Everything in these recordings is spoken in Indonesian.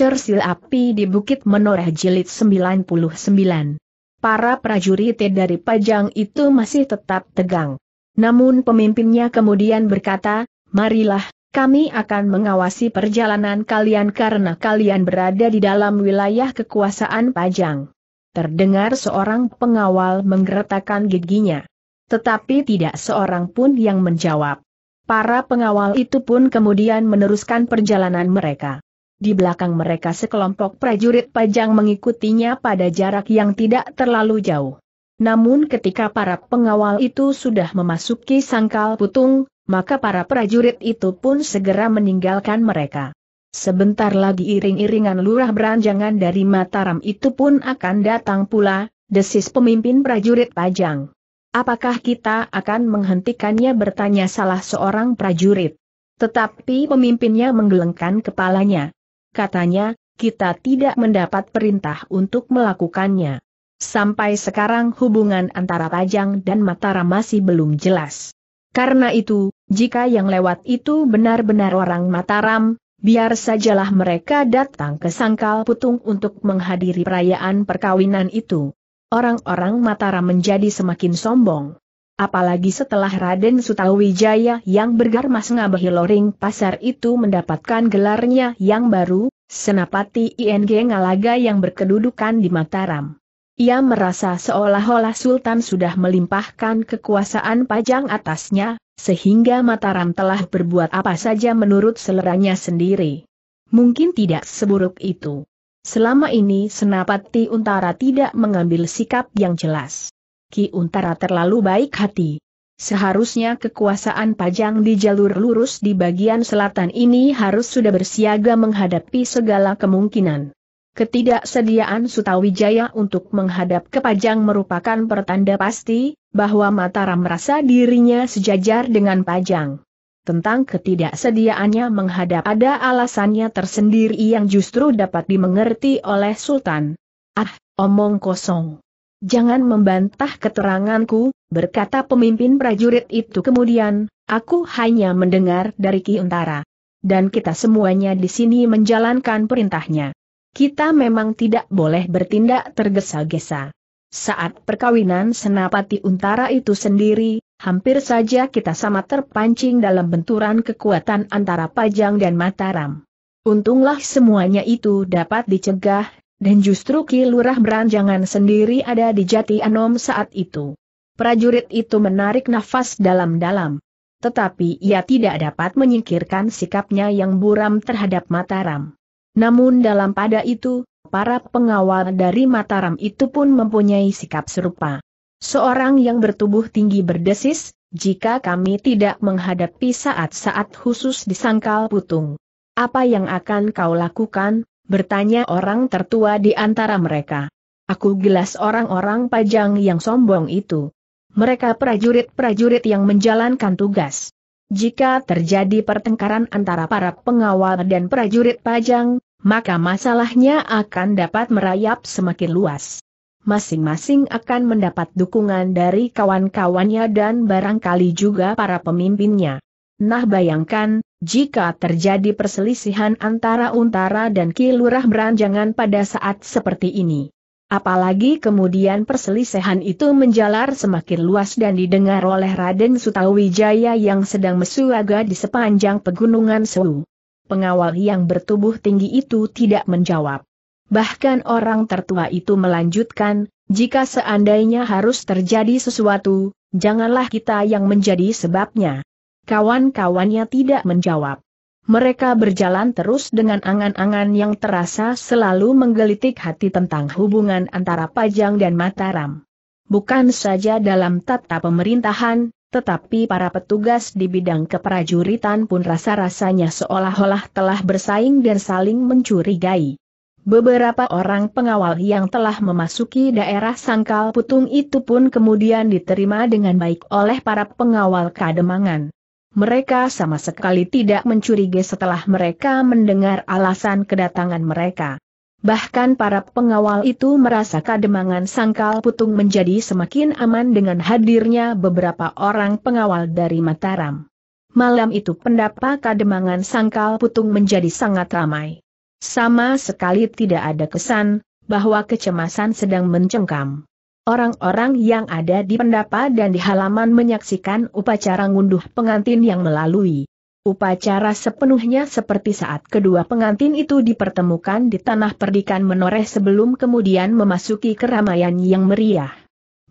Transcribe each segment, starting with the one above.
Cersil Api di Bukit Menoreh Jilid 99. Para prajurit dari Pajang itu masih tetap tegang. Namun pemimpinnya kemudian berkata, Marilah, kami akan mengawasi perjalanan kalian karena kalian berada di dalam wilayah kekuasaan Pajang. Terdengar seorang pengawal menggeretakan giginya. Tetapi tidak seorang pun yang menjawab. Para pengawal itu pun kemudian meneruskan perjalanan mereka. Di belakang mereka sekelompok prajurit pajang mengikutinya pada jarak yang tidak terlalu jauh. Namun ketika para pengawal itu sudah memasuki sangkal putung, maka para prajurit itu pun segera meninggalkan mereka. Sebentar lagi iring-iringan lurah beranjangan dari Mataram itu pun akan datang pula, desis pemimpin prajurit pajang. Apakah kita akan menghentikannya bertanya salah seorang prajurit? Tetapi pemimpinnya menggelengkan kepalanya katanya, kita tidak mendapat perintah untuk melakukannya. Sampai sekarang hubungan antara Pajang dan Mataram masih belum jelas. Karena itu, jika yang lewat itu benar-benar orang Mataram, biar sajalah mereka datang ke Sangkal Putung untuk menghadiri perayaan perkawinan itu. Orang-orang Mataram menjadi semakin sombong. Apalagi setelah Raden Sutawijaya yang bergarmas ngabahi loring pasar itu mendapatkan gelarnya yang baru, Senapati ING Ngalaga yang berkedudukan di Mataram. Ia merasa seolah-olah Sultan sudah melimpahkan kekuasaan pajang atasnya, sehingga Mataram telah berbuat apa saja menurut seleranya sendiri. Mungkin tidak seburuk itu. Selama ini Senapati Untara tidak mengambil sikap yang jelas. Ki Untara terlalu baik hati. Seharusnya kekuasaan Pajang di jalur lurus di bagian selatan ini harus sudah bersiaga menghadapi segala kemungkinan. Ketidaksediaan Sutawijaya untuk menghadap ke Pajang merupakan pertanda pasti, bahwa Mataram merasa dirinya sejajar dengan Pajang. Tentang ketidaksediaannya menghadap ada alasannya tersendiri yang justru dapat dimengerti oleh Sultan. Ah, omong kosong. Jangan membantah keteranganku, berkata pemimpin prajurit itu kemudian, aku hanya mendengar dari Ki Untara. Dan kita semuanya di sini menjalankan perintahnya. Kita memang tidak boleh bertindak tergesa-gesa. Saat perkawinan Senapati Untara itu sendiri, hampir saja kita sama terpancing dalam benturan kekuatan antara Pajang dan Mataram. Untunglah semuanya itu dapat dicegah, dan justru Ki Lurah beranjangan sendiri ada di Jati Anom saat itu. Prajurit itu menarik nafas dalam-dalam. Tetapi ia tidak dapat menyingkirkan sikapnya yang buram terhadap Mataram. Namun dalam pada itu, para pengawal dari Mataram itu pun mempunyai sikap serupa. Seorang yang bertubuh tinggi berdesis, jika kami tidak menghadapi saat-saat khusus di Sangkal putung. Apa yang akan kau lakukan, bertanya orang tertua di antara mereka. Aku gelas orang-orang pajang yang sombong itu. Mereka prajurit-prajurit yang menjalankan tugas. Jika terjadi pertengkaran antara para pengawal dan prajurit pajang, maka masalahnya akan dapat merayap semakin luas. Masing-masing akan mendapat dukungan dari kawan-kawannya dan barangkali juga para pemimpinnya. Nah bayangkan, jika terjadi perselisihan antara Untara dan Ki Lurah beranjangan pada saat seperti ini. Apalagi kemudian perselisihan itu menjalar semakin luas dan didengar oleh Raden Sutawijaya yang sedang mesuaga di sepanjang pegunungan Sewu. Pengawal yang bertubuh tinggi itu tidak menjawab. Bahkan orang tertua itu melanjutkan, jika seandainya harus terjadi sesuatu, janganlah kita yang menjadi sebabnya kawan-kawannya tidak menjawab. Mereka berjalan terus dengan angan-angan yang terasa selalu menggelitik hati tentang hubungan antara Pajang dan Mataram. Bukan saja dalam tata pemerintahan, tetapi para petugas di bidang keprajuritan pun rasa-rasanya seolah-olah telah bersaing dan saling mencurigai. Beberapa orang pengawal yang telah memasuki daerah Sangkal Putung itu pun kemudian diterima dengan baik oleh para pengawal Kademangan mereka sama sekali tidak mencurigai setelah mereka mendengar alasan kedatangan mereka. Bahkan para pengawal itu merasa kademangan sangkal putung menjadi semakin aman dengan hadirnya beberapa orang pengawal dari Mataram. Malam itu pendapat kademangan sangkal putung menjadi sangat ramai. Sama sekali tidak ada kesan, bahwa kecemasan sedang mencengkam. Orang-orang yang ada di pendapa dan di halaman menyaksikan upacara ngunduh pengantin yang melalui. Upacara sepenuhnya seperti saat kedua pengantin itu dipertemukan di tanah perdikan menoreh sebelum kemudian memasuki keramaian yang meriah.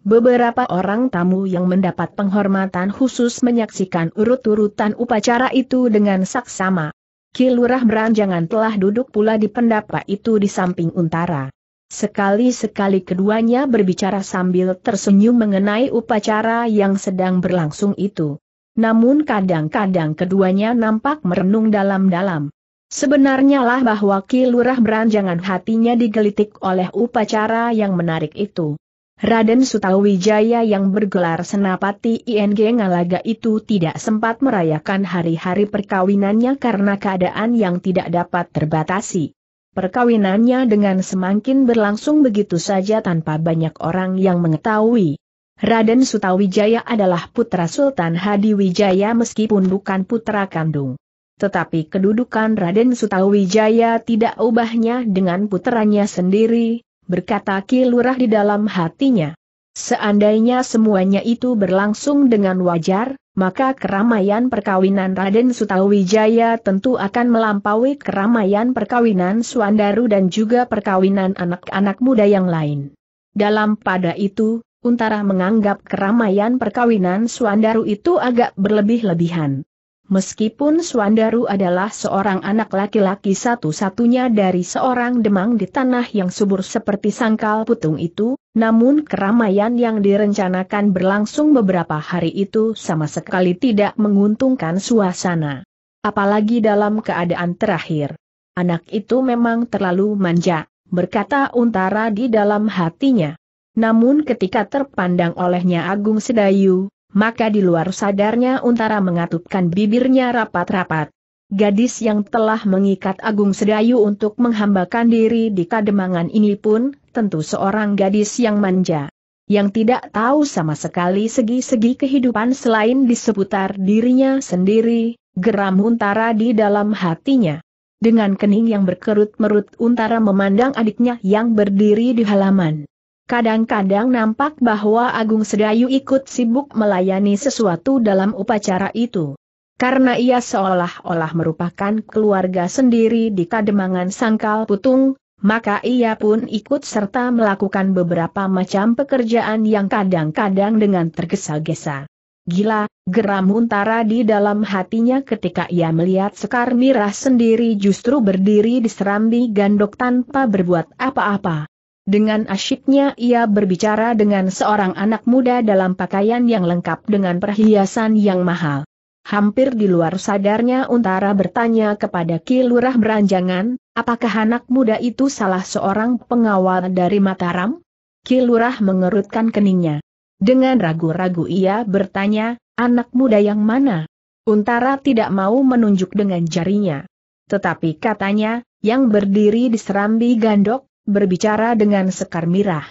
Beberapa orang tamu yang mendapat penghormatan khusus menyaksikan urut-urutan upacara itu dengan saksama. Kilurah Beranjangan telah duduk pula di pendapa itu di samping Untara. Sekali-sekali keduanya berbicara sambil tersenyum mengenai upacara yang sedang berlangsung itu. Namun kadang-kadang keduanya nampak merenung dalam-dalam. Sebenarnya lah bahwa Ki Lurah beranjangan hatinya digelitik oleh upacara yang menarik itu. Raden Sutawijaya yang bergelar Senapati ING Ngalaga itu tidak sempat merayakan hari-hari perkawinannya karena keadaan yang tidak dapat terbatasi. Perkawinannya dengan semakin berlangsung begitu saja tanpa banyak orang yang mengetahui. Raden Sutawijaya adalah putra Sultan Hadiwijaya meskipun bukan putra kandung. Tetapi kedudukan Raden Sutawijaya tidak ubahnya dengan putranya sendiri, berkata Ki Lurah di dalam hatinya. Seandainya semuanya itu berlangsung dengan wajar, maka keramaian perkawinan Raden Sutawijaya tentu akan melampaui keramaian perkawinan Suandaru dan juga perkawinan anak-anak muda yang lain. Dalam pada itu, Untara menganggap keramaian perkawinan Suandaru itu agak berlebih-lebihan. Meskipun Swandaru adalah seorang anak laki-laki satu-satunya dari seorang demang di tanah yang subur seperti sangkal putung itu, namun keramaian yang direncanakan berlangsung beberapa hari itu sama sekali tidak menguntungkan suasana. Apalagi dalam keadaan terakhir. Anak itu memang terlalu manja, berkata Untara di dalam hatinya. Namun ketika terpandang olehnya Agung Sedayu, maka di luar sadarnya Untara mengatupkan bibirnya rapat-rapat. Gadis yang telah mengikat Agung Sedayu untuk menghambakan diri di kademangan ini pun, tentu seorang gadis yang manja. Yang tidak tahu sama sekali segi-segi kehidupan selain di seputar dirinya sendiri, geram Untara di dalam hatinya. Dengan kening yang berkerut merut Untara memandang adiknya yang berdiri di halaman. Kadang-kadang nampak bahwa Agung Sedayu ikut sibuk melayani sesuatu dalam upacara itu. Karena ia seolah-olah merupakan keluarga sendiri di Kademangan Sangkal Putung, maka ia pun ikut serta melakukan beberapa macam pekerjaan yang kadang-kadang dengan tergesa-gesa. Gila, geram untara di dalam hatinya ketika ia melihat Sekar Mirah sendiri justru berdiri di serambi gandok tanpa berbuat apa-apa. Dengan asyiknya ia berbicara dengan seorang anak muda dalam pakaian yang lengkap dengan perhiasan yang mahal. Hampir di luar sadarnya Untara bertanya kepada Ki Lurah Beranjangan, apakah anak muda itu salah seorang pengawal dari Mataram? Ki Lurah mengerutkan keningnya. Dengan ragu-ragu ia bertanya, anak muda yang mana? Untara tidak mau menunjuk dengan jarinya. Tetapi katanya, yang berdiri di Serambi Gandok, berbicara dengan sekar mirah.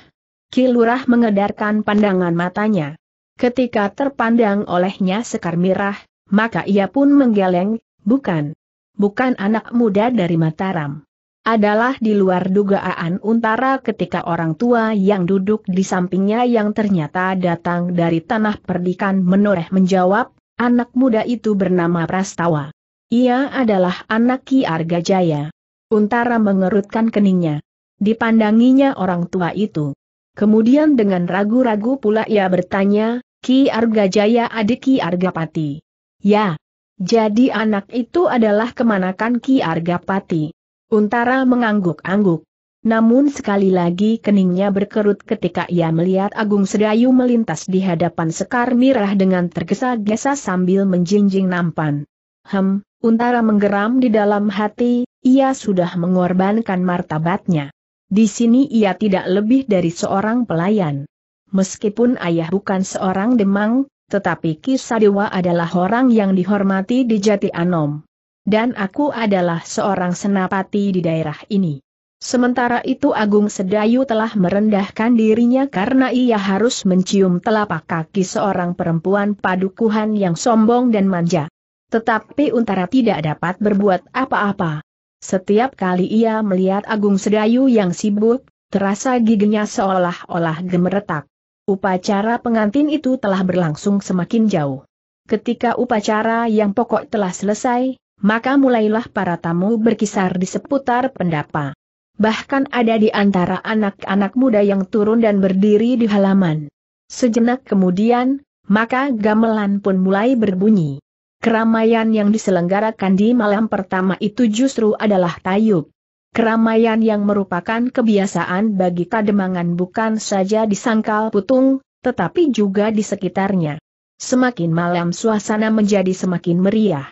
Kilurah mengedarkan pandangan matanya. Ketika terpandang olehnya sekar mirah, maka ia pun menggeleng, bukan. Bukan anak muda dari Mataram. Adalah di luar dugaan untara ketika orang tua yang duduk di sampingnya yang ternyata datang dari tanah perdikan menoreh menjawab, anak muda itu bernama Prastawa. Ia adalah anak Ki Arga Jaya. Untara mengerutkan keningnya dipandanginya orang tua itu. Kemudian dengan ragu-ragu pula ia bertanya, Ki Arga Jaya adik Ki Arga Pati. Ya. Jadi anak itu adalah kemanakan Ki Arga Pati? Untara mengangguk-angguk. Namun sekali lagi keningnya berkerut ketika ia melihat Agung Sedayu melintas di hadapan Sekar Mirah dengan tergesa-gesa sambil menjinjing nampan. Hem, Untara menggeram di dalam hati, ia sudah mengorbankan martabatnya. Di sini ia tidak lebih dari seorang pelayan. Meskipun ayah bukan seorang demang, tetapi Kisadewa adalah orang yang dihormati di Jati Anom. Dan aku adalah seorang senapati di daerah ini. Sementara itu Agung Sedayu telah merendahkan dirinya karena ia harus mencium telapak kaki seorang perempuan padukuhan yang sombong dan manja. Tetapi Untara tidak dapat berbuat apa-apa. Setiap kali ia melihat Agung Sedayu yang sibuk, terasa giginya seolah-olah gemeretak. Upacara pengantin itu telah berlangsung semakin jauh. Ketika upacara yang pokok telah selesai, maka mulailah para tamu berkisar di seputar pendapa. Bahkan ada di antara anak-anak muda yang turun dan berdiri di halaman. Sejenak kemudian, maka gamelan pun mulai berbunyi. Keramaian yang diselenggarakan di malam pertama itu justru adalah tayub. Keramaian yang merupakan kebiasaan bagi kademangan bukan saja di sangkal putung, tetapi juga di sekitarnya. Semakin malam suasana menjadi semakin meriah.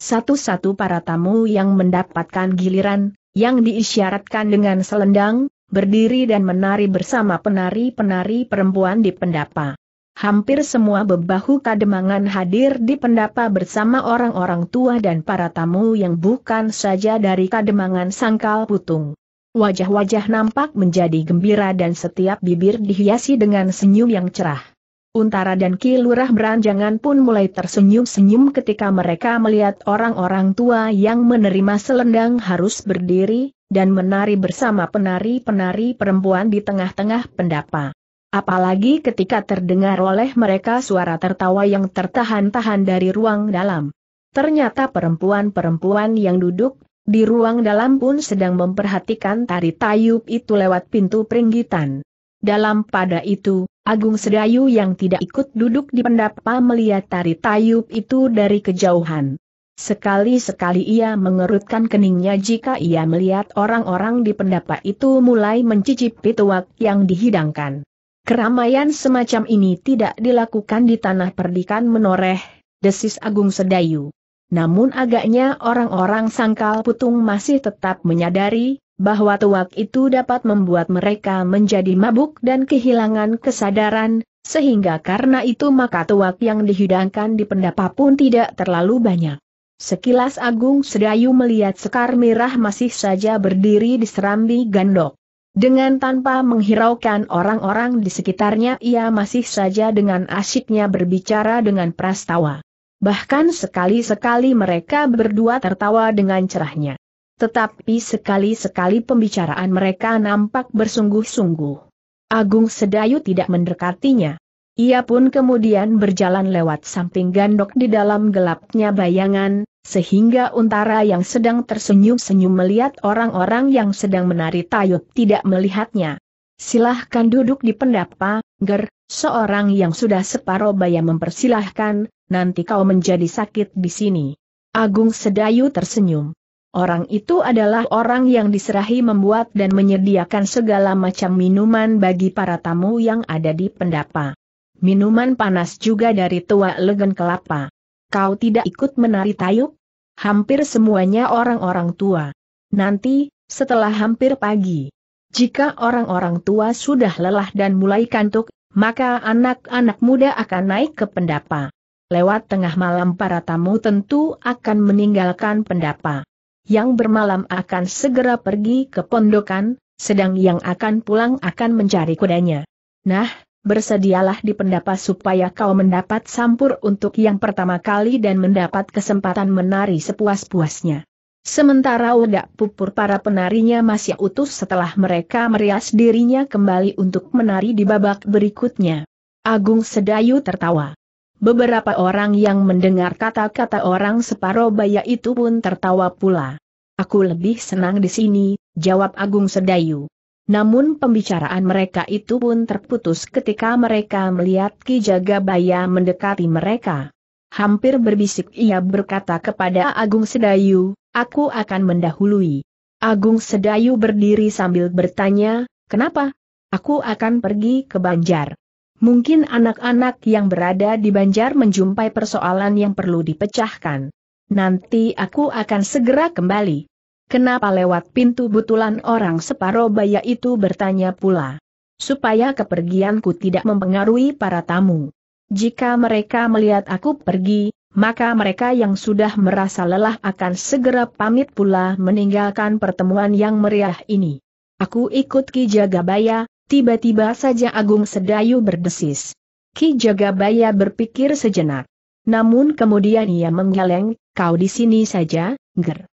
Satu-satu para tamu yang mendapatkan giliran, yang diisyaratkan dengan selendang, berdiri dan menari bersama penari-penari perempuan di pendapa hampir semua bebahu kademangan hadir di pendapa bersama orang-orang tua dan para tamu yang bukan saja dari kademangan sangkal putung. Wajah-wajah nampak menjadi gembira dan setiap bibir dihiasi dengan senyum yang cerah. Untara dan Kilurah Beranjangan pun mulai tersenyum-senyum ketika mereka melihat orang-orang tua yang menerima selendang harus berdiri, dan menari bersama penari-penari perempuan di tengah-tengah pendapa. Apalagi ketika terdengar oleh mereka suara tertawa yang tertahan-tahan dari ruang dalam. Ternyata perempuan-perempuan yang duduk di ruang dalam pun sedang memperhatikan tari tayub itu lewat pintu peringgitan. Dalam pada itu, Agung Sedayu yang tidak ikut duduk di pendapa melihat tari tayub itu dari kejauhan. Sekali-sekali ia mengerutkan keningnya jika ia melihat orang-orang di pendapa itu mulai mencicipi tuak yang dihidangkan. Keramaian semacam ini tidak dilakukan di tanah perdikan menoreh, desis Agung Sedayu. Namun agaknya orang-orang sangkal putung masih tetap menyadari, bahwa tuak itu dapat membuat mereka menjadi mabuk dan kehilangan kesadaran, sehingga karena itu maka tuak yang dihidangkan di pendapa pun tidak terlalu banyak. Sekilas Agung Sedayu melihat Sekar Mirah masih saja berdiri di serambi gandok. Dengan tanpa menghiraukan orang-orang di sekitarnya ia masih saja dengan asyiknya berbicara dengan prastawa. Bahkan sekali-sekali mereka berdua tertawa dengan cerahnya. Tetapi sekali-sekali pembicaraan mereka nampak bersungguh-sungguh. Agung Sedayu tidak mendekatinya. Ia pun kemudian berjalan lewat samping gandok di dalam gelapnya bayangan, sehingga untara yang sedang tersenyum-senyum melihat orang-orang yang sedang menari tayub tidak melihatnya. Silahkan duduk di pendapa, Ger, seorang yang sudah separuh bayam mempersilahkan, nanti kau menjadi sakit di sini. Agung Sedayu tersenyum. Orang itu adalah orang yang diserahi membuat dan menyediakan segala macam minuman bagi para tamu yang ada di pendapa. Minuman panas juga dari tua legen kelapa. Kau tidak ikut menari tayub? Hampir semuanya orang-orang tua. Nanti, setelah hampir pagi, jika orang-orang tua sudah lelah dan mulai kantuk, maka anak-anak muda akan naik ke pendapa. Lewat tengah malam para tamu tentu akan meninggalkan pendapa. Yang bermalam akan segera pergi ke pondokan, sedang yang akan pulang akan mencari kudanya. Nah, bersedialah di pendapat supaya kau mendapat sampur untuk yang pertama kali dan mendapat kesempatan menari sepuas-puasnya. Sementara udak pupur para penarinya masih utuh setelah mereka merias dirinya kembali untuk menari di babak berikutnya. Agung Sedayu tertawa. Beberapa orang yang mendengar kata-kata orang Separobaya itu pun tertawa pula. Aku lebih senang di sini, jawab Agung Sedayu. Namun pembicaraan mereka itu pun terputus ketika mereka melihat Ki Jagabaya mendekati mereka. Hampir berbisik ia berkata kepada Agung Sedayu, aku akan mendahului. Agung Sedayu berdiri sambil bertanya, kenapa? Aku akan pergi ke Banjar. Mungkin anak-anak yang berada di Banjar menjumpai persoalan yang perlu dipecahkan. Nanti aku akan segera kembali. Kenapa lewat pintu butulan orang separoh baya itu bertanya pula. Supaya kepergianku tidak mempengaruhi para tamu. Jika mereka melihat aku pergi, maka mereka yang sudah merasa lelah akan segera pamit pula meninggalkan pertemuan yang meriah ini. Aku ikut Ki Jagabaya, tiba-tiba saja Agung Sedayu berdesis. Ki Jagabaya berpikir sejenak. Namun kemudian ia menggeleng, kau di sini saja, ger.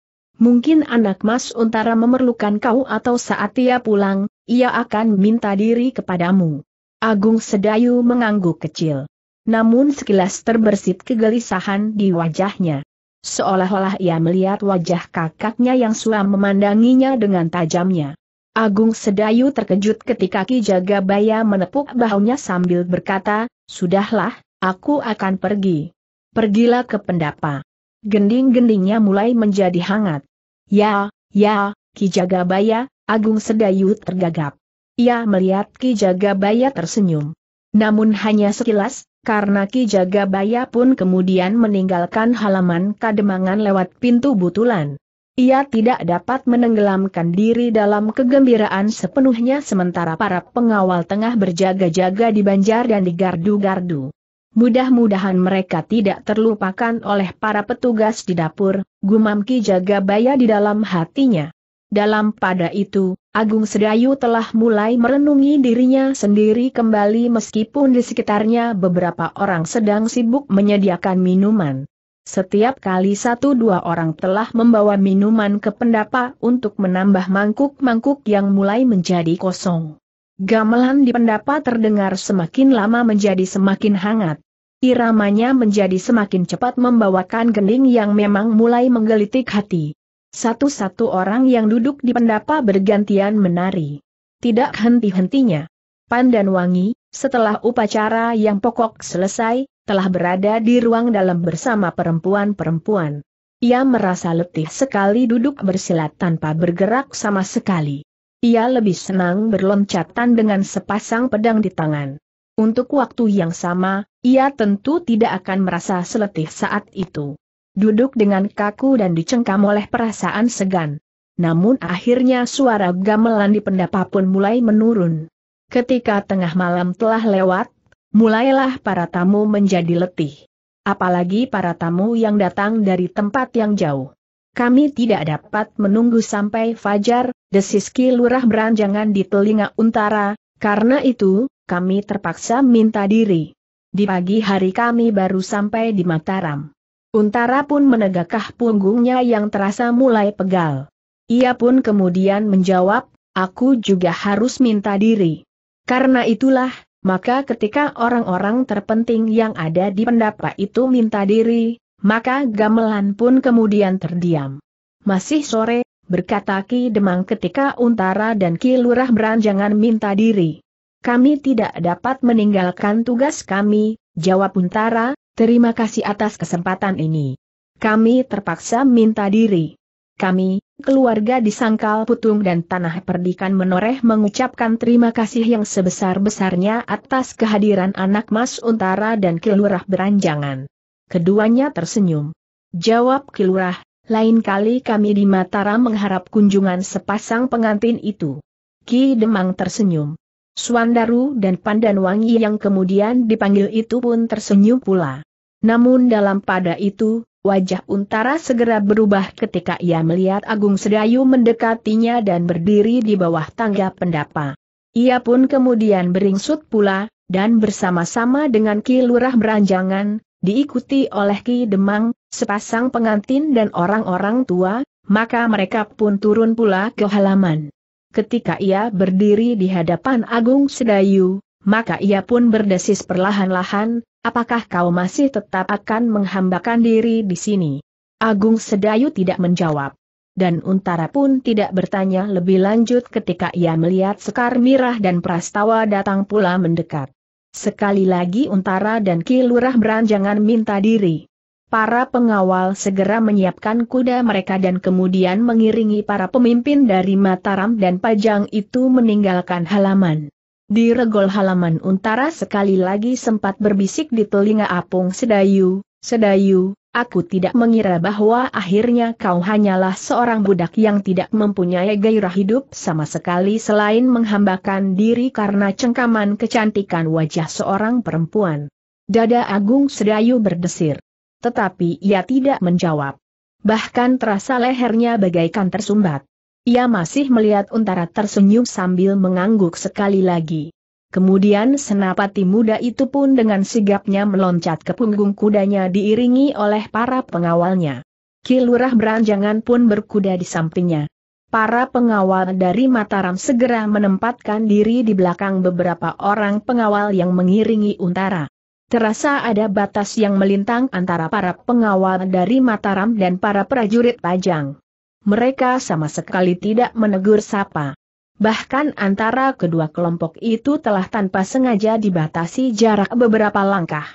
Mungkin anak mas Untara memerlukan kau atau saat ia pulang, ia akan minta diri kepadamu. Agung Sedayu mengangguk kecil. Namun sekilas terbersit kegelisahan di wajahnya. Seolah-olah ia melihat wajah kakaknya yang suam memandanginya dengan tajamnya. Agung Sedayu terkejut ketika Ki Jagabaya menepuk bahunya sambil berkata, Sudahlah, aku akan pergi. Pergilah ke pendapa. Gending-gendingnya mulai menjadi hangat. Ya, ya, Ki Jagabaya, Agung Sedayu tergagap. Ia melihat Ki Jagabaya tersenyum. Namun hanya sekilas, karena Ki Jagabaya pun kemudian meninggalkan halaman kademangan lewat pintu butulan. Ia tidak dapat menenggelamkan diri dalam kegembiraan sepenuhnya sementara para pengawal tengah berjaga-jaga di banjar dan di gardu-gardu. Mudah-mudahan mereka tidak terlupakan oleh para petugas di dapur, gumam Ki Jagabaya di dalam hatinya. Dalam pada itu, Agung Sedayu telah mulai merenungi dirinya sendiri kembali meskipun di sekitarnya beberapa orang sedang sibuk menyediakan minuman. Setiap kali satu dua orang telah membawa minuman ke pendapa untuk menambah mangkuk-mangkuk yang mulai menjadi kosong. Gamelan di pendapa terdengar semakin lama menjadi semakin hangat. Iramanya menjadi semakin cepat membawakan gending yang memang mulai menggelitik hati. Satu-satu orang yang duduk di pendapa bergantian menari. Tidak henti-hentinya. Pandan Wangi, setelah upacara yang pokok selesai, telah berada di ruang dalam bersama perempuan-perempuan. Ia merasa letih sekali duduk bersilat tanpa bergerak sama sekali. Ia lebih senang berloncatan dengan sepasang pedang di tangan. Untuk waktu yang sama, ia tentu tidak akan merasa seletih saat itu. Duduk dengan kaku dan dicengkam oleh perasaan segan. Namun akhirnya suara gamelan di pendapa pun mulai menurun. Ketika tengah malam telah lewat, mulailah para tamu menjadi letih. Apalagi para tamu yang datang dari tempat yang jauh. Kami tidak dapat menunggu sampai fajar, desiski Lurah beranjangan di telinga Untara, karena itu, kami terpaksa minta diri. Di pagi hari kami baru sampai di Mataram. Untara pun menegakkan punggungnya yang terasa mulai pegal. Ia pun kemudian menjawab, aku juga harus minta diri. Karena itulah, maka ketika orang-orang terpenting yang ada di pendapa itu minta diri, maka gamelan pun kemudian terdiam. Masih sore, berkata Ki Demang ketika Untara dan Ki Lurah beranjangan minta diri. Kami tidak dapat meninggalkan tugas kami, jawab Untara, terima kasih atas kesempatan ini. Kami terpaksa minta diri. Kami, keluarga di Sangkal Putung dan Tanah Perdikan Menoreh mengucapkan terima kasih yang sebesar-besarnya atas kehadiran anak Mas Untara dan Kilurah Beranjangan. Keduanya tersenyum. Jawab Kilurah, lain kali kami di Mataram mengharap kunjungan sepasang pengantin itu. Ki Demang tersenyum. Suandaru dan Pandan Wangi yang kemudian dipanggil itu pun tersenyum pula. Namun dalam pada itu, wajah Untara segera berubah ketika ia melihat Agung Sedayu mendekatinya dan berdiri di bawah tangga pendapa. Ia pun kemudian beringsut pula, dan bersama-sama dengan Ki Lurah Beranjangan, diikuti oleh Ki Demang, sepasang pengantin dan orang-orang tua, maka mereka pun turun pula ke halaman ketika ia berdiri di hadapan Agung Sedayu, maka ia pun berdesis perlahan-lahan, apakah kau masih tetap akan menghambakan diri di sini? Agung Sedayu tidak menjawab. Dan Untara pun tidak bertanya lebih lanjut ketika ia melihat Sekar Mirah dan Prastawa datang pula mendekat. Sekali lagi Untara dan Kilurah beranjangan minta diri para pengawal segera menyiapkan kuda mereka dan kemudian mengiringi para pemimpin dari Mataram dan Pajang itu meninggalkan halaman. Di regol halaman untara sekali lagi sempat berbisik di telinga Apung Sedayu, Sedayu, aku tidak mengira bahwa akhirnya kau hanyalah seorang budak yang tidak mempunyai gairah hidup sama sekali selain menghambakan diri karena cengkaman kecantikan wajah seorang perempuan. Dada Agung Sedayu berdesir tetapi ia tidak menjawab. Bahkan terasa lehernya bagaikan tersumbat. Ia masih melihat Untara tersenyum sambil mengangguk sekali lagi. Kemudian senapati muda itu pun dengan sigapnya meloncat ke punggung kudanya diiringi oleh para pengawalnya. Kilurah beranjangan pun berkuda di sampingnya. Para pengawal dari Mataram segera menempatkan diri di belakang beberapa orang pengawal yang mengiringi Untara. Terasa ada batas yang melintang antara para pengawal dari Mataram dan para prajurit Pajang. Mereka sama sekali tidak menegur sapa. Bahkan antara kedua kelompok itu telah tanpa sengaja dibatasi jarak beberapa langkah.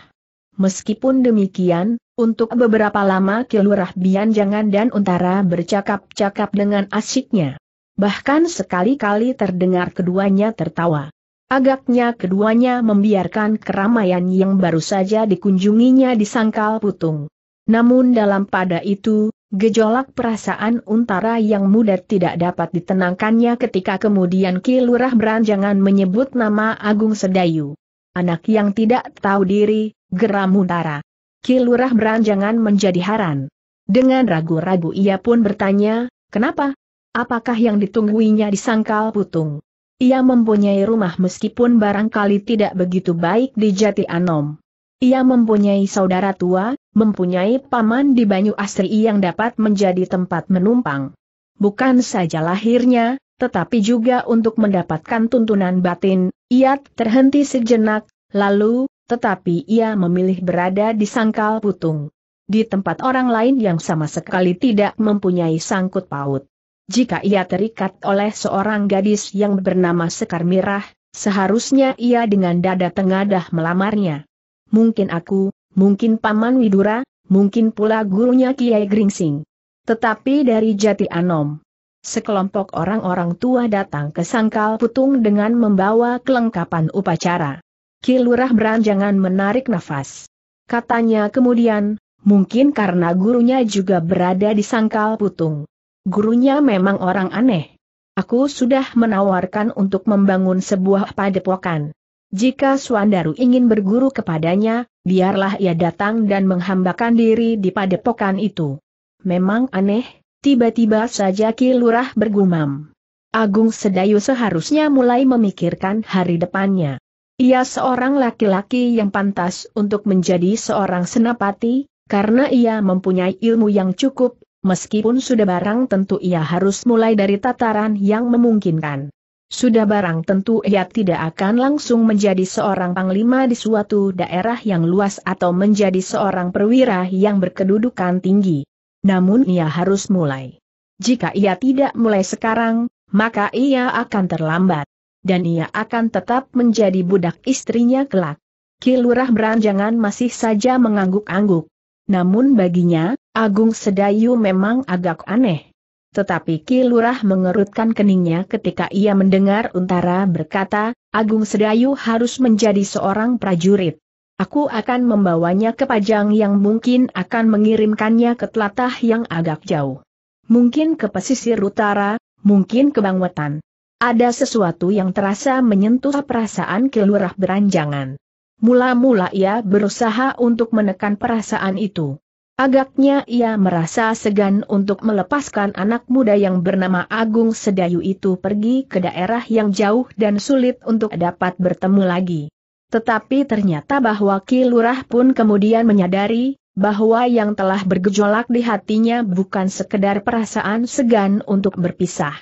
Meskipun demikian, untuk beberapa lama Kilurah Bianjangan dan Untara bercakap-cakap dengan asyiknya. Bahkan sekali-kali terdengar keduanya tertawa. Agaknya keduanya membiarkan keramaian yang baru saja dikunjunginya di Sangkal putung. Namun dalam pada itu, gejolak perasaan untara yang muda tidak dapat ditenangkannya ketika kemudian Ki Beranjangan menyebut nama Agung Sedayu. Anak yang tidak tahu diri, geram untara. Ki Beranjangan menjadi haran. Dengan ragu-ragu ia pun bertanya, kenapa? Apakah yang ditungguinya di Sangkal putung? Ia mempunyai rumah meskipun barangkali tidak begitu baik di Jati Anom. Ia mempunyai saudara tua, mempunyai paman di Banyu Asri yang dapat menjadi tempat menumpang. Bukan saja lahirnya, tetapi juga untuk mendapatkan tuntunan batin, ia terhenti sejenak, lalu, tetapi ia memilih berada di sangkal putung. Di tempat orang lain yang sama sekali tidak mempunyai sangkut paut jika ia terikat oleh seorang gadis yang bernama Sekar Mirah, seharusnya ia dengan dada tengadah melamarnya. Mungkin aku, mungkin Paman Widura, mungkin pula gurunya Kiai Gringsing. Tetapi dari Jati Anom. Sekelompok orang-orang tua datang ke Sangkal Putung dengan membawa kelengkapan upacara. Kilurah beranjangan menarik nafas. Katanya kemudian, mungkin karena gurunya juga berada di Sangkal Putung gurunya memang orang aneh. Aku sudah menawarkan untuk membangun sebuah padepokan. Jika Suandaru ingin berguru kepadanya, biarlah ia datang dan menghambakan diri di padepokan itu. Memang aneh, tiba-tiba saja Ki Lurah bergumam. Agung Sedayu seharusnya mulai memikirkan hari depannya. Ia seorang laki-laki yang pantas untuk menjadi seorang senapati, karena ia mempunyai ilmu yang cukup, Meskipun sudah barang tentu ia harus mulai dari tataran yang memungkinkan. Sudah barang tentu ia tidak akan langsung menjadi seorang panglima di suatu daerah yang luas atau menjadi seorang perwira yang berkedudukan tinggi. Namun ia harus mulai. Jika ia tidak mulai sekarang, maka ia akan terlambat. Dan ia akan tetap menjadi budak istrinya kelak. Kilurah Beranjangan masih saja mengangguk-angguk. Namun baginya, Agung Sedayu memang agak aneh. Tetapi Ki mengerutkan keningnya ketika ia mendengar Untara berkata, Agung Sedayu harus menjadi seorang prajurit. Aku akan membawanya ke Pajang yang mungkin akan mengirimkannya ke telatah yang agak jauh. Mungkin ke pesisir utara, mungkin ke Bangwetan. Ada sesuatu yang terasa menyentuh perasaan Kilurah beranjangan. Mula-mula ia berusaha untuk menekan perasaan itu. Agaknya ia merasa segan untuk melepaskan anak muda yang bernama Agung Sedayu itu pergi ke daerah yang jauh dan sulit untuk dapat bertemu lagi. Tetapi ternyata bahwa Ki Lurah pun kemudian menyadari, bahwa yang telah bergejolak di hatinya bukan sekedar perasaan segan untuk berpisah.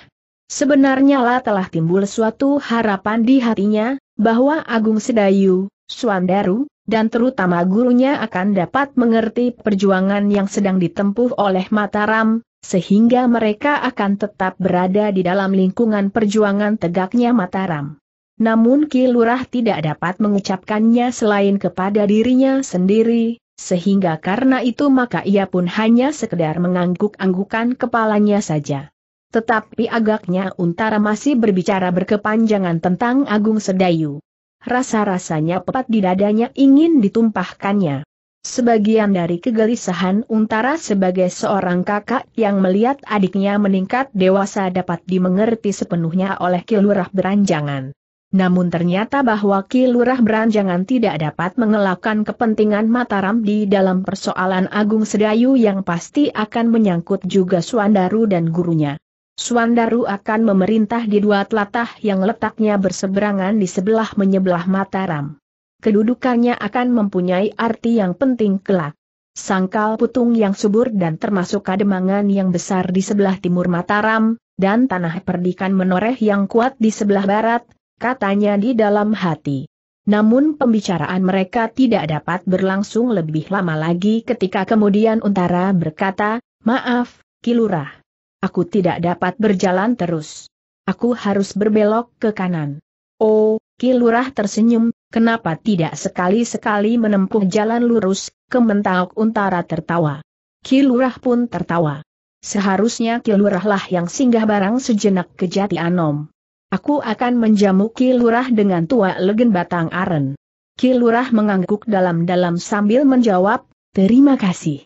Sebenarnya lah telah timbul suatu harapan di hatinya, bahwa Agung Sedayu, Suandaru, dan terutama gurunya akan dapat mengerti perjuangan yang sedang ditempuh oleh Mataram, sehingga mereka akan tetap berada di dalam lingkungan perjuangan tegaknya Mataram. Namun Ki Lurah tidak dapat mengucapkannya selain kepada dirinya sendiri, sehingga karena itu maka ia pun hanya sekedar mengangguk-anggukan kepalanya saja. Tetapi agaknya Untara masih berbicara berkepanjangan tentang Agung Sedayu rasa-rasanya pepat di dadanya ingin ditumpahkannya. Sebagian dari kegelisahan Untara sebagai seorang kakak yang melihat adiknya meningkat dewasa dapat dimengerti sepenuhnya oleh Kilurah Beranjangan. Namun ternyata bahwa Kilurah Beranjangan tidak dapat mengelakkan kepentingan Mataram di dalam persoalan Agung Sedayu yang pasti akan menyangkut juga Suandaru dan gurunya. Suandaru akan memerintah di dua telatah yang letaknya berseberangan di sebelah menyebelah Mataram. Kedudukannya akan mempunyai arti yang penting kelak. Sangkal Putung yang subur dan termasuk kademangan yang besar di sebelah timur Mataram, dan tanah perdikan menoreh yang kuat di sebelah barat, katanya di dalam hati. Namun pembicaraan mereka tidak dapat berlangsung lebih lama lagi ketika kemudian Untara berkata, Maaf, Kilurah. Aku tidak dapat berjalan terus. Aku harus berbelok ke kanan. Oh, Kilurah tersenyum, kenapa tidak sekali-sekali menempuh jalan lurus, kementauk untara tertawa. Kilurah pun tertawa. Seharusnya Kilurahlah yang singgah barang sejenak ke Jati Anom. Aku akan menjamu Kilurah dengan tua legen batang aren. Kilurah mengangguk dalam-dalam sambil menjawab, terima kasih.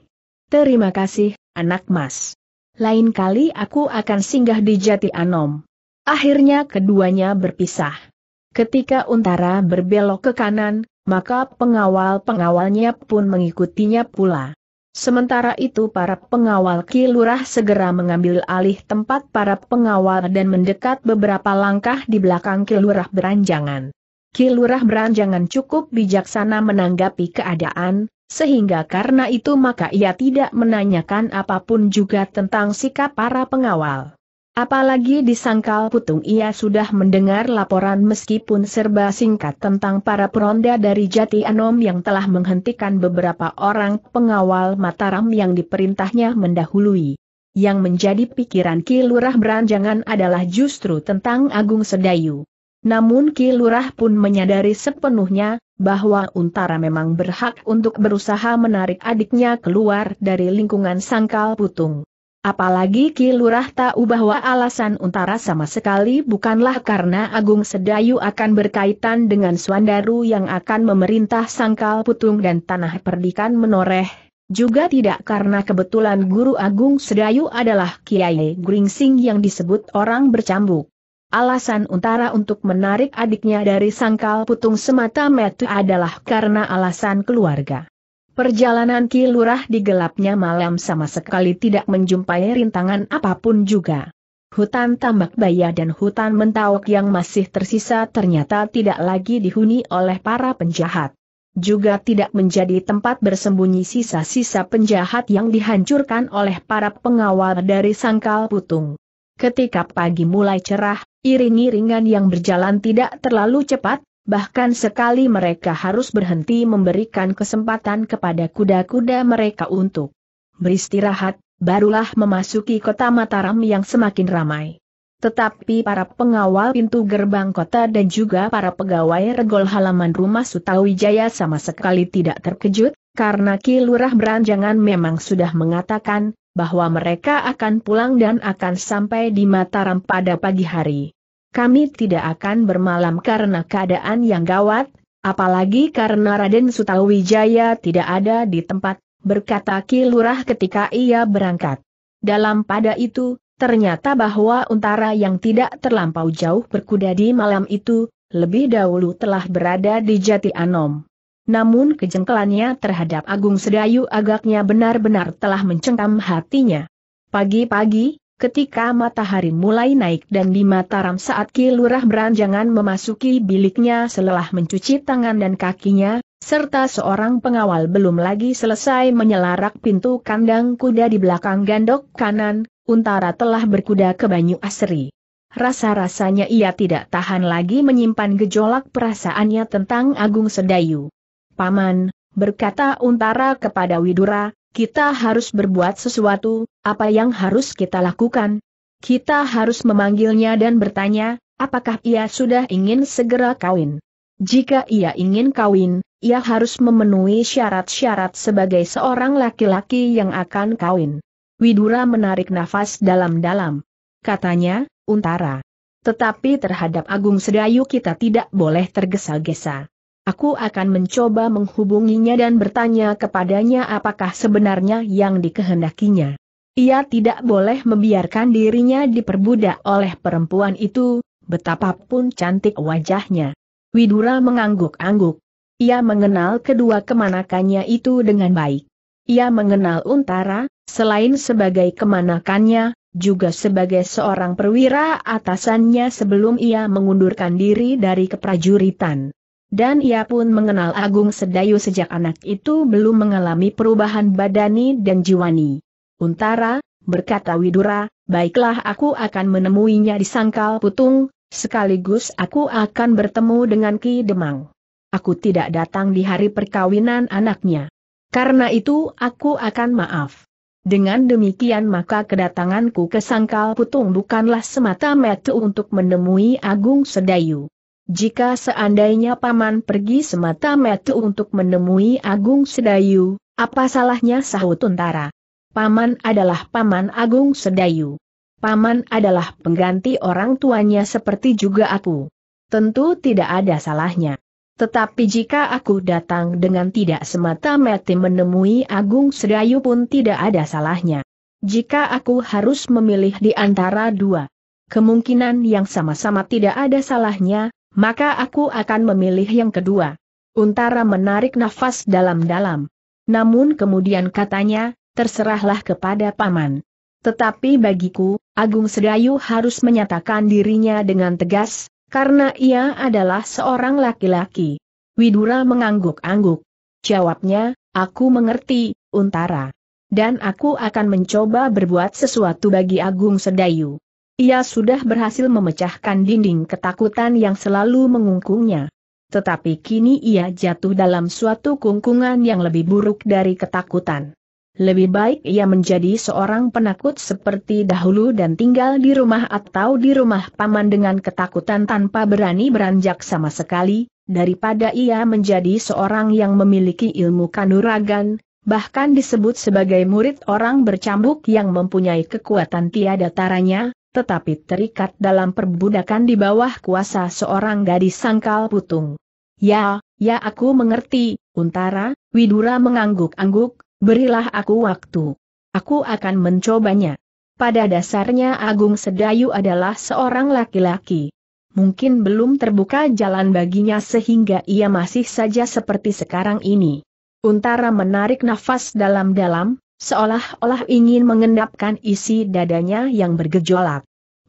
Terima kasih, anak mas lain kali aku akan singgah di Jati Anom. Akhirnya keduanya berpisah. Ketika Untara berbelok ke kanan, maka pengawal-pengawalnya pun mengikutinya pula. Sementara itu para pengawal kilurah segera mengambil alih tempat para pengawal dan mendekat beberapa langkah di belakang kilurah beranjangan. Kilurah beranjangan cukup bijaksana menanggapi keadaan, sehingga karena itu maka ia tidak menanyakan apapun juga tentang sikap para pengawal. Apalagi di sangkal putung ia sudah mendengar laporan meskipun serba singkat tentang para peronda dari Jati Anom yang telah menghentikan beberapa orang pengawal Mataram yang diperintahnya mendahului. Yang menjadi pikiran Ki Lurah Beranjangan adalah justru tentang Agung Sedayu. Namun Ki Lurah pun menyadari sepenuhnya, bahwa Untara memang berhak untuk berusaha menarik adiknya keluar dari lingkungan sangkal putung. Apalagi Ki Lurah tahu bahwa alasan Untara sama sekali bukanlah karena Agung Sedayu akan berkaitan dengan Swandaru yang akan memerintah Sangkal Putung dan Tanah Perdikan Menoreh, juga tidak karena kebetulan Guru Agung Sedayu adalah Kiai Gringsing yang disebut orang bercambuk. Alasan Untara untuk menarik adiknya dari sangkal putung semata metu adalah karena alasan keluarga. Perjalanan Ki Lurah di gelapnya malam sama sekali tidak menjumpai rintangan apapun juga. Hutan tambak baya dan hutan mentauk yang masih tersisa ternyata tidak lagi dihuni oleh para penjahat. Juga tidak menjadi tempat bersembunyi sisa-sisa penjahat yang dihancurkan oleh para pengawal dari sangkal putung. Ketika pagi mulai cerah, iring-iringan yang berjalan tidak terlalu cepat, bahkan sekali mereka harus berhenti memberikan kesempatan kepada kuda-kuda mereka untuk beristirahat, barulah memasuki kota Mataram yang semakin ramai. Tetapi para pengawal pintu gerbang kota dan juga para pegawai regol halaman rumah Sutawijaya sama sekali tidak terkejut, karena Kilurah Beranjangan memang sudah mengatakan, bahwa mereka akan pulang dan akan sampai di Mataram pada pagi hari. Kami tidak akan bermalam karena keadaan yang gawat, apalagi karena Raden Sutawijaya tidak ada di tempat, berkata Ki Lurah ketika ia berangkat. Dalam pada itu, ternyata bahwa untara yang tidak terlampau jauh berkuda di malam itu, lebih dahulu telah berada di Jati Anom namun kejengkelannya terhadap Agung Sedayu agaknya benar-benar telah mencengkam hatinya. Pagi-pagi, ketika matahari mulai naik dan di Mataram saat Kilurah beranjangan memasuki biliknya selelah mencuci tangan dan kakinya, serta seorang pengawal belum lagi selesai menyelarak pintu kandang kuda di belakang gandok kanan, Untara telah berkuda ke Banyu Asri. Rasa-rasanya ia tidak tahan lagi menyimpan gejolak perasaannya tentang Agung Sedayu. Paman, berkata Untara kepada Widura, kita harus berbuat sesuatu, apa yang harus kita lakukan? Kita harus memanggilnya dan bertanya, apakah ia sudah ingin segera kawin? Jika ia ingin kawin, ia harus memenuhi syarat-syarat sebagai seorang laki-laki yang akan kawin. Widura menarik nafas dalam-dalam. Katanya, Untara. Tetapi terhadap Agung Sedayu kita tidak boleh tergesa-gesa. Aku akan mencoba menghubunginya dan bertanya kepadanya apakah sebenarnya yang dikehendakinya. Ia tidak boleh membiarkan dirinya diperbudak oleh perempuan itu, betapapun cantik wajahnya. Widura mengangguk-angguk. Ia mengenal kedua kemanakannya itu dengan baik. Ia mengenal Untara, selain sebagai kemanakannya, juga sebagai seorang perwira atasannya sebelum ia mengundurkan diri dari keprajuritan. Dan ia pun mengenal Agung Sedayu sejak anak itu belum mengalami perubahan badani dan jiwani. Untara, berkata Widura, baiklah aku akan menemuinya di Sangkal Putung, sekaligus aku akan bertemu dengan Ki Demang. Aku tidak datang di hari perkawinan anaknya. Karena itu aku akan maaf. Dengan demikian maka kedatanganku ke Sangkal Putung bukanlah semata-mata untuk menemui Agung Sedayu. Jika seandainya paman pergi semata-mata untuk menemui Agung Sedayu, apa salahnya sahut Untara? Paman adalah paman Agung Sedayu. Paman adalah pengganti orang tuanya seperti juga aku. Tentu tidak ada salahnya. Tetapi jika aku datang dengan tidak semata-mata menemui Agung Sedayu pun tidak ada salahnya. Jika aku harus memilih di antara dua kemungkinan yang sama-sama tidak ada salahnya, maka aku akan memilih yang kedua. Untara menarik nafas dalam-dalam. Namun kemudian katanya, terserahlah kepada paman. Tetapi bagiku, Agung Sedayu harus menyatakan dirinya dengan tegas, karena ia adalah seorang laki-laki. Widura mengangguk-angguk. Jawabnya, aku mengerti, Untara. Dan aku akan mencoba berbuat sesuatu bagi Agung Sedayu. Ia sudah berhasil memecahkan dinding ketakutan yang selalu mengungkungnya. Tetapi kini ia jatuh dalam suatu kungkungan yang lebih buruk dari ketakutan. Lebih baik ia menjadi seorang penakut seperti dahulu dan tinggal di rumah atau di rumah paman dengan ketakutan tanpa berani beranjak sama sekali, daripada ia menjadi seorang yang memiliki ilmu kanuragan, bahkan disebut sebagai murid orang bercambuk yang mempunyai kekuatan tiada taranya, tetapi terikat dalam perbudakan di bawah kuasa seorang gadis sangkal putung. Ya, ya aku mengerti, Untara, Widura mengangguk-angguk, berilah aku waktu. Aku akan mencobanya. Pada dasarnya Agung Sedayu adalah seorang laki-laki. Mungkin belum terbuka jalan baginya sehingga ia masih saja seperti sekarang ini. Untara menarik nafas dalam-dalam, seolah-olah ingin mengendapkan isi dadanya yang bergejolak.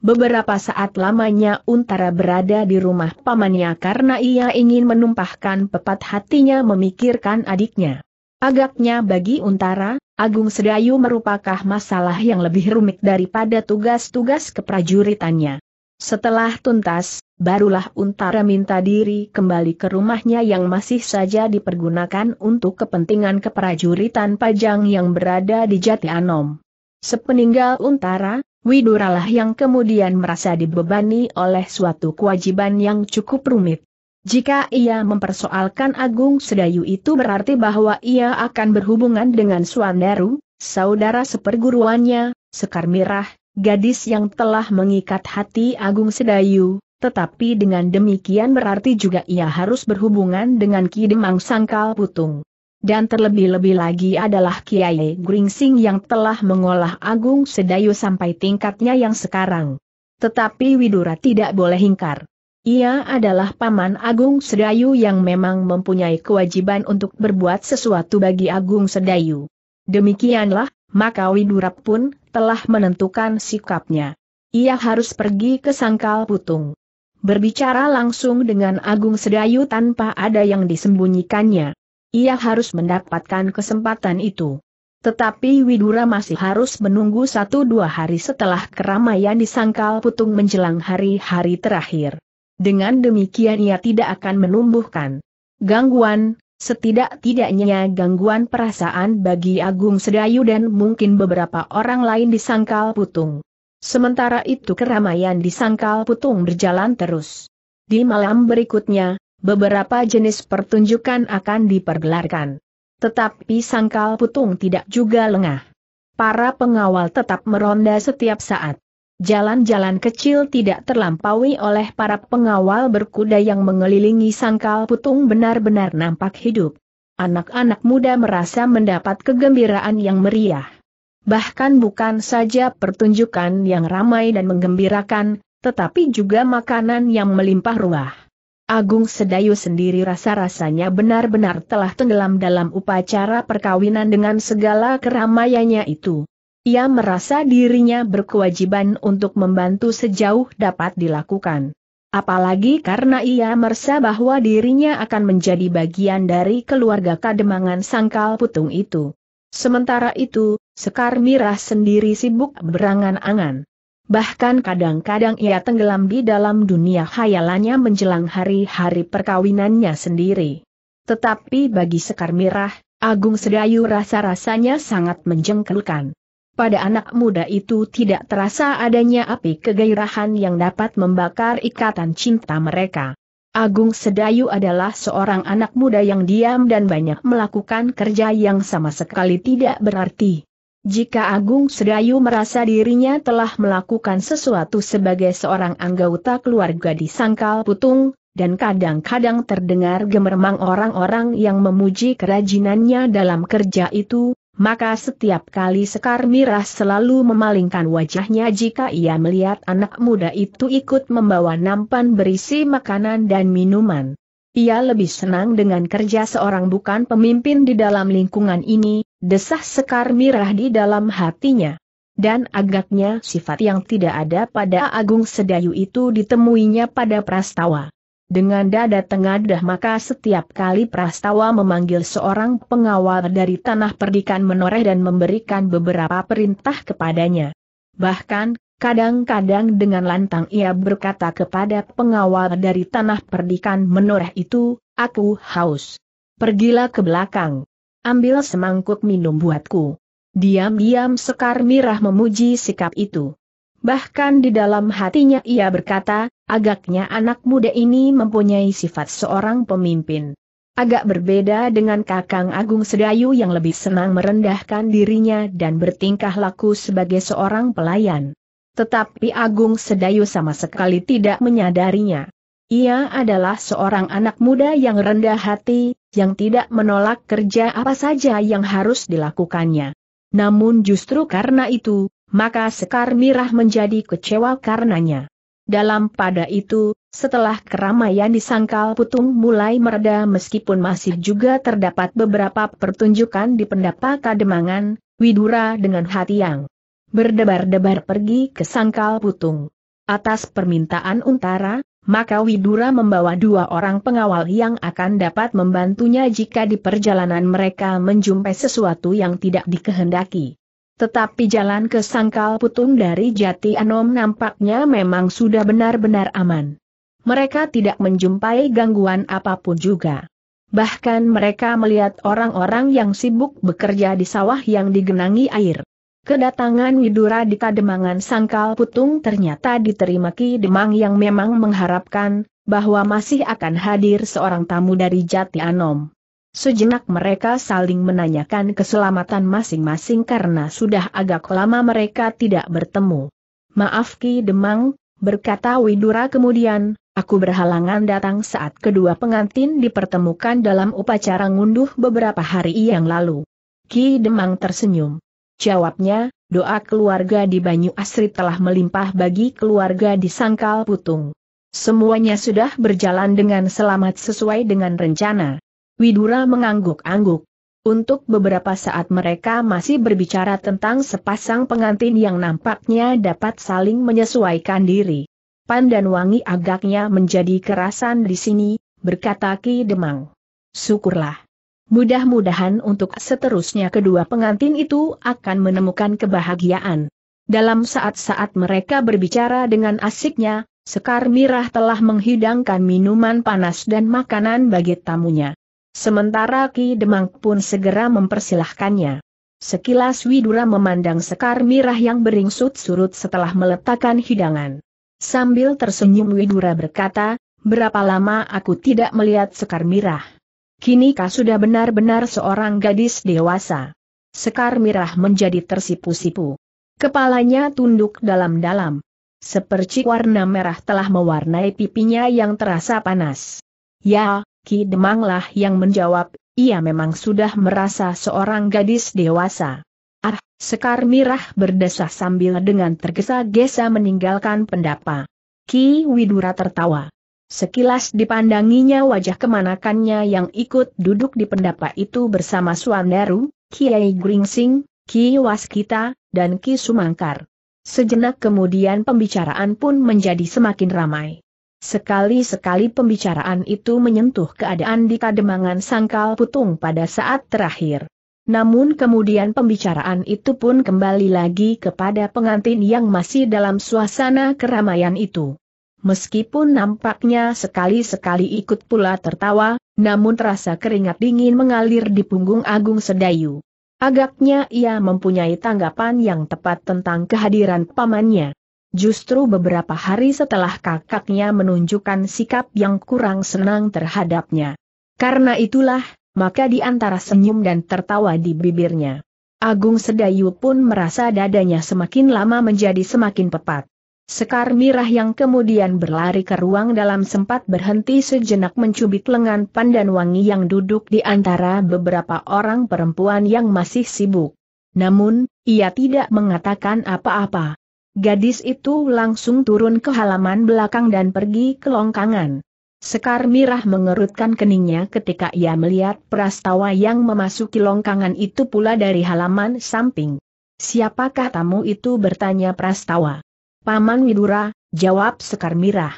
Beberapa saat lamanya Untara berada di rumah pamannya karena ia ingin menumpahkan pepat hatinya memikirkan adiknya. Agaknya bagi Untara, Agung Sedayu merupakan masalah yang lebih rumit daripada tugas-tugas keprajuritannya. Setelah tuntas, barulah Untara minta diri kembali ke rumahnya yang masih saja dipergunakan untuk kepentingan keprajuritan Pajang yang berada di Jati Anom. Sepeninggal Untara, Widuralah yang kemudian merasa dibebani oleh suatu kewajiban yang cukup rumit. Jika ia mempersoalkan Agung Sedayu itu berarti bahwa ia akan berhubungan dengan Suandaru, saudara seperguruannya, Sekar Mirah, gadis yang telah mengikat hati Agung Sedayu, tetapi dengan demikian berarti juga ia harus berhubungan dengan Ki Demang Sangkal Putung. Dan terlebih-lebih lagi adalah Kiai Gringsing yang telah mengolah Agung Sedayu sampai tingkatnya yang sekarang. Tetapi Widura tidak boleh hingkar. Ia adalah paman Agung Sedayu yang memang mempunyai kewajiban untuk berbuat sesuatu bagi Agung Sedayu. Demikianlah, maka Widura pun telah menentukan sikapnya. Ia harus pergi ke Sangkal Putung. Berbicara langsung dengan Agung Sedayu tanpa ada yang disembunyikannya. Ia harus mendapatkan kesempatan itu. Tetapi Widura masih harus menunggu satu dua hari setelah keramaian di Sangkal Putung menjelang hari-hari terakhir. Dengan demikian ia tidak akan menumbuhkan gangguan, Setidak-tidaknya gangguan perasaan bagi Agung Sedayu dan mungkin beberapa orang lain di Sangkal Putung. Sementara itu keramaian di Sangkal Putung berjalan terus. Di malam berikutnya, beberapa jenis pertunjukan akan dipergelarkan. Tetapi Sangkal Putung tidak juga lengah. Para pengawal tetap meronda setiap saat. Jalan-jalan kecil tidak terlampaui oleh para pengawal berkuda yang mengelilingi sangkal putung benar-benar nampak hidup. Anak-anak muda merasa mendapat kegembiraan yang meriah. Bahkan bukan saja pertunjukan yang ramai dan menggembirakan, tetapi juga makanan yang melimpah ruah. Agung Sedayu sendiri rasa-rasanya benar-benar telah tenggelam dalam upacara perkawinan dengan segala keramaiannya itu. Ia merasa dirinya berkewajiban untuk membantu sejauh dapat dilakukan. Apalagi karena ia merasa bahwa dirinya akan menjadi bagian dari keluarga kademangan sangkal putung itu. Sementara itu, Sekar Mirah sendiri sibuk berangan-angan. Bahkan kadang-kadang ia tenggelam di dalam dunia khayalannya menjelang hari-hari perkawinannya sendiri. Tetapi bagi Sekar Mirah, Agung Sedayu rasa-rasanya sangat menjengkelkan pada anak muda itu tidak terasa adanya api kegairahan yang dapat membakar ikatan cinta mereka. Agung Sedayu adalah seorang anak muda yang diam dan banyak melakukan kerja yang sama sekali tidak berarti. Jika Agung Sedayu merasa dirinya telah melakukan sesuatu sebagai seorang anggota keluarga di Sangkal Putung, dan kadang-kadang terdengar gemermang orang-orang yang memuji kerajinannya dalam kerja itu, maka setiap kali Sekar Mirah selalu memalingkan wajahnya jika ia melihat anak muda itu ikut membawa nampan berisi makanan dan minuman. Ia lebih senang dengan kerja seorang bukan pemimpin di dalam lingkungan ini, desah Sekar Mirah di dalam hatinya. Dan agaknya sifat yang tidak ada pada Agung Sedayu itu ditemuinya pada Prastawa. Dengan dada tengadah maka setiap kali Prastawa memanggil seorang pengawal dari tanah perdikan menoreh dan memberikan beberapa perintah kepadanya. Bahkan, kadang-kadang dengan lantang ia berkata kepada pengawal dari tanah perdikan menoreh itu, aku haus. Pergilah ke belakang. Ambil semangkuk minum buatku. Diam-diam Sekar Mirah memuji sikap itu. Bahkan di dalam hatinya ia berkata, agaknya anak muda ini mempunyai sifat seorang pemimpin. Agak berbeda dengan Kakang Agung Sedayu yang lebih senang merendahkan dirinya dan bertingkah laku sebagai seorang pelayan. Tetapi Agung Sedayu sama sekali tidak menyadarinya. Ia adalah seorang anak muda yang rendah hati, yang tidak menolak kerja apa saja yang harus dilakukannya. Namun justru karena itu, maka Sekar Mirah menjadi kecewa karenanya. Dalam pada itu, setelah keramaian di Sangkal Putung mulai mereda meskipun masih juga terdapat beberapa pertunjukan di pendapa Kademangan, Widura dengan hati yang berdebar-debar pergi ke Sangkal Putung. Atas permintaan Untara, maka Widura membawa dua orang pengawal yang akan dapat membantunya jika di perjalanan mereka menjumpai sesuatu yang tidak dikehendaki. Tetapi jalan ke Sangkal Putung dari Jati Anom nampaknya memang sudah benar-benar aman. Mereka tidak menjumpai gangguan apapun juga. Bahkan mereka melihat orang-orang yang sibuk bekerja di sawah yang digenangi air. Kedatangan Widura di Kademangan Sangkal Putung ternyata diterima Ki Demang yang memang mengharapkan bahwa masih akan hadir seorang tamu dari Jati Anom. Sejenak mereka saling menanyakan keselamatan masing-masing karena sudah agak lama mereka tidak bertemu. Maaf Ki Demang, berkata Widura kemudian, aku berhalangan datang saat kedua pengantin dipertemukan dalam upacara ngunduh beberapa hari yang lalu. Ki Demang tersenyum. Jawabnya, doa keluarga di Banyu Asri telah melimpah bagi keluarga di Sangkal Putung. Semuanya sudah berjalan dengan selamat sesuai dengan rencana. Widura mengangguk-angguk. Untuk beberapa saat mereka masih berbicara tentang sepasang pengantin yang nampaknya dapat saling menyesuaikan diri. Pandan wangi agaknya menjadi kerasan di sini, berkata Ki Demang. Syukurlah. Mudah-mudahan untuk seterusnya kedua pengantin itu akan menemukan kebahagiaan. Dalam saat-saat mereka berbicara dengan asiknya, Sekar Mirah telah menghidangkan minuman panas dan makanan bagi tamunya. Sementara Ki Demang pun segera mempersilahkannya. Sekilas Widura memandang sekar mirah yang beringsut surut setelah meletakkan hidangan. Sambil tersenyum Widura berkata, berapa lama aku tidak melihat sekar mirah. Kini kau sudah benar-benar seorang gadis dewasa. Sekar mirah menjadi tersipu-sipu. Kepalanya tunduk dalam-dalam. Sepercik warna merah telah mewarnai pipinya yang terasa panas. Ya, Ki Demanglah yang menjawab, ia memang sudah merasa seorang gadis dewasa. Ah, Sekar Mirah berdesah sambil dengan tergesa-gesa meninggalkan pendapa. Ki Widura tertawa. Sekilas dipandanginya wajah kemanakannya yang ikut duduk di pendapa itu bersama Suanderu, Kiai Gringsing, Ki Waskita, dan Ki Sumangkar. Sejenak kemudian pembicaraan pun menjadi semakin ramai. Sekali-sekali pembicaraan itu menyentuh keadaan di kademangan sangkal putung pada saat terakhir. Namun kemudian pembicaraan itu pun kembali lagi kepada pengantin yang masih dalam suasana keramaian itu. Meskipun nampaknya sekali-sekali ikut pula tertawa, namun terasa keringat dingin mengalir di punggung Agung Sedayu. Agaknya ia mempunyai tanggapan yang tepat tentang kehadiran pamannya. Justru beberapa hari setelah kakaknya menunjukkan sikap yang kurang senang terhadapnya. Karena itulah, maka di antara senyum dan tertawa di bibirnya, Agung Sedayu pun merasa dadanya semakin lama menjadi semakin pepat. Sekar mirah yang kemudian berlari ke ruang dalam sempat berhenti sejenak mencubit lengan pandan wangi yang duduk di antara beberapa orang perempuan yang masih sibuk. Namun, ia tidak mengatakan apa-apa. Gadis itu langsung turun ke halaman belakang dan pergi ke longkangan. Sekar Mirah mengerutkan keningnya ketika ia melihat prastawa yang memasuki longkangan itu pula dari halaman samping. Siapakah tamu itu bertanya prastawa? Paman Widura, jawab Sekar Mirah.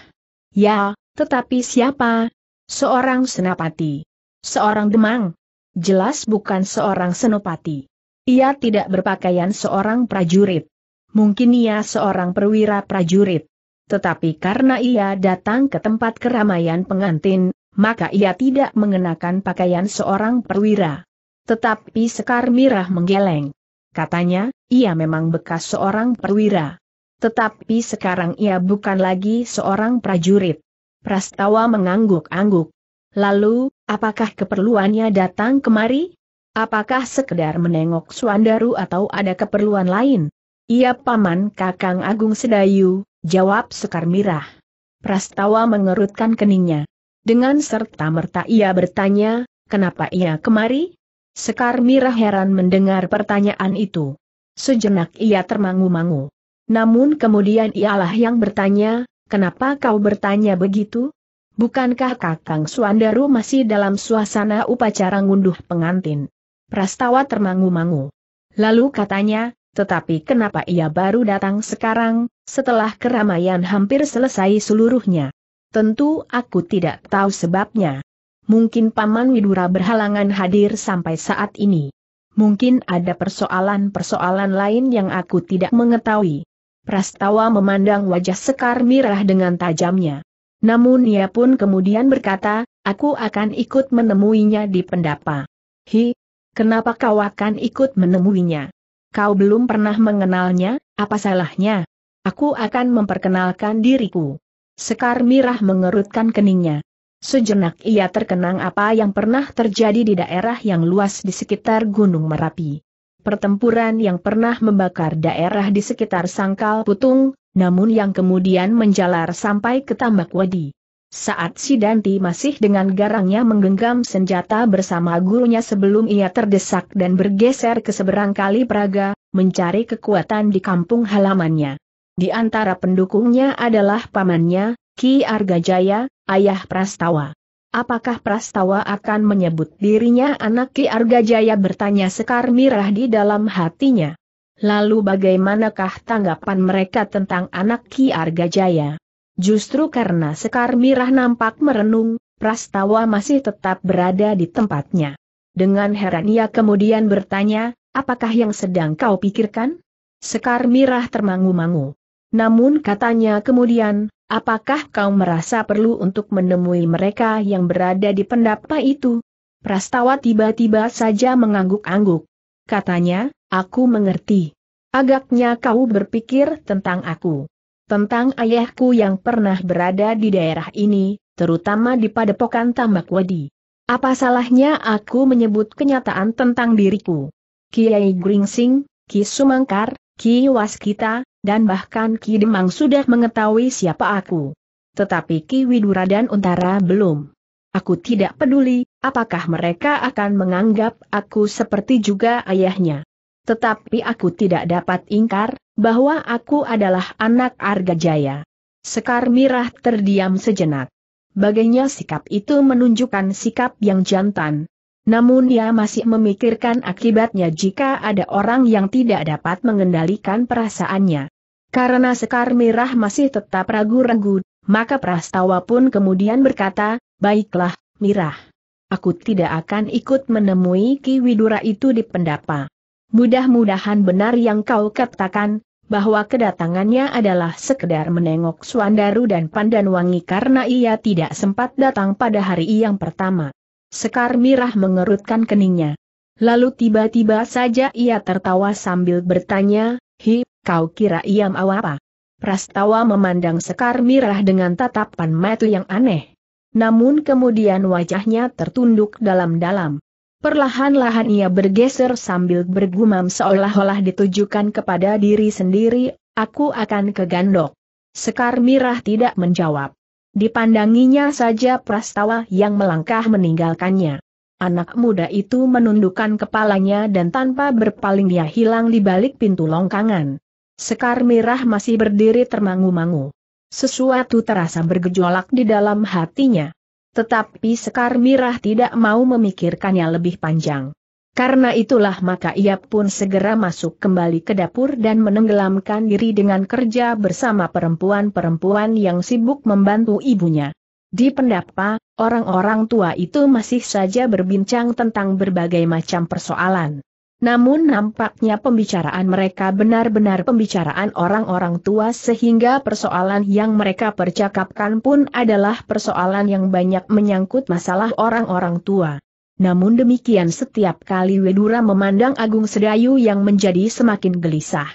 Ya, tetapi siapa? Seorang senapati. Seorang demang. Jelas bukan seorang senopati. Ia tidak berpakaian seorang prajurit. Mungkin ia seorang perwira prajurit. Tetapi karena ia datang ke tempat keramaian pengantin, maka ia tidak mengenakan pakaian seorang perwira. Tetapi Sekar Mirah menggeleng. Katanya, ia memang bekas seorang perwira. Tetapi sekarang ia bukan lagi seorang prajurit. Prastawa mengangguk-angguk. Lalu, apakah keperluannya datang kemari? Apakah sekedar menengok Suandaru atau ada keperluan lain? Iya paman Kakang Agung Sedayu, jawab Sekar Mirah. Prastawa mengerutkan keningnya. Dengan serta-merta ia bertanya, kenapa ia kemari? Sekar Mirah heran mendengar pertanyaan itu. Sejenak ia termangu-mangu. Namun kemudian ialah yang bertanya, kenapa kau bertanya begitu? Bukankah Kakang Suandaru masih dalam suasana upacara ngunduh pengantin? Prastawa termangu-mangu. Lalu katanya, tetapi kenapa ia baru datang sekarang, setelah keramaian hampir selesai seluruhnya? Tentu aku tidak tahu sebabnya. Mungkin Paman Widura berhalangan hadir sampai saat ini. Mungkin ada persoalan-persoalan lain yang aku tidak mengetahui. Prastawa memandang wajah Sekar Mirah dengan tajamnya. Namun ia pun kemudian berkata, aku akan ikut menemuinya di pendapa. Hi, kenapa kau akan ikut menemuinya? Kau belum pernah mengenalnya, apa salahnya? Aku akan memperkenalkan diriku. Sekar Mirah mengerutkan keningnya. Sejenak ia terkenang apa yang pernah terjadi di daerah yang luas di sekitar Gunung Merapi. Pertempuran yang pernah membakar daerah di sekitar Sangkal Putung, namun yang kemudian menjalar sampai ke Tambak Wadi. Saat si Danti masih dengan garangnya menggenggam senjata bersama gurunya sebelum ia terdesak dan bergeser ke seberang kali Praga, mencari kekuatan di kampung halamannya. Di antara pendukungnya adalah pamannya, Ki Argajaya, ayah Prastawa. Apakah Prastawa akan menyebut dirinya anak Ki Argajaya bertanya Sekar Mirah di dalam hatinya. Lalu bagaimanakah tanggapan mereka tentang anak Ki Argajaya? Justru karena Sekar Mirah nampak merenung, Prastawa masih tetap berada di tempatnya. Dengan heran ia kemudian bertanya, apakah yang sedang kau pikirkan? Sekar Mirah termangu-mangu. Namun katanya kemudian, apakah kau merasa perlu untuk menemui mereka yang berada di pendapa itu? Prastawa tiba-tiba saja mengangguk-angguk. Katanya, aku mengerti. Agaknya kau berpikir tentang aku tentang ayahku yang pernah berada di daerah ini, terutama di padepokan Tambak Wedi. Apa salahnya aku menyebut kenyataan tentang diriku? Kiai Gringsing, Ki Sumangkar, Ki Waskita, dan bahkan Ki Demang sudah mengetahui siapa aku. Tetapi Ki Widura dan Untara belum. Aku tidak peduli, apakah mereka akan menganggap aku seperti juga ayahnya. Tetapi aku tidak dapat ingkar, bahwa aku adalah anak Arga Jaya. Sekar Mirah terdiam sejenak. Baginya sikap itu menunjukkan sikap yang jantan. Namun ia masih memikirkan akibatnya jika ada orang yang tidak dapat mengendalikan perasaannya. Karena Sekar Mirah masih tetap ragu-ragu, maka Prastawa pun kemudian berkata, Baiklah, Mirah. Aku tidak akan ikut menemui Ki Widura itu di pendapa. Mudah-mudahan benar yang kau katakan, bahwa kedatangannya adalah sekedar menengok Suandaru dan Pandanwangi karena ia tidak sempat datang pada hari yang pertama. Sekar Mirah mengerutkan keningnya. Lalu tiba-tiba saja ia tertawa sambil bertanya, Hi, kau kira ia mau apa? Prastawa memandang Sekar Mirah dengan tatapan mata yang aneh. Namun kemudian wajahnya tertunduk dalam-dalam. Perlahan-lahan ia bergeser sambil bergumam seolah-olah ditujukan kepada diri sendiri, aku akan ke Gandok. Sekar Mirah tidak menjawab. Dipandanginya saja prastawa yang melangkah meninggalkannya. Anak muda itu menundukkan kepalanya dan tanpa berpaling ia hilang di balik pintu longkangan. Sekar Mirah masih berdiri termangu-mangu. Sesuatu terasa bergejolak di dalam hatinya. Tetapi Sekar Mirah tidak mau memikirkannya lebih panjang. Karena itulah maka ia pun segera masuk kembali ke dapur dan menenggelamkan diri dengan kerja bersama perempuan-perempuan yang sibuk membantu ibunya. Di pendapa, orang-orang tua itu masih saja berbincang tentang berbagai macam persoalan. Namun nampaknya pembicaraan mereka benar-benar pembicaraan orang-orang tua sehingga persoalan yang mereka percakapkan pun adalah persoalan yang banyak menyangkut masalah orang-orang tua. Namun demikian setiap kali Wedura memandang Agung Sedayu yang menjadi semakin gelisah.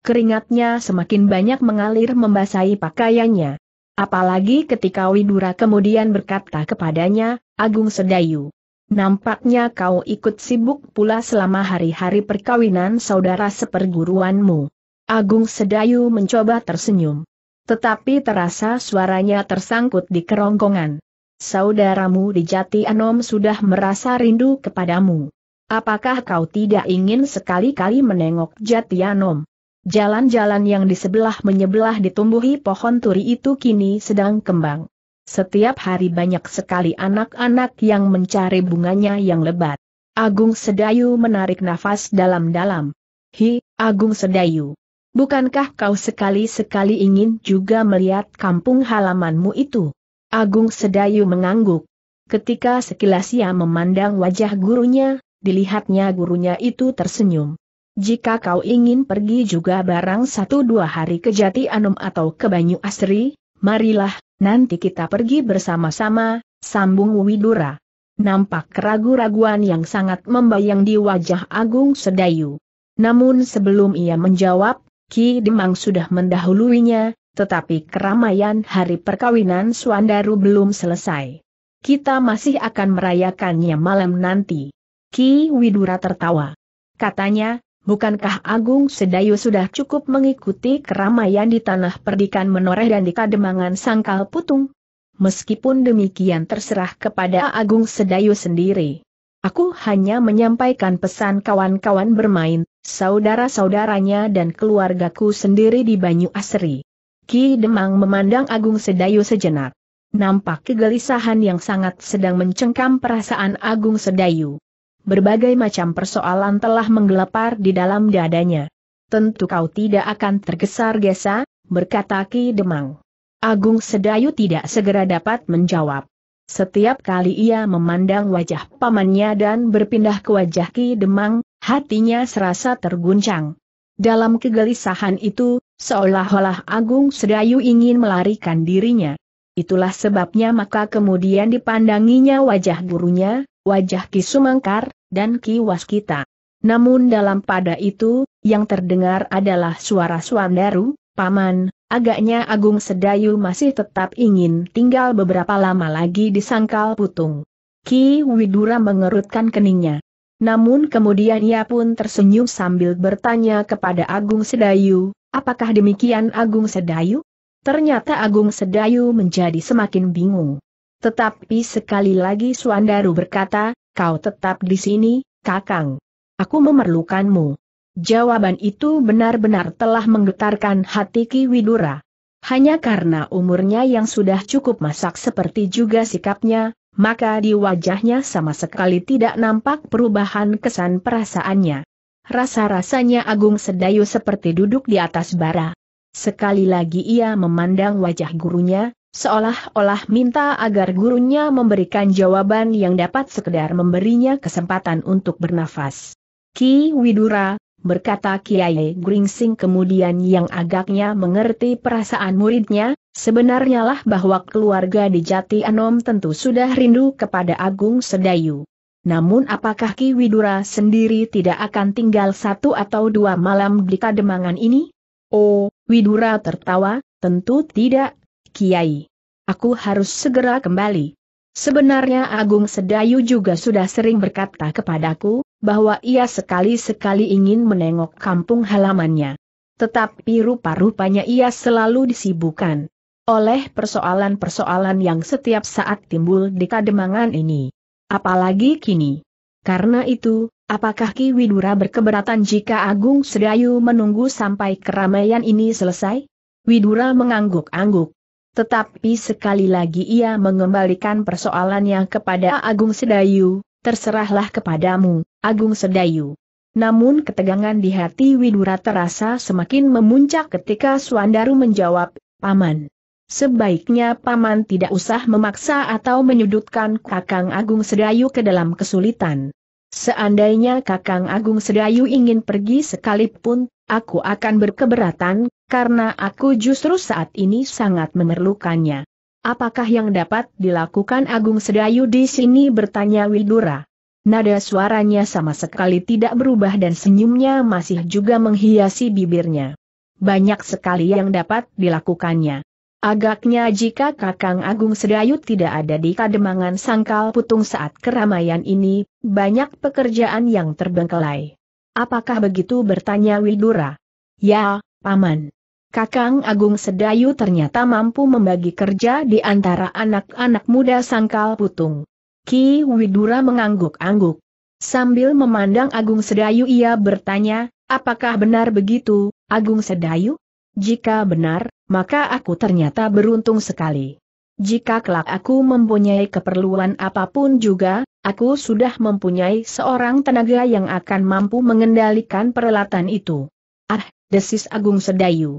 Keringatnya semakin banyak mengalir membasahi pakaiannya. Apalagi ketika Widura kemudian berkata kepadanya, Agung Sedayu, Nampaknya kau ikut sibuk pula selama hari-hari perkawinan saudara seperguruanmu. Agung Sedayu mencoba tersenyum. Tetapi terasa suaranya tersangkut di kerongkongan. Saudaramu di Jati Anom sudah merasa rindu kepadamu. Apakah kau tidak ingin sekali-kali menengok Jati Anom? Jalan-jalan yang di sebelah menyebelah ditumbuhi pohon turi itu kini sedang kembang. Setiap hari banyak sekali anak-anak yang mencari bunganya yang lebat. Agung Sedayu menarik nafas dalam-dalam. Hi, Agung Sedayu. Bukankah kau sekali-sekali ingin juga melihat kampung halamanmu itu? Agung Sedayu mengangguk. Ketika sekilas ia memandang wajah gurunya, dilihatnya gurunya itu tersenyum. Jika kau ingin pergi juga barang satu dua hari ke Jati Anum atau ke Banyu Asri, Marilah, nanti kita pergi bersama-sama, sambung Widura. Nampak keragu-raguan yang sangat membayang di wajah Agung Sedayu. Namun sebelum ia menjawab, Ki Demang sudah mendahuluinya, tetapi keramaian hari perkawinan Suandaru belum selesai. Kita masih akan merayakannya malam nanti. Ki Widura tertawa. Katanya, Bukankah Agung Sedayu sudah cukup mengikuti keramaian di tanah perdikan menoreh dan di kademangan sangkal putung? Meskipun demikian terserah kepada Agung Sedayu sendiri. Aku hanya menyampaikan pesan kawan-kawan bermain, saudara-saudaranya dan keluargaku sendiri di Banyu Asri. Ki Demang memandang Agung Sedayu sejenak. Nampak kegelisahan yang sangat sedang mencengkam perasaan Agung Sedayu. Berbagai macam persoalan telah menggelepar di dalam dadanya. Tentu kau tidak akan tergesa-gesa, berkata Ki Demang. Agung Sedayu tidak segera dapat menjawab. Setiap kali ia memandang wajah pamannya dan berpindah ke wajah Ki Demang, hatinya serasa terguncang. Dalam kegelisahan itu, seolah-olah Agung Sedayu ingin melarikan dirinya. Itulah sebabnya maka kemudian dipandanginya wajah gurunya, wajah Ki Sumangkar, dan Ki Waskita. Namun dalam pada itu, yang terdengar adalah suara Suandaru, Paman, agaknya Agung Sedayu masih tetap ingin tinggal beberapa lama lagi di sangkal putung. Ki Widura mengerutkan keningnya. Namun kemudian ia pun tersenyum sambil bertanya kepada Agung Sedayu, apakah demikian Agung Sedayu? Ternyata Agung Sedayu menjadi semakin bingung. Tetapi sekali lagi Suandaru berkata, kau tetap di sini, Kakang. Aku memerlukanmu. Jawaban itu benar-benar telah menggetarkan hati Ki Widura. Hanya karena umurnya yang sudah cukup masak seperti juga sikapnya, maka di wajahnya sama sekali tidak nampak perubahan kesan perasaannya. Rasa-rasanya Agung Sedayu seperti duduk di atas bara. Sekali lagi ia memandang wajah gurunya, Seolah-olah minta agar gurunya memberikan jawaban yang dapat sekedar memberinya kesempatan untuk bernafas. Ki Widura, berkata Kiai Gringsing kemudian yang agaknya mengerti perasaan muridnya, sebenarnya lah bahwa keluarga di Jati Anom tentu sudah rindu kepada Agung Sedayu. Namun apakah Ki Widura sendiri tidak akan tinggal satu atau dua malam di Kademangan ini? Oh, Widura tertawa, tentu tidak, Kiai. Aku harus segera kembali. Sebenarnya Agung Sedayu juga sudah sering berkata kepadaku, bahwa ia sekali-sekali ingin menengok kampung halamannya. Tetapi rupa-rupanya ia selalu disibukan oleh persoalan-persoalan yang setiap saat timbul di kademangan ini. Apalagi kini. Karena itu, apakah Ki Widura berkeberatan jika Agung Sedayu menunggu sampai keramaian ini selesai? Widura mengangguk-angguk. Tetapi sekali lagi ia mengembalikan persoalannya kepada Agung Sedayu, terserahlah kepadamu, Agung Sedayu. Namun ketegangan di hati Widura terasa semakin memuncak ketika Suandaru menjawab, Paman. Sebaiknya Paman tidak usah memaksa atau menyudutkan Kakang Agung Sedayu ke dalam kesulitan. Seandainya Kakang Agung Sedayu ingin pergi sekalipun, aku akan berkeberatan, karena aku justru saat ini sangat memerlukannya. Apakah yang dapat dilakukan Agung Sedayu di sini bertanya Widura. Nada suaranya sama sekali tidak berubah dan senyumnya masih juga menghiasi bibirnya. Banyak sekali yang dapat dilakukannya. Agaknya jika Kakang Agung Sedayu tidak ada di Kademangan Sangkal Putung saat keramaian ini, banyak pekerjaan yang terbengkelai. Apakah begitu bertanya Widura? Ya, Paman. Kakang Agung Sedayu ternyata mampu membagi kerja di antara anak-anak muda sangkal putung. Ki Widura mengangguk-angguk. Sambil memandang Agung Sedayu ia bertanya, apakah benar begitu, Agung Sedayu? Jika benar, maka aku ternyata beruntung sekali. Jika kelak aku mempunyai keperluan apapun juga, aku sudah mempunyai seorang tenaga yang akan mampu mengendalikan peralatan itu. Ah, desis Agung Sedayu.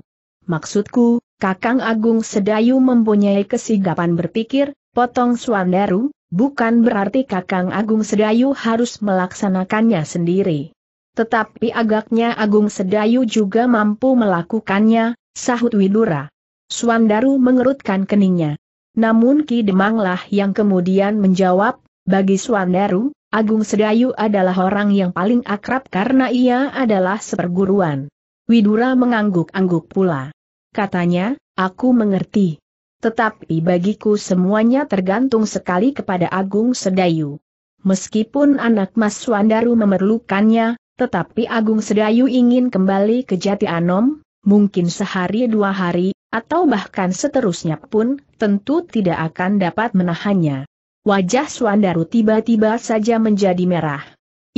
Maksudku, Kakang Agung Sedayu mempunyai kesigapan berpikir, potong Suandaru, bukan berarti Kakang Agung Sedayu harus melaksanakannya sendiri. Tetapi agaknya Agung Sedayu juga mampu melakukannya, sahut Widura. Suandaru mengerutkan keningnya. Namun Ki Demanglah yang kemudian menjawab, bagi Suandaru, Agung Sedayu adalah orang yang paling akrab karena ia adalah seperguruan. Widura mengangguk-angguk pula. Katanya, aku mengerti. Tetapi bagiku semuanya tergantung sekali kepada Agung Sedayu. Meskipun anak Mas Swandaru memerlukannya, tetapi Agung Sedayu ingin kembali ke Jati Anom, mungkin sehari dua hari, atau bahkan seterusnya pun, tentu tidak akan dapat menahannya. Wajah Swandaru tiba-tiba saja menjadi merah.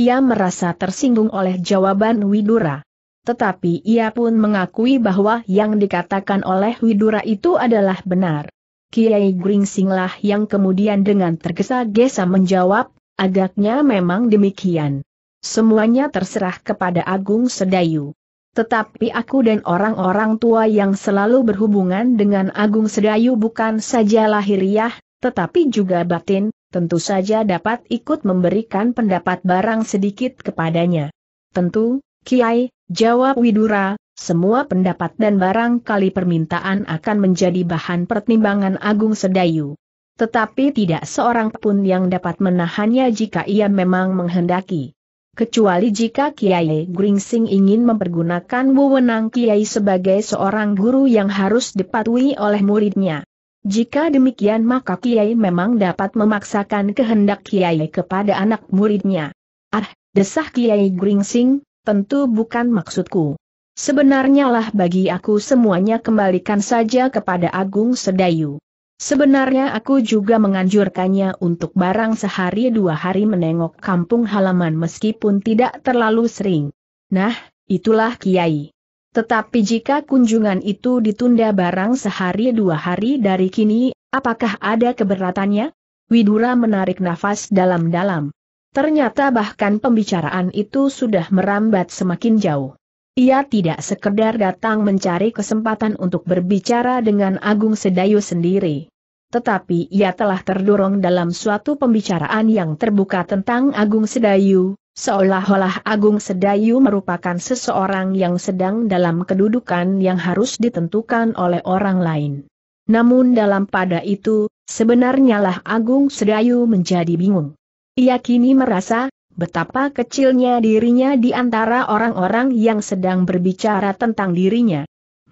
Ia merasa tersinggung oleh jawaban Widura tetapi ia pun mengakui bahwa yang dikatakan oleh Widura itu adalah benar. Kiai Gringsinglah yang kemudian dengan tergesa-gesa menjawab, agaknya memang demikian. Semuanya terserah kepada Agung Sedayu. Tetapi aku dan orang-orang tua yang selalu berhubungan dengan Agung Sedayu bukan saja lahiriah, tetapi juga batin, tentu saja dapat ikut memberikan pendapat barang sedikit kepadanya. Tentu, Kiai, Jawab Widura, semua pendapat dan barangkali permintaan akan menjadi bahan pertimbangan Agung Sedayu. Tetapi tidak seorang pun yang dapat menahannya jika ia memang menghendaki. Kecuali jika Kiai Gringsing ingin mempergunakan wewenang Kiai sebagai seorang guru yang harus dipatuhi oleh muridnya. Jika demikian maka Kiai memang dapat memaksakan kehendak Kiai kepada anak muridnya. Ah, desah Kiai Gringsing, tentu bukan maksudku. Sebenarnya lah bagi aku semuanya kembalikan saja kepada Agung Sedayu. Sebenarnya aku juga menganjurkannya untuk barang sehari dua hari menengok kampung halaman meskipun tidak terlalu sering. Nah, itulah Kiai. Tetapi jika kunjungan itu ditunda barang sehari dua hari dari kini, apakah ada keberatannya? Widura menarik nafas dalam-dalam. Ternyata bahkan pembicaraan itu sudah merambat semakin jauh. Ia tidak sekedar datang mencari kesempatan untuk berbicara dengan Agung Sedayu sendiri. Tetapi ia telah terdorong dalam suatu pembicaraan yang terbuka tentang Agung Sedayu, seolah-olah Agung Sedayu merupakan seseorang yang sedang dalam kedudukan yang harus ditentukan oleh orang lain. Namun dalam pada itu, sebenarnya lah Agung Sedayu menjadi bingung. Ia kini merasa, betapa kecilnya dirinya di antara orang-orang yang sedang berbicara tentang dirinya.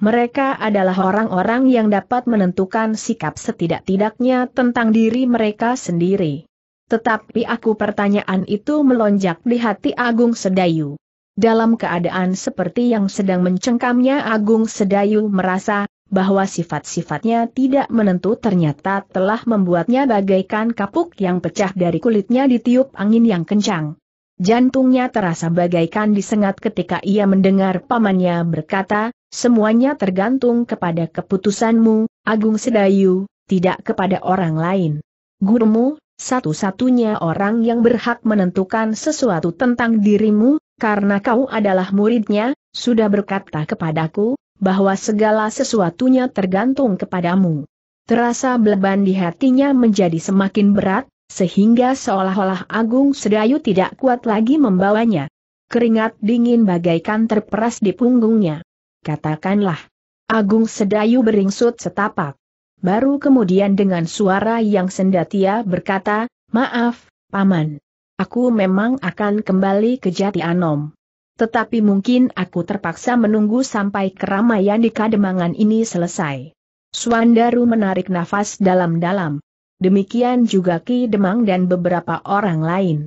Mereka adalah orang-orang yang dapat menentukan sikap setidak-tidaknya tentang diri mereka sendiri. Tetapi aku pertanyaan itu melonjak di hati Agung Sedayu. Dalam keadaan seperti yang sedang mencengkamnya Agung Sedayu merasa, bahwa sifat-sifatnya tidak menentu ternyata telah membuatnya bagaikan kapuk yang pecah dari kulitnya ditiup angin yang kencang. Jantungnya terasa bagaikan disengat ketika ia mendengar pamannya berkata, semuanya tergantung kepada keputusanmu, Agung Sedayu, tidak kepada orang lain. Gurumu, satu-satunya orang yang berhak menentukan sesuatu tentang dirimu, karena kau adalah muridnya, sudah berkata kepadaku, bahwa segala sesuatunya tergantung kepadamu. Terasa beban di hatinya menjadi semakin berat, sehingga seolah-olah Agung Sedayu tidak kuat lagi membawanya. Keringat dingin bagaikan terperas di punggungnya. Katakanlah. Agung Sedayu beringsut setapak. Baru kemudian dengan suara yang sendatia berkata, Maaf, Paman. Aku memang akan kembali ke Jati Anom. Tetapi mungkin aku terpaksa menunggu sampai keramaian di kademangan ini selesai. Suandaru menarik nafas dalam-dalam. Demikian juga Ki Demang dan beberapa orang lain.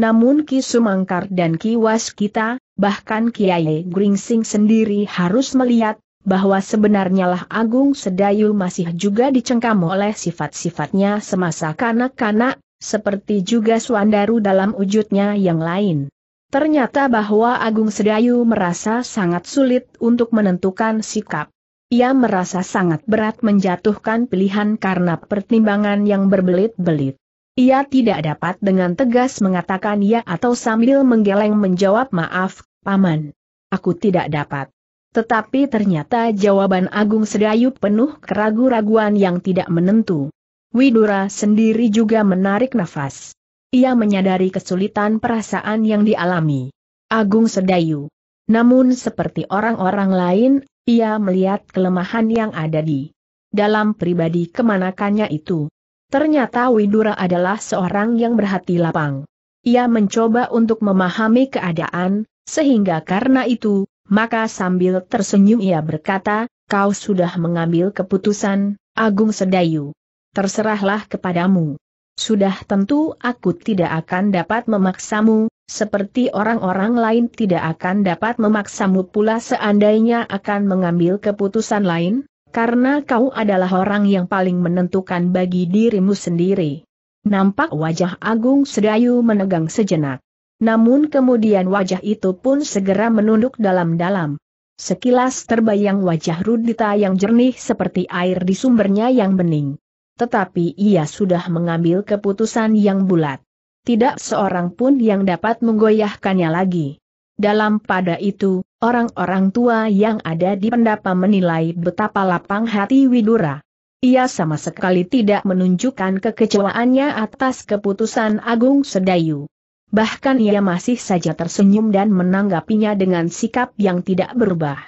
Namun Ki Sumangkar dan Ki Waskita, bahkan Kiai Gringsing sendiri harus melihat bahwa sebenarnya lah Agung Sedayu masih juga dicengkam oleh sifat-sifatnya semasa kanak-kanak, seperti juga Suandaru dalam wujudnya yang lain. Ternyata bahwa Agung Sedayu merasa sangat sulit untuk menentukan sikap. Ia merasa sangat berat menjatuhkan pilihan karena pertimbangan yang berbelit-belit. Ia tidak dapat dengan tegas mengatakan ya atau sambil menggeleng menjawab maaf, Paman. Aku tidak dapat. Tetapi ternyata jawaban Agung Sedayu penuh keraguan raguan yang tidak menentu. Widura sendiri juga menarik nafas. Ia menyadari kesulitan perasaan yang dialami. Agung Sedayu. Namun seperti orang-orang lain, ia melihat kelemahan yang ada di dalam pribadi kemanakannya itu. Ternyata Widura adalah seorang yang berhati lapang. Ia mencoba untuk memahami keadaan, sehingga karena itu, maka sambil tersenyum ia berkata, kau sudah mengambil keputusan, Agung Sedayu. Terserahlah kepadamu. Sudah tentu aku tidak akan dapat memaksamu, seperti orang-orang lain tidak akan dapat memaksamu pula seandainya akan mengambil keputusan lain, karena kau adalah orang yang paling menentukan bagi dirimu sendiri. Nampak wajah Agung Sedayu menegang sejenak. Namun kemudian wajah itu pun segera menunduk dalam-dalam. Sekilas terbayang wajah Rudita yang jernih seperti air di sumbernya yang bening tetapi ia sudah mengambil keputusan yang bulat. Tidak seorang pun yang dapat menggoyahkannya lagi. Dalam pada itu, orang-orang tua yang ada di pendapa menilai betapa lapang hati Widura. Ia sama sekali tidak menunjukkan kekecewaannya atas keputusan Agung Sedayu. Bahkan ia masih saja tersenyum dan menanggapinya dengan sikap yang tidak berubah.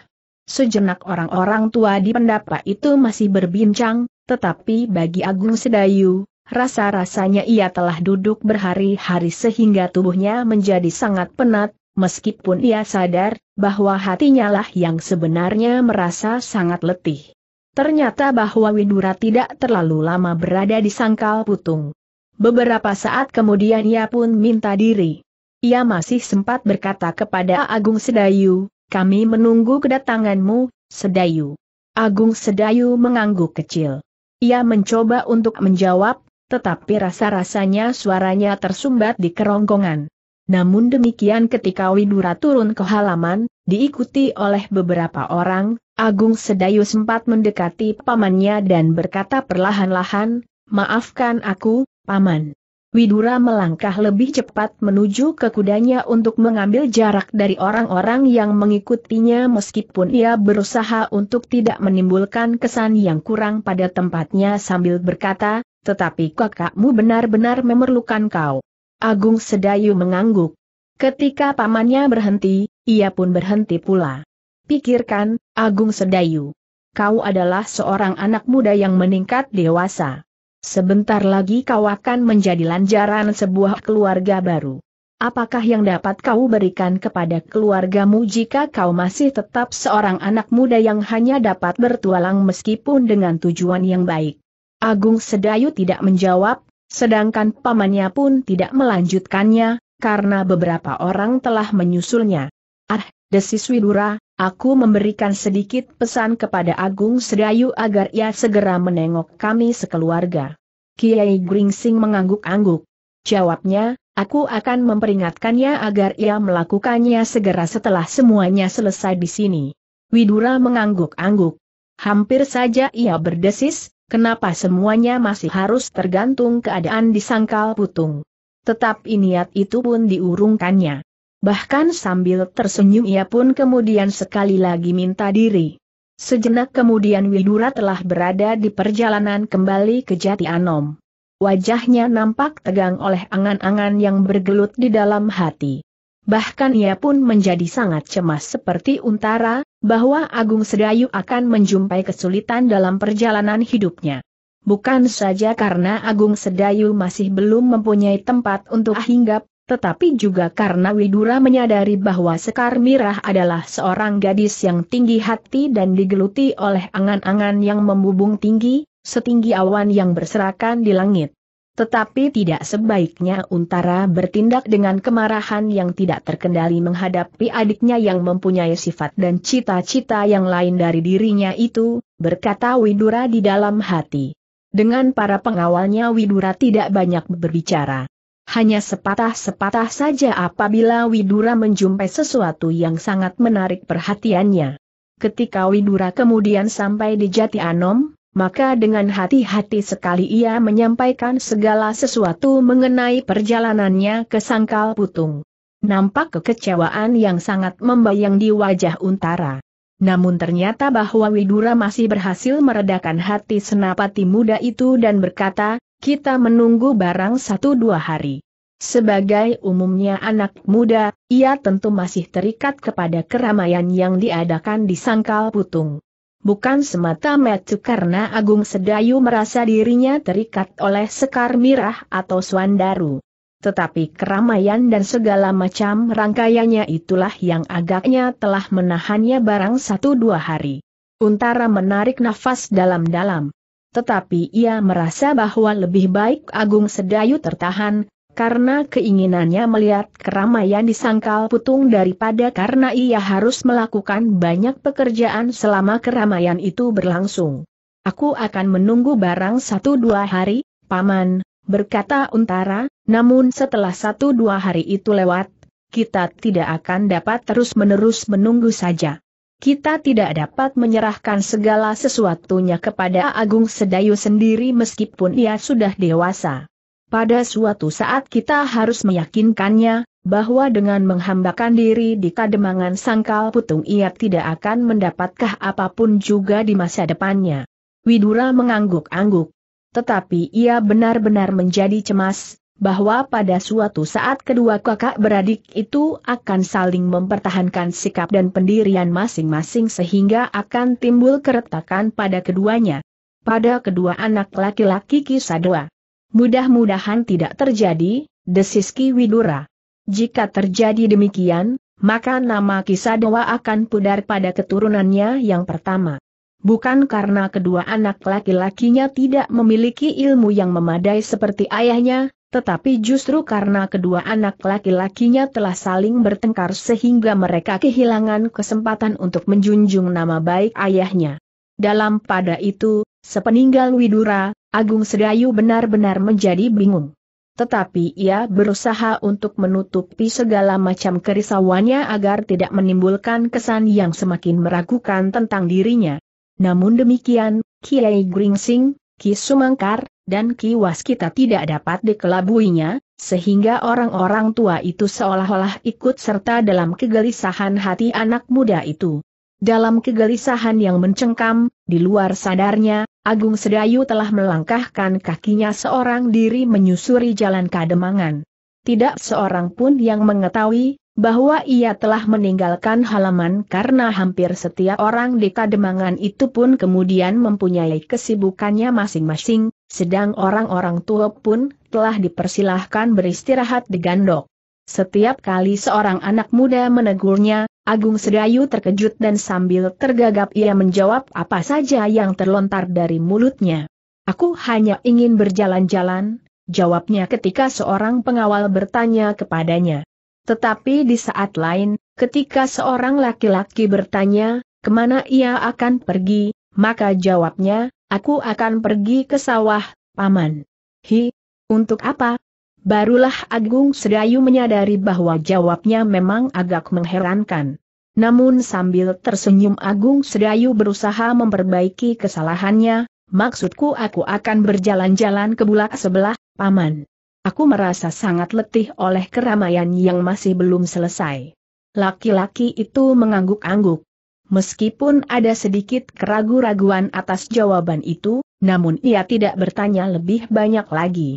Sejenak orang-orang tua di pendapa itu masih berbincang, tetapi bagi Agung Sedayu, rasa-rasanya ia telah duduk berhari-hari sehingga tubuhnya menjadi sangat penat, meskipun ia sadar bahwa hatinya lah yang sebenarnya merasa sangat letih. Ternyata bahwa Widura tidak terlalu lama berada di sangkal putung. Beberapa saat kemudian ia pun minta diri. Ia masih sempat berkata kepada Agung Sedayu, kami menunggu kedatanganmu, Sedayu. Agung Sedayu mengangguk kecil. Ia mencoba untuk menjawab, tetapi rasa-rasanya suaranya tersumbat di kerongkongan. Namun demikian ketika Widura turun ke halaman, diikuti oleh beberapa orang, Agung Sedayu sempat mendekati pamannya dan berkata perlahan-lahan, Maafkan aku, paman. Widura melangkah lebih cepat menuju ke kudanya untuk mengambil jarak dari orang-orang yang mengikutinya meskipun ia berusaha untuk tidak menimbulkan kesan yang kurang pada tempatnya sambil berkata, tetapi kakakmu benar-benar memerlukan kau. Agung Sedayu mengangguk. Ketika pamannya berhenti, ia pun berhenti pula. Pikirkan, Agung Sedayu. Kau adalah seorang anak muda yang meningkat dewasa. Sebentar lagi kau akan menjadi lanjaran sebuah keluarga baru. Apakah yang dapat kau berikan kepada keluargamu jika kau masih tetap seorang anak muda yang hanya dapat bertualang meskipun dengan tujuan yang baik? Agung Sedayu tidak menjawab, sedangkan pamannya pun tidak melanjutkannya, karena beberapa orang telah menyusulnya. Ah, desis Widura, Aku memberikan sedikit pesan kepada Agung Sedayu agar ia segera menengok kami sekeluarga. Kiai Gringsing mengangguk-angguk. Jawabnya, aku akan memperingatkannya agar ia melakukannya segera setelah semuanya selesai di sini. Widura mengangguk-angguk. Hampir saja ia berdesis, kenapa semuanya masih harus tergantung keadaan di sangkal putung. Tetap niat itu pun diurungkannya. Bahkan sambil tersenyum ia pun kemudian sekali lagi minta diri. Sejenak kemudian Widura telah berada di perjalanan kembali ke Jati Anom. Wajahnya nampak tegang oleh angan-angan yang bergelut di dalam hati. Bahkan ia pun menjadi sangat cemas seperti untara, bahwa Agung Sedayu akan menjumpai kesulitan dalam perjalanan hidupnya. Bukan saja karena Agung Sedayu masih belum mempunyai tempat untuk hinggap, tetapi juga karena Widura menyadari bahwa Sekar Mirah adalah seorang gadis yang tinggi hati dan digeluti oleh angan-angan yang membubung tinggi, setinggi awan yang berserakan di langit. Tetapi tidak sebaiknya Untara bertindak dengan kemarahan yang tidak terkendali menghadapi adiknya yang mempunyai sifat dan cita-cita yang lain dari dirinya itu, berkata Widura di dalam hati. Dengan para pengawalnya Widura tidak banyak berbicara. Hanya sepatah-sepatah saja apabila Widura menjumpai sesuatu yang sangat menarik perhatiannya. Ketika Widura kemudian sampai di Jati Anom, maka dengan hati-hati sekali ia menyampaikan segala sesuatu mengenai perjalanannya ke Sangkal Putung. Nampak kekecewaan yang sangat membayang di wajah Untara. Namun ternyata bahwa Widura masih berhasil meredakan hati senapati muda itu dan berkata, kita menunggu barang satu dua hari. Sebagai umumnya anak muda, ia tentu masih terikat kepada keramaian yang diadakan di Sangkal Putung. Bukan semata-mata karena Agung Sedayu merasa dirinya terikat oleh Sekar Mirah atau Swandaru. Tetapi keramaian dan segala macam rangkaiannya itulah yang agaknya telah menahannya barang satu dua hari. Untara menarik nafas dalam-dalam tetapi ia merasa bahwa lebih baik Agung Sedayu tertahan, karena keinginannya melihat keramaian di Sangkal putung daripada karena ia harus melakukan banyak pekerjaan selama keramaian itu berlangsung. Aku akan menunggu barang satu dua hari, Paman, berkata Untara, namun setelah satu dua hari itu lewat, kita tidak akan dapat terus-menerus menunggu saja. Kita tidak dapat menyerahkan segala sesuatunya kepada Agung Sedayu sendiri meskipun ia sudah dewasa. Pada suatu saat kita harus meyakinkannya, bahwa dengan menghambakan diri di kademangan sangkal putung ia tidak akan mendapatkah apapun juga di masa depannya. Widura mengangguk-angguk. Tetapi ia benar-benar menjadi cemas, bahwa pada suatu saat kedua kakak beradik itu akan saling mempertahankan sikap dan pendirian masing-masing sehingga akan timbul keretakan pada keduanya. Pada kedua anak laki-laki Kisadwa. Mudah-mudahan tidak terjadi, desis Ki Widura. Jika terjadi demikian, maka nama Kisadwa akan pudar pada keturunannya yang pertama. Bukan karena kedua anak laki-lakinya tidak memiliki ilmu yang memadai seperti ayahnya, tetapi justru karena kedua anak laki-lakinya telah saling bertengkar sehingga mereka kehilangan kesempatan untuk menjunjung nama baik ayahnya. Dalam pada itu, sepeninggal Widura, Agung Sedayu benar-benar menjadi bingung. Tetapi ia berusaha untuk menutupi segala macam kerisauannya agar tidak menimbulkan kesan yang semakin meragukan tentang dirinya. Namun demikian, Kiai Gringsing, Ki Sumangkar, dan kiwas kita tidak dapat dikelabuinya, sehingga orang-orang tua itu seolah-olah ikut serta dalam kegelisahan hati anak muda itu. Dalam kegelisahan yang mencengkam, di luar sadarnya, Agung Sedayu telah melangkahkan kakinya seorang diri menyusuri jalan Kademangan. Tidak seorang pun yang mengetahui bahwa ia telah meninggalkan halaman karena hampir setiap orang di Kademangan itu pun kemudian mempunyai kesibukannya masing-masing, sedang orang-orang tua pun telah dipersilahkan beristirahat di gandok. Setiap kali seorang anak muda menegurnya, Agung Sedayu terkejut dan sambil tergagap ia menjawab apa saja yang terlontar dari mulutnya. Aku hanya ingin berjalan-jalan, jawabnya ketika seorang pengawal bertanya kepadanya. Tetapi di saat lain, ketika seorang laki-laki bertanya, kemana ia akan pergi, maka jawabnya, Aku akan pergi ke sawah, Paman. Hi, untuk apa? Barulah Agung Sedayu menyadari bahwa jawabnya memang agak mengherankan. Namun sambil tersenyum Agung Sedayu berusaha memperbaiki kesalahannya, maksudku aku akan berjalan-jalan ke bulak sebelah, Paman. Aku merasa sangat letih oleh keramaian yang masih belum selesai. Laki-laki itu mengangguk-angguk. Meskipun ada sedikit keraguan raguan atas jawaban itu, namun ia tidak bertanya lebih banyak lagi.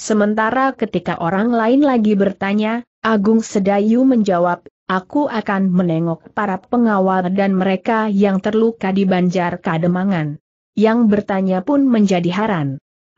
Sementara ketika orang lain lagi bertanya, Agung Sedayu menjawab, aku akan menengok para pengawal dan mereka yang terluka di Banjar Kademangan. Yang bertanya pun menjadi haran.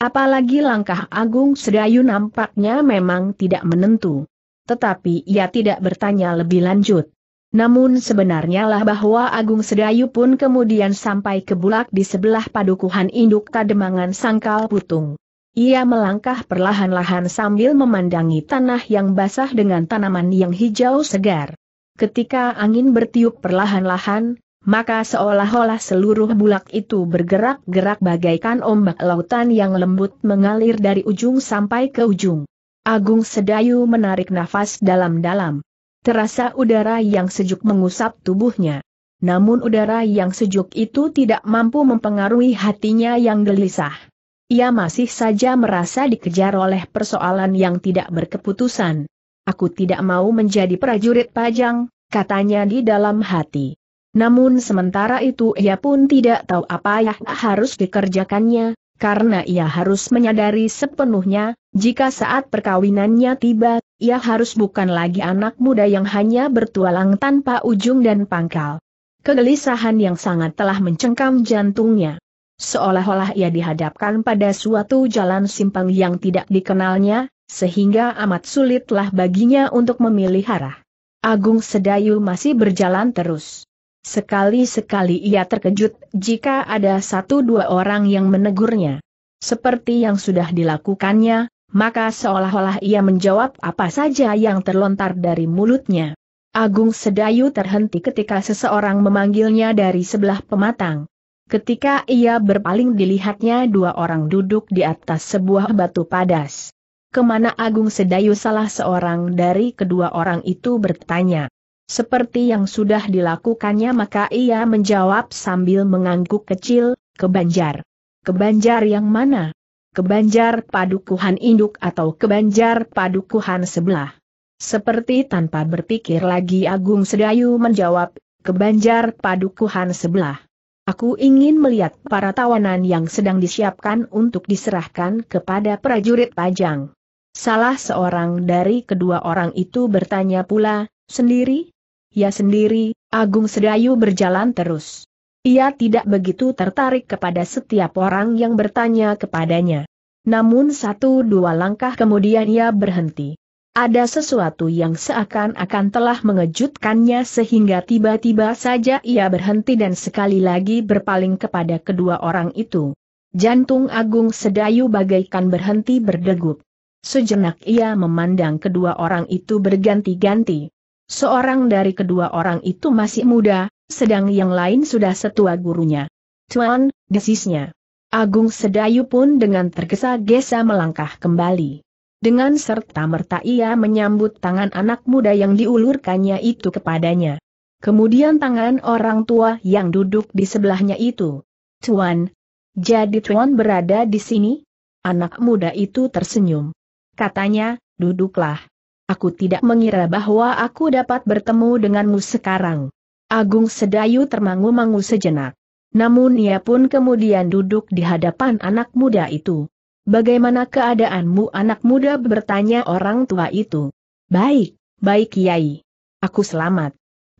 Apalagi langkah Agung Sedayu nampaknya memang tidak menentu. Tetapi ia tidak bertanya lebih lanjut. Namun sebenarnya lah bahwa Agung Sedayu pun kemudian sampai ke bulak di sebelah padukuhan induk Kademangan Sangkal Putung. Ia melangkah perlahan-lahan sambil memandangi tanah yang basah dengan tanaman yang hijau segar. Ketika angin bertiup perlahan-lahan, maka seolah-olah seluruh bulak itu bergerak-gerak bagaikan ombak lautan yang lembut mengalir dari ujung sampai ke ujung. Agung Sedayu menarik nafas dalam-dalam. Terasa udara yang sejuk mengusap tubuhnya. Namun udara yang sejuk itu tidak mampu mempengaruhi hatinya yang gelisah. Ia masih saja merasa dikejar oleh persoalan yang tidak berkeputusan. Aku tidak mau menjadi prajurit pajang, katanya di dalam hati. Namun sementara itu ia pun tidak tahu apa yang harus dikerjakannya, karena ia harus menyadari sepenuhnya, jika saat perkawinannya tiba, ia harus bukan lagi anak muda yang hanya bertualang tanpa ujung dan pangkal. Kegelisahan yang sangat telah mencengkam jantungnya. Seolah-olah ia dihadapkan pada suatu jalan simpang yang tidak dikenalnya, sehingga amat sulitlah baginya untuk memilih arah. Agung Sedayu masih berjalan terus. Sekali-sekali ia terkejut jika ada satu dua orang yang menegurnya. Seperti yang sudah dilakukannya, maka seolah-olah ia menjawab apa saja yang terlontar dari mulutnya. Agung Sedayu terhenti ketika seseorang memanggilnya dari sebelah pematang. Ketika ia berpaling dilihatnya dua orang duduk di atas sebuah batu padas. Kemana Agung Sedayu salah seorang dari kedua orang itu bertanya. Seperti yang sudah dilakukannya maka ia menjawab sambil mengangguk kecil, ke Banjar. Ke Banjar yang mana? Ke Banjar Padukuhan Induk atau ke Banjar Padukuhan sebelah. Seperti tanpa berpikir lagi Agung Sedayu menjawab, ke Banjar Padukuhan sebelah. Aku ingin melihat para tawanan yang sedang disiapkan untuk diserahkan kepada prajurit pajang. Salah seorang dari kedua orang itu bertanya pula, sendiri? ia sendiri, Agung Sedayu berjalan terus. Ia tidak begitu tertarik kepada setiap orang yang bertanya kepadanya. Namun satu dua langkah kemudian ia berhenti. Ada sesuatu yang seakan-akan telah mengejutkannya sehingga tiba-tiba saja ia berhenti dan sekali lagi berpaling kepada kedua orang itu. Jantung Agung Sedayu bagaikan berhenti berdegup. Sejenak ia memandang kedua orang itu berganti-ganti. Seorang dari kedua orang itu masih muda, sedang yang lain sudah setua gurunya. Tuan, desisnya. Agung Sedayu pun dengan tergesa-gesa melangkah kembali. Dengan serta-merta ia menyambut tangan anak muda yang diulurkannya itu kepadanya. Kemudian tangan orang tua yang duduk di sebelahnya itu. Tuan, jadi Tuan berada di sini? Anak muda itu tersenyum. Katanya, duduklah. Aku tidak mengira bahwa aku dapat bertemu denganmu sekarang. Agung Sedayu termangu-mangu sejenak. Namun ia pun kemudian duduk di hadapan anak muda itu. Bagaimana keadaanmu anak muda bertanya orang tua itu. Baik, baik Kiai. Aku selamat.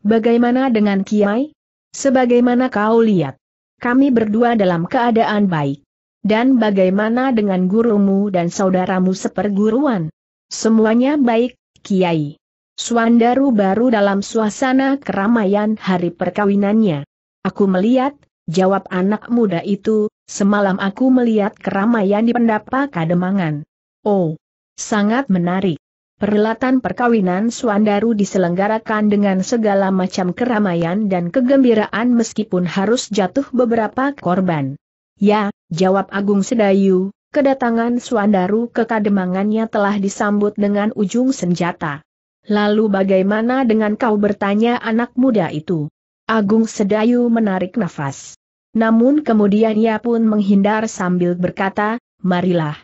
Bagaimana dengan Kiai? Sebagaimana kau lihat. Kami berdua dalam keadaan baik. Dan bagaimana dengan gurumu dan saudaramu seperguruan? Semuanya baik, Kiai. Suandaru baru dalam suasana keramaian hari perkawinannya. Aku melihat, jawab anak muda itu, semalam aku melihat keramaian di pendapa kademangan. Oh, sangat menarik. Perlatan perkawinan Suandaru diselenggarakan dengan segala macam keramaian dan kegembiraan meskipun harus jatuh beberapa korban. Ya, jawab Agung Sedayu, Kedatangan Suandaru ke kademangannya telah disambut dengan ujung senjata. Lalu bagaimana dengan kau bertanya anak muda itu? Agung Sedayu menarik nafas. Namun kemudian ia pun menghindar sambil berkata, marilah.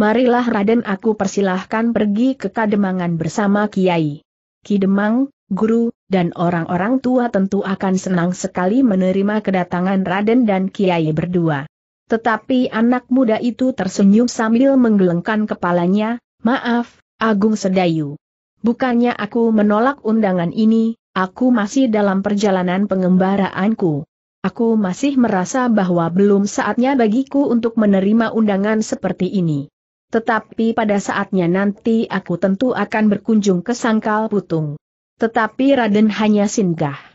Marilah Raden aku persilahkan pergi ke Kademangan bersama Kiai. Kidemang, guru, dan orang-orang tua tentu akan senang sekali menerima kedatangan Raden dan Kiai berdua. Tetapi anak muda itu tersenyum sambil menggelengkan kepalanya, maaf, Agung Sedayu. Bukannya aku menolak undangan ini, aku masih dalam perjalanan pengembaraanku. Aku masih merasa bahwa belum saatnya bagiku untuk menerima undangan seperti ini. Tetapi pada saatnya nanti aku tentu akan berkunjung ke Sangkal Putung. Tetapi Raden hanya singgah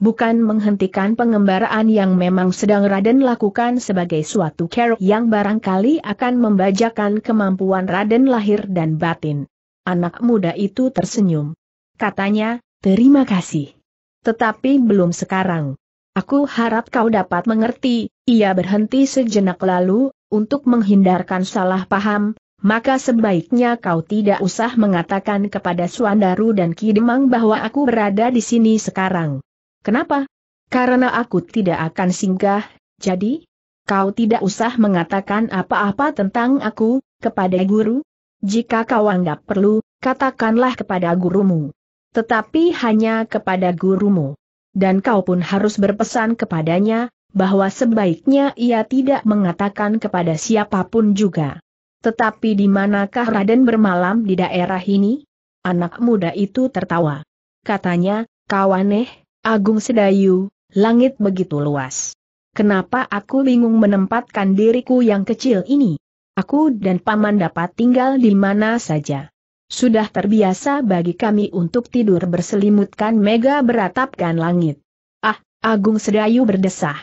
bukan menghentikan pengembaraan yang memang sedang Raden lakukan sebagai suatu cara yang barangkali akan membajakan kemampuan Raden lahir dan batin. Anak muda itu tersenyum. Katanya, terima kasih. Tetapi belum sekarang. Aku harap kau dapat mengerti, ia berhenti sejenak lalu, untuk menghindarkan salah paham, maka sebaiknya kau tidak usah mengatakan kepada Suandaru dan Kidemang bahwa aku berada di sini sekarang. Kenapa? Karena aku tidak akan singgah, jadi, kau tidak usah mengatakan apa-apa tentang aku, kepada guru. Jika kau anggap perlu, katakanlah kepada gurumu. Tetapi hanya kepada gurumu. Dan kau pun harus berpesan kepadanya, bahwa sebaiknya ia tidak mengatakan kepada siapapun juga. Tetapi di manakah Raden bermalam di daerah ini? Anak muda itu tertawa. Katanya, kau aneh, Agung Sedayu, langit begitu luas. Kenapa aku bingung menempatkan diriku yang kecil ini? Aku dan paman dapat tinggal di mana saja. Sudah terbiasa bagi kami untuk tidur berselimutkan mega beratapkan langit. Ah, Agung Sedayu berdesah.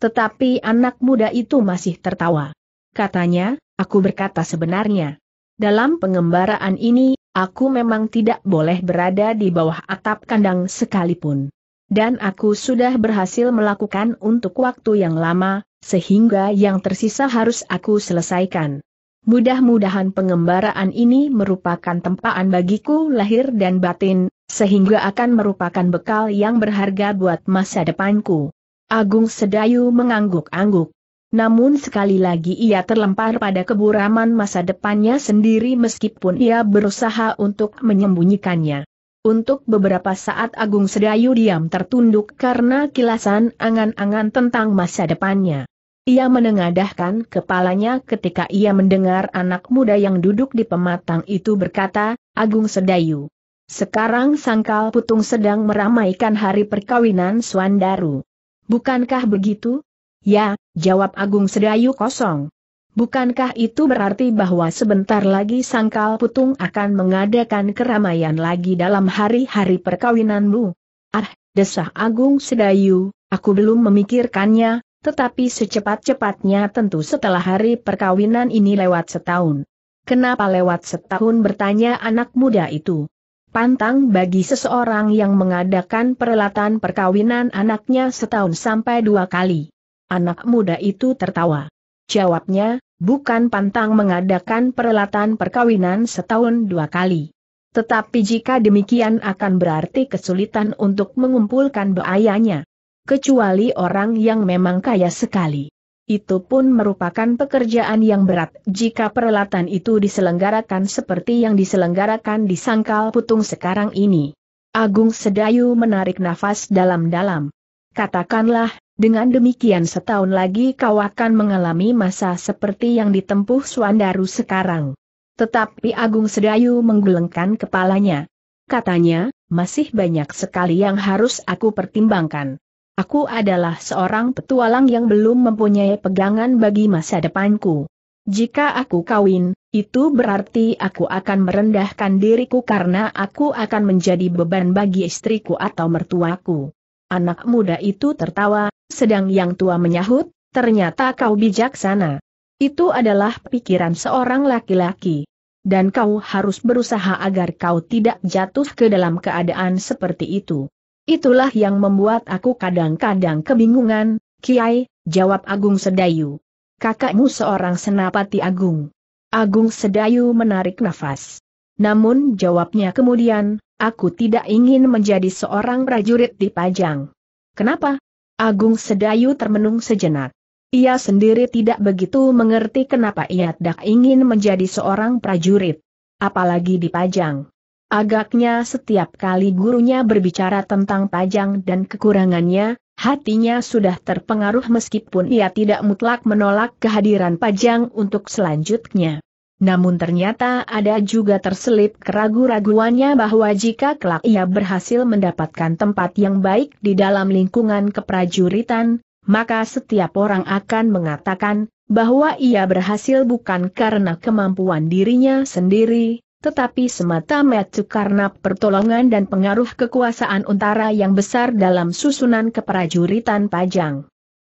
Tetapi anak muda itu masih tertawa. Katanya, aku berkata sebenarnya. Dalam pengembaraan ini, aku memang tidak boleh berada di bawah atap kandang sekalipun. Dan aku sudah berhasil melakukan untuk waktu yang lama, sehingga yang tersisa harus aku selesaikan. Mudah-mudahan pengembaraan ini merupakan tempaan bagiku lahir dan batin, sehingga akan merupakan bekal yang berharga buat masa depanku. Agung Sedayu mengangguk-angguk. Namun sekali lagi ia terlempar pada keburaman masa depannya sendiri meskipun ia berusaha untuk menyembunyikannya. Untuk beberapa saat Agung Sedayu diam tertunduk karena kilasan angan-angan tentang masa depannya. Ia menengadahkan kepalanya ketika ia mendengar anak muda yang duduk di pematang itu berkata, Agung Sedayu. Sekarang Sangkal Putung sedang meramaikan hari perkawinan Suandaru. Bukankah begitu? Ya, jawab Agung Sedayu kosong. Bukankah itu berarti bahwa sebentar lagi Sangkal Putung akan mengadakan keramaian lagi dalam hari-hari perkawinanmu? Ah, desah Agung Sedayu, aku belum memikirkannya, tetapi secepat-cepatnya tentu setelah hari perkawinan ini lewat setahun. Kenapa lewat setahun bertanya anak muda itu? Pantang bagi seseorang yang mengadakan perelatan perkawinan anaknya setahun sampai dua kali. Anak muda itu tertawa. Jawabnya, bukan pantang mengadakan perelatan perkawinan setahun dua kali. Tetapi jika demikian akan berarti kesulitan untuk mengumpulkan beayanya. Kecuali orang yang memang kaya sekali. Itu pun merupakan pekerjaan yang berat jika perelatan itu diselenggarakan seperti yang diselenggarakan di Sangkal Putung sekarang ini. Agung Sedayu menarik nafas dalam-dalam. Katakanlah, dengan demikian setahun lagi kau akan mengalami masa seperti yang ditempuh Suandaru sekarang. Tetapi Agung Sedayu menggelengkan kepalanya. Katanya, masih banyak sekali yang harus aku pertimbangkan. Aku adalah seorang petualang yang belum mempunyai pegangan bagi masa depanku. Jika aku kawin, itu berarti aku akan merendahkan diriku karena aku akan menjadi beban bagi istriku atau mertuaku. Anak muda itu tertawa, sedang yang tua menyahut, ternyata kau bijaksana. Itu adalah pikiran seorang laki-laki. Dan kau harus berusaha agar kau tidak jatuh ke dalam keadaan seperti itu. Itulah yang membuat aku kadang-kadang kebingungan, Kiai, jawab Agung Sedayu. Kakakmu seorang senapati agung. Agung Sedayu menarik nafas. Namun jawabnya kemudian, Aku tidak ingin menjadi seorang prajurit di Pajang. Kenapa? Agung Sedayu termenung sejenak. Ia sendiri tidak begitu mengerti kenapa ia tidak ingin menjadi seorang prajurit. Apalagi di Pajang. Agaknya setiap kali gurunya berbicara tentang Pajang dan kekurangannya, hatinya sudah terpengaruh meskipun ia tidak mutlak menolak kehadiran Pajang untuk selanjutnya namun ternyata ada juga terselip keragu-raguannya bahwa jika kelak ia berhasil mendapatkan tempat yang baik di dalam lingkungan keprajuritan, maka setiap orang akan mengatakan bahwa ia berhasil bukan karena kemampuan dirinya sendiri, tetapi semata-mata karena pertolongan dan pengaruh kekuasaan untara yang besar dalam susunan keprajuritan Pajang.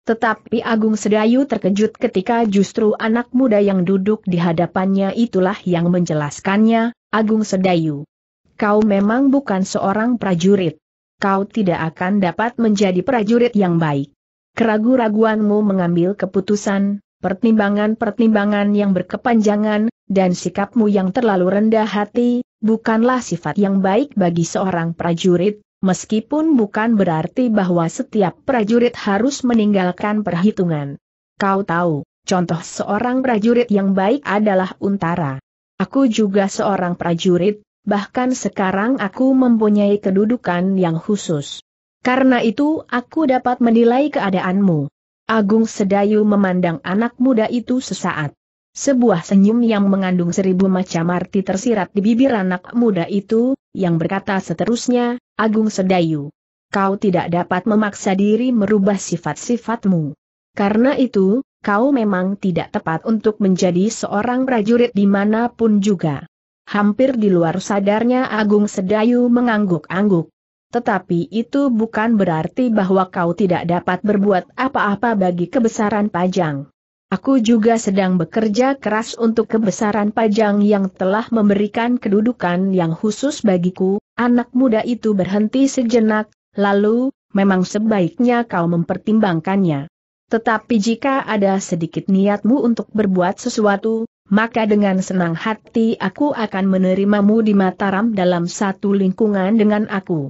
Tetapi Agung Sedayu terkejut ketika justru anak muda yang duduk di hadapannya itulah yang menjelaskannya, Agung Sedayu. Kau memang bukan seorang prajurit. Kau tidak akan dapat menjadi prajurit yang baik. Keragu-raguanmu mengambil keputusan, pertimbangan-pertimbangan yang berkepanjangan, dan sikapmu yang terlalu rendah hati, bukanlah sifat yang baik bagi seorang prajurit, Meskipun bukan berarti bahwa setiap prajurit harus meninggalkan perhitungan. Kau tahu, contoh seorang prajurit yang baik adalah Untara. Aku juga seorang prajurit, bahkan sekarang aku mempunyai kedudukan yang khusus. Karena itu aku dapat menilai keadaanmu. Agung Sedayu memandang anak muda itu sesaat. Sebuah senyum yang mengandung seribu macam arti tersirat di bibir anak muda itu, yang berkata seterusnya, Agung Sedayu. Kau tidak dapat memaksa diri merubah sifat-sifatmu. Karena itu, kau memang tidak tepat untuk menjadi seorang prajurit dimanapun juga. Hampir di luar sadarnya Agung Sedayu mengangguk-angguk. Tetapi itu bukan berarti bahwa kau tidak dapat berbuat apa-apa bagi kebesaran Pajang. Aku juga sedang bekerja keras untuk kebesaran Pajang yang telah memberikan kedudukan yang khusus bagiku, anak muda itu berhenti sejenak, lalu, memang sebaiknya kau mempertimbangkannya. Tetapi jika ada sedikit niatmu untuk berbuat sesuatu, maka dengan senang hati aku akan menerimamu di Mataram dalam satu lingkungan dengan aku.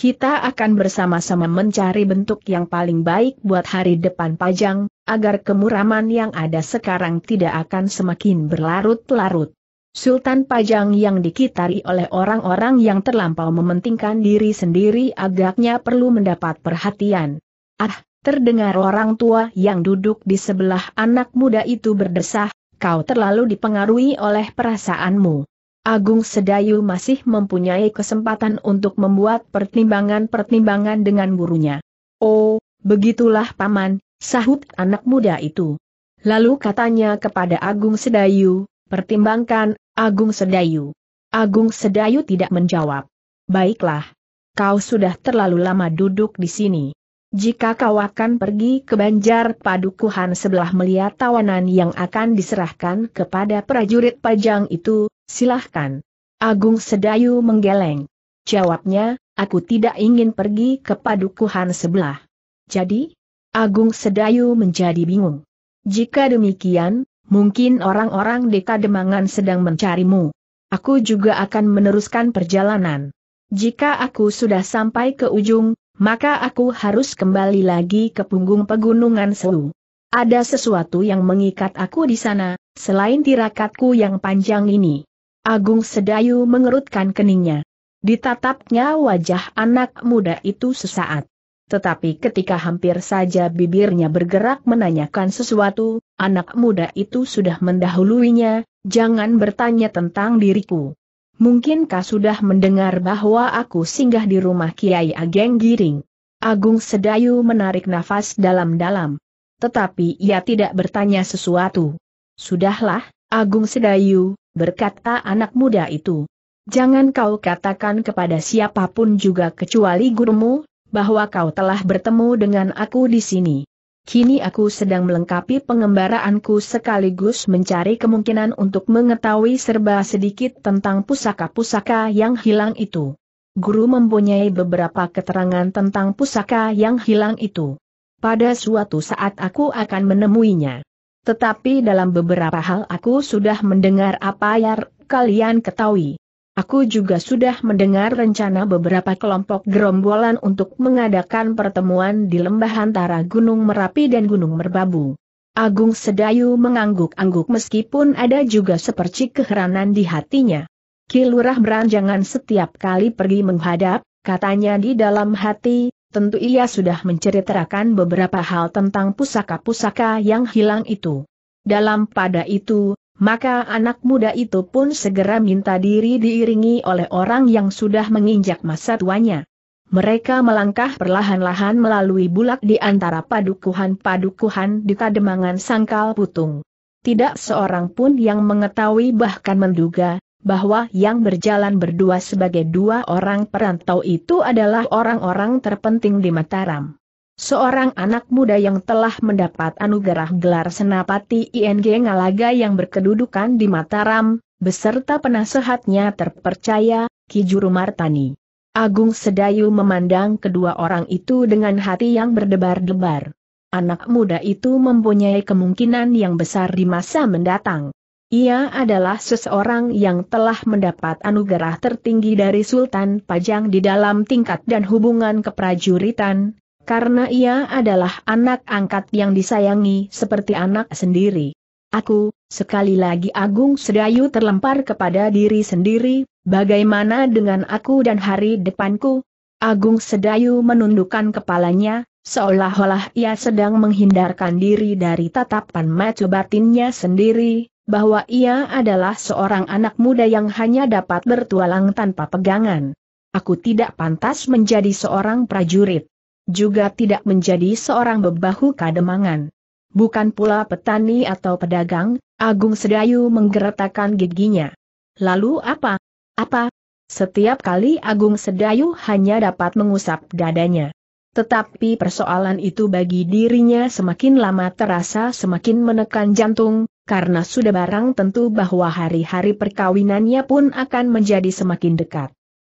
Kita akan bersama-sama mencari bentuk yang paling baik buat hari depan pajang, agar kemuraman yang ada sekarang tidak akan semakin berlarut-larut. Sultan Pajang yang dikitari oleh orang-orang yang terlampau mementingkan diri sendiri agaknya perlu mendapat perhatian. Ah, terdengar orang tua yang duduk di sebelah anak muda itu berdesah, kau terlalu dipengaruhi oleh perasaanmu. Agung Sedayu masih mempunyai kesempatan untuk membuat pertimbangan-pertimbangan dengan gurunya. Oh, begitulah paman, sahut anak muda itu. Lalu katanya kepada Agung Sedayu, pertimbangkan, Agung Sedayu. Agung Sedayu tidak menjawab. Baiklah. Kau sudah terlalu lama duduk di sini. Jika kau akan pergi ke Banjar Padukuhan sebelah melihat tawanan yang akan diserahkan kepada prajurit pajang itu, silahkan. Agung Sedayu menggeleng. Jawabnya, aku tidak ingin pergi ke Padukuhan sebelah. Jadi, Agung Sedayu menjadi bingung. Jika demikian, mungkin orang-orang di demangan sedang mencarimu. Aku juga akan meneruskan perjalanan. Jika aku sudah sampai ke ujung, maka aku harus kembali lagi ke punggung pegunungan selu. Ada sesuatu yang mengikat aku di sana, selain tirakatku yang panjang ini. Agung Sedayu mengerutkan keningnya. Ditatapnya wajah anak muda itu sesaat. Tetapi ketika hampir saja bibirnya bergerak menanyakan sesuatu, anak muda itu sudah mendahuluinya, jangan bertanya tentang diriku. Mungkinkah sudah mendengar bahwa aku singgah di rumah Kiai Ageng Giring? Agung Sedayu menarik nafas dalam-dalam. Tetapi ia tidak bertanya sesuatu. Sudahlah, Agung Sedayu, berkata anak muda itu. Jangan kau katakan kepada siapapun juga kecuali gurumu, bahwa kau telah bertemu dengan aku di sini. Kini aku sedang melengkapi pengembaraanku sekaligus mencari kemungkinan untuk mengetahui serba sedikit tentang pusaka-pusaka yang hilang itu. Guru mempunyai beberapa keterangan tentang pusaka yang hilang itu. Pada suatu saat aku akan menemuinya. Tetapi dalam beberapa hal aku sudah mendengar apa yang kalian ketahui. Aku juga sudah mendengar rencana beberapa kelompok gerombolan untuk mengadakan pertemuan di lembah antara Gunung Merapi dan Gunung Merbabu. Agung Sedayu mengangguk-angguk meskipun ada juga sepercik keheranan di hatinya. Kilurah beranjangan setiap kali pergi menghadap, katanya di dalam hati, tentu ia sudah menceritakan beberapa hal tentang pusaka-pusaka yang hilang itu. Dalam pada itu, maka anak muda itu pun segera minta diri diiringi oleh orang yang sudah menginjak masa tuanya. Mereka melangkah perlahan-lahan melalui bulak di antara padukuhan-padukuhan di kademangan sangkal putung. Tidak seorang pun yang mengetahui bahkan menduga, bahwa yang berjalan berdua sebagai dua orang perantau itu adalah orang-orang terpenting di Mataram. Seorang anak muda yang telah mendapat anugerah gelar senapati ING Ngalaga yang berkedudukan di Mataram, beserta penasehatnya terpercaya, Kijuru Martani. Agung Sedayu memandang kedua orang itu dengan hati yang berdebar-debar. Anak muda itu mempunyai kemungkinan yang besar di masa mendatang. Ia adalah seseorang yang telah mendapat anugerah tertinggi dari Sultan Pajang di dalam tingkat dan hubungan keprajuritan, karena ia adalah anak angkat yang disayangi seperti anak sendiri. Aku, sekali lagi Agung Sedayu terlempar kepada diri sendiri, bagaimana dengan aku dan hari depanku? Agung Sedayu menundukkan kepalanya, seolah-olah ia sedang menghindarkan diri dari tatapan mata batinnya sendiri, bahwa ia adalah seorang anak muda yang hanya dapat bertualang tanpa pegangan. Aku tidak pantas menjadi seorang prajurit juga tidak menjadi seorang bebahu kademangan. Bukan pula petani atau pedagang, Agung Sedayu menggeretakkan giginya. Lalu apa? Apa? Setiap kali Agung Sedayu hanya dapat mengusap dadanya. Tetapi persoalan itu bagi dirinya semakin lama terasa semakin menekan jantung, karena sudah barang tentu bahwa hari-hari perkawinannya pun akan menjadi semakin dekat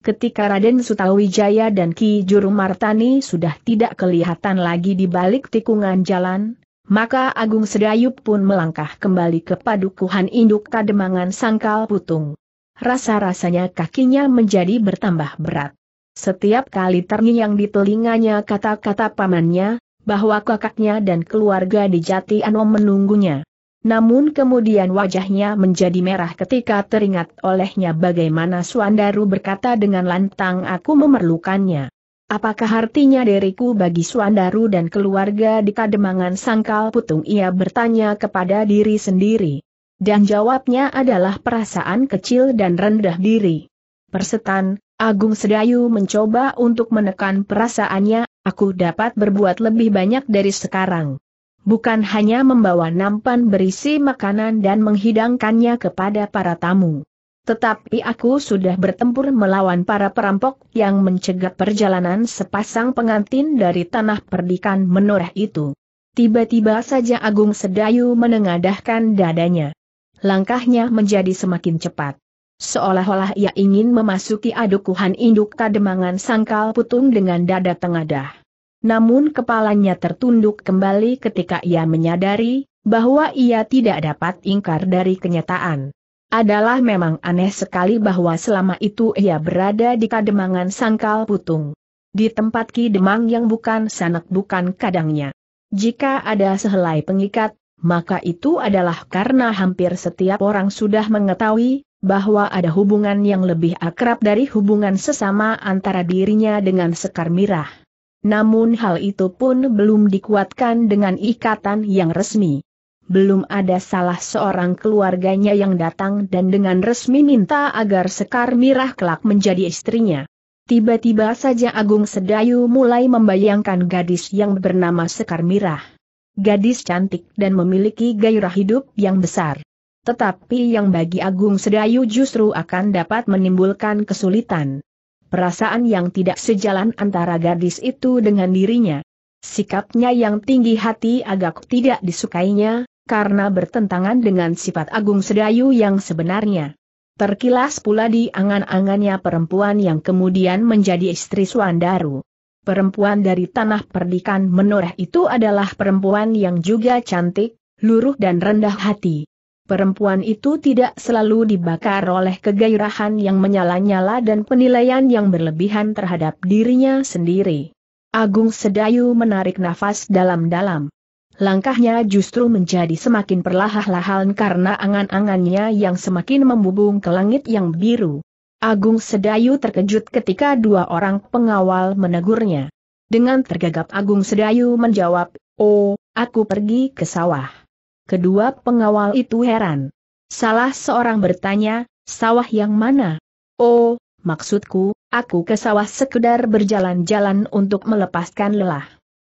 ketika Raden Sutawijaya dan Ki Juru Martani sudah tidak kelihatan lagi di balik tikungan jalan, maka Agung Sedayu pun melangkah kembali ke padukuhan induk Kademangan Sangkal Putung. Rasa-rasanya kakinya menjadi bertambah berat. Setiap kali terngiang di telinganya kata-kata pamannya, bahwa kakaknya dan keluarga di Jati Anom menunggunya. Namun kemudian wajahnya menjadi merah ketika teringat olehnya bagaimana Suandaru berkata dengan lantang aku memerlukannya. Apakah artinya diriku bagi Suandaru dan keluarga di Kademangan Sangkal Putung ia bertanya kepada diri sendiri. Dan jawabnya adalah perasaan kecil dan rendah diri. Persetan, Agung Sedayu mencoba untuk menekan perasaannya, aku dapat berbuat lebih banyak dari sekarang bukan hanya membawa nampan berisi makanan dan menghidangkannya kepada para tamu. Tetapi aku sudah bertempur melawan para perampok yang mencegat perjalanan sepasang pengantin dari tanah perdikan menoreh itu. Tiba-tiba saja Agung Sedayu menengadahkan dadanya. Langkahnya menjadi semakin cepat. Seolah-olah ia ingin memasuki adukuhan induk kademangan sangkal putung dengan dada tengadah namun kepalanya tertunduk kembali ketika ia menyadari bahwa ia tidak dapat ingkar dari kenyataan. Adalah memang aneh sekali bahwa selama itu ia berada di kademangan sangkal putung. Di tempat Ki Demang yang bukan sanak bukan kadangnya. Jika ada sehelai pengikat, maka itu adalah karena hampir setiap orang sudah mengetahui bahwa ada hubungan yang lebih akrab dari hubungan sesama antara dirinya dengan Sekar Mirah. Namun hal itu pun belum dikuatkan dengan ikatan yang resmi. Belum ada salah seorang keluarganya yang datang dan dengan resmi minta agar Sekar Mirah kelak menjadi istrinya. Tiba-tiba saja Agung Sedayu mulai membayangkan gadis yang bernama Sekar Mirah. Gadis cantik dan memiliki gairah hidup yang besar. Tetapi yang bagi Agung Sedayu justru akan dapat menimbulkan kesulitan. Perasaan yang tidak sejalan antara gadis itu dengan dirinya. Sikapnya yang tinggi hati agak tidak disukainya, karena bertentangan dengan sifat Agung Sedayu yang sebenarnya. Terkilas pula di angan-angannya perempuan yang kemudian menjadi istri Suandaru. Perempuan dari tanah perdikan menoreh itu adalah perempuan yang juga cantik, luruh dan rendah hati perempuan itu tidak selalu dibakar oleh kegairahan yang menyala-nyala dan penilaian yang berlebihan terhadap dirinya sendiri. Agung Sedayu menarik nafas dalam-dalam. Langkahnya justru menjadi semakin perlahan-lahan karena angan-angannya yang semakin membubung ke langit yang biru. Agung Sedayu terkejut ketika dua orang pengawal menegurnya. Dengan tergagap Agung Sedayu menjawab, Oh, aku pergi ke sawah. Kedua pengawal itu heran. Salah seorang bertanya, sawah yang mana? Oh, maksudku, aku ke sawah sekedar berjalan-jalan untuk melepaskan lelah.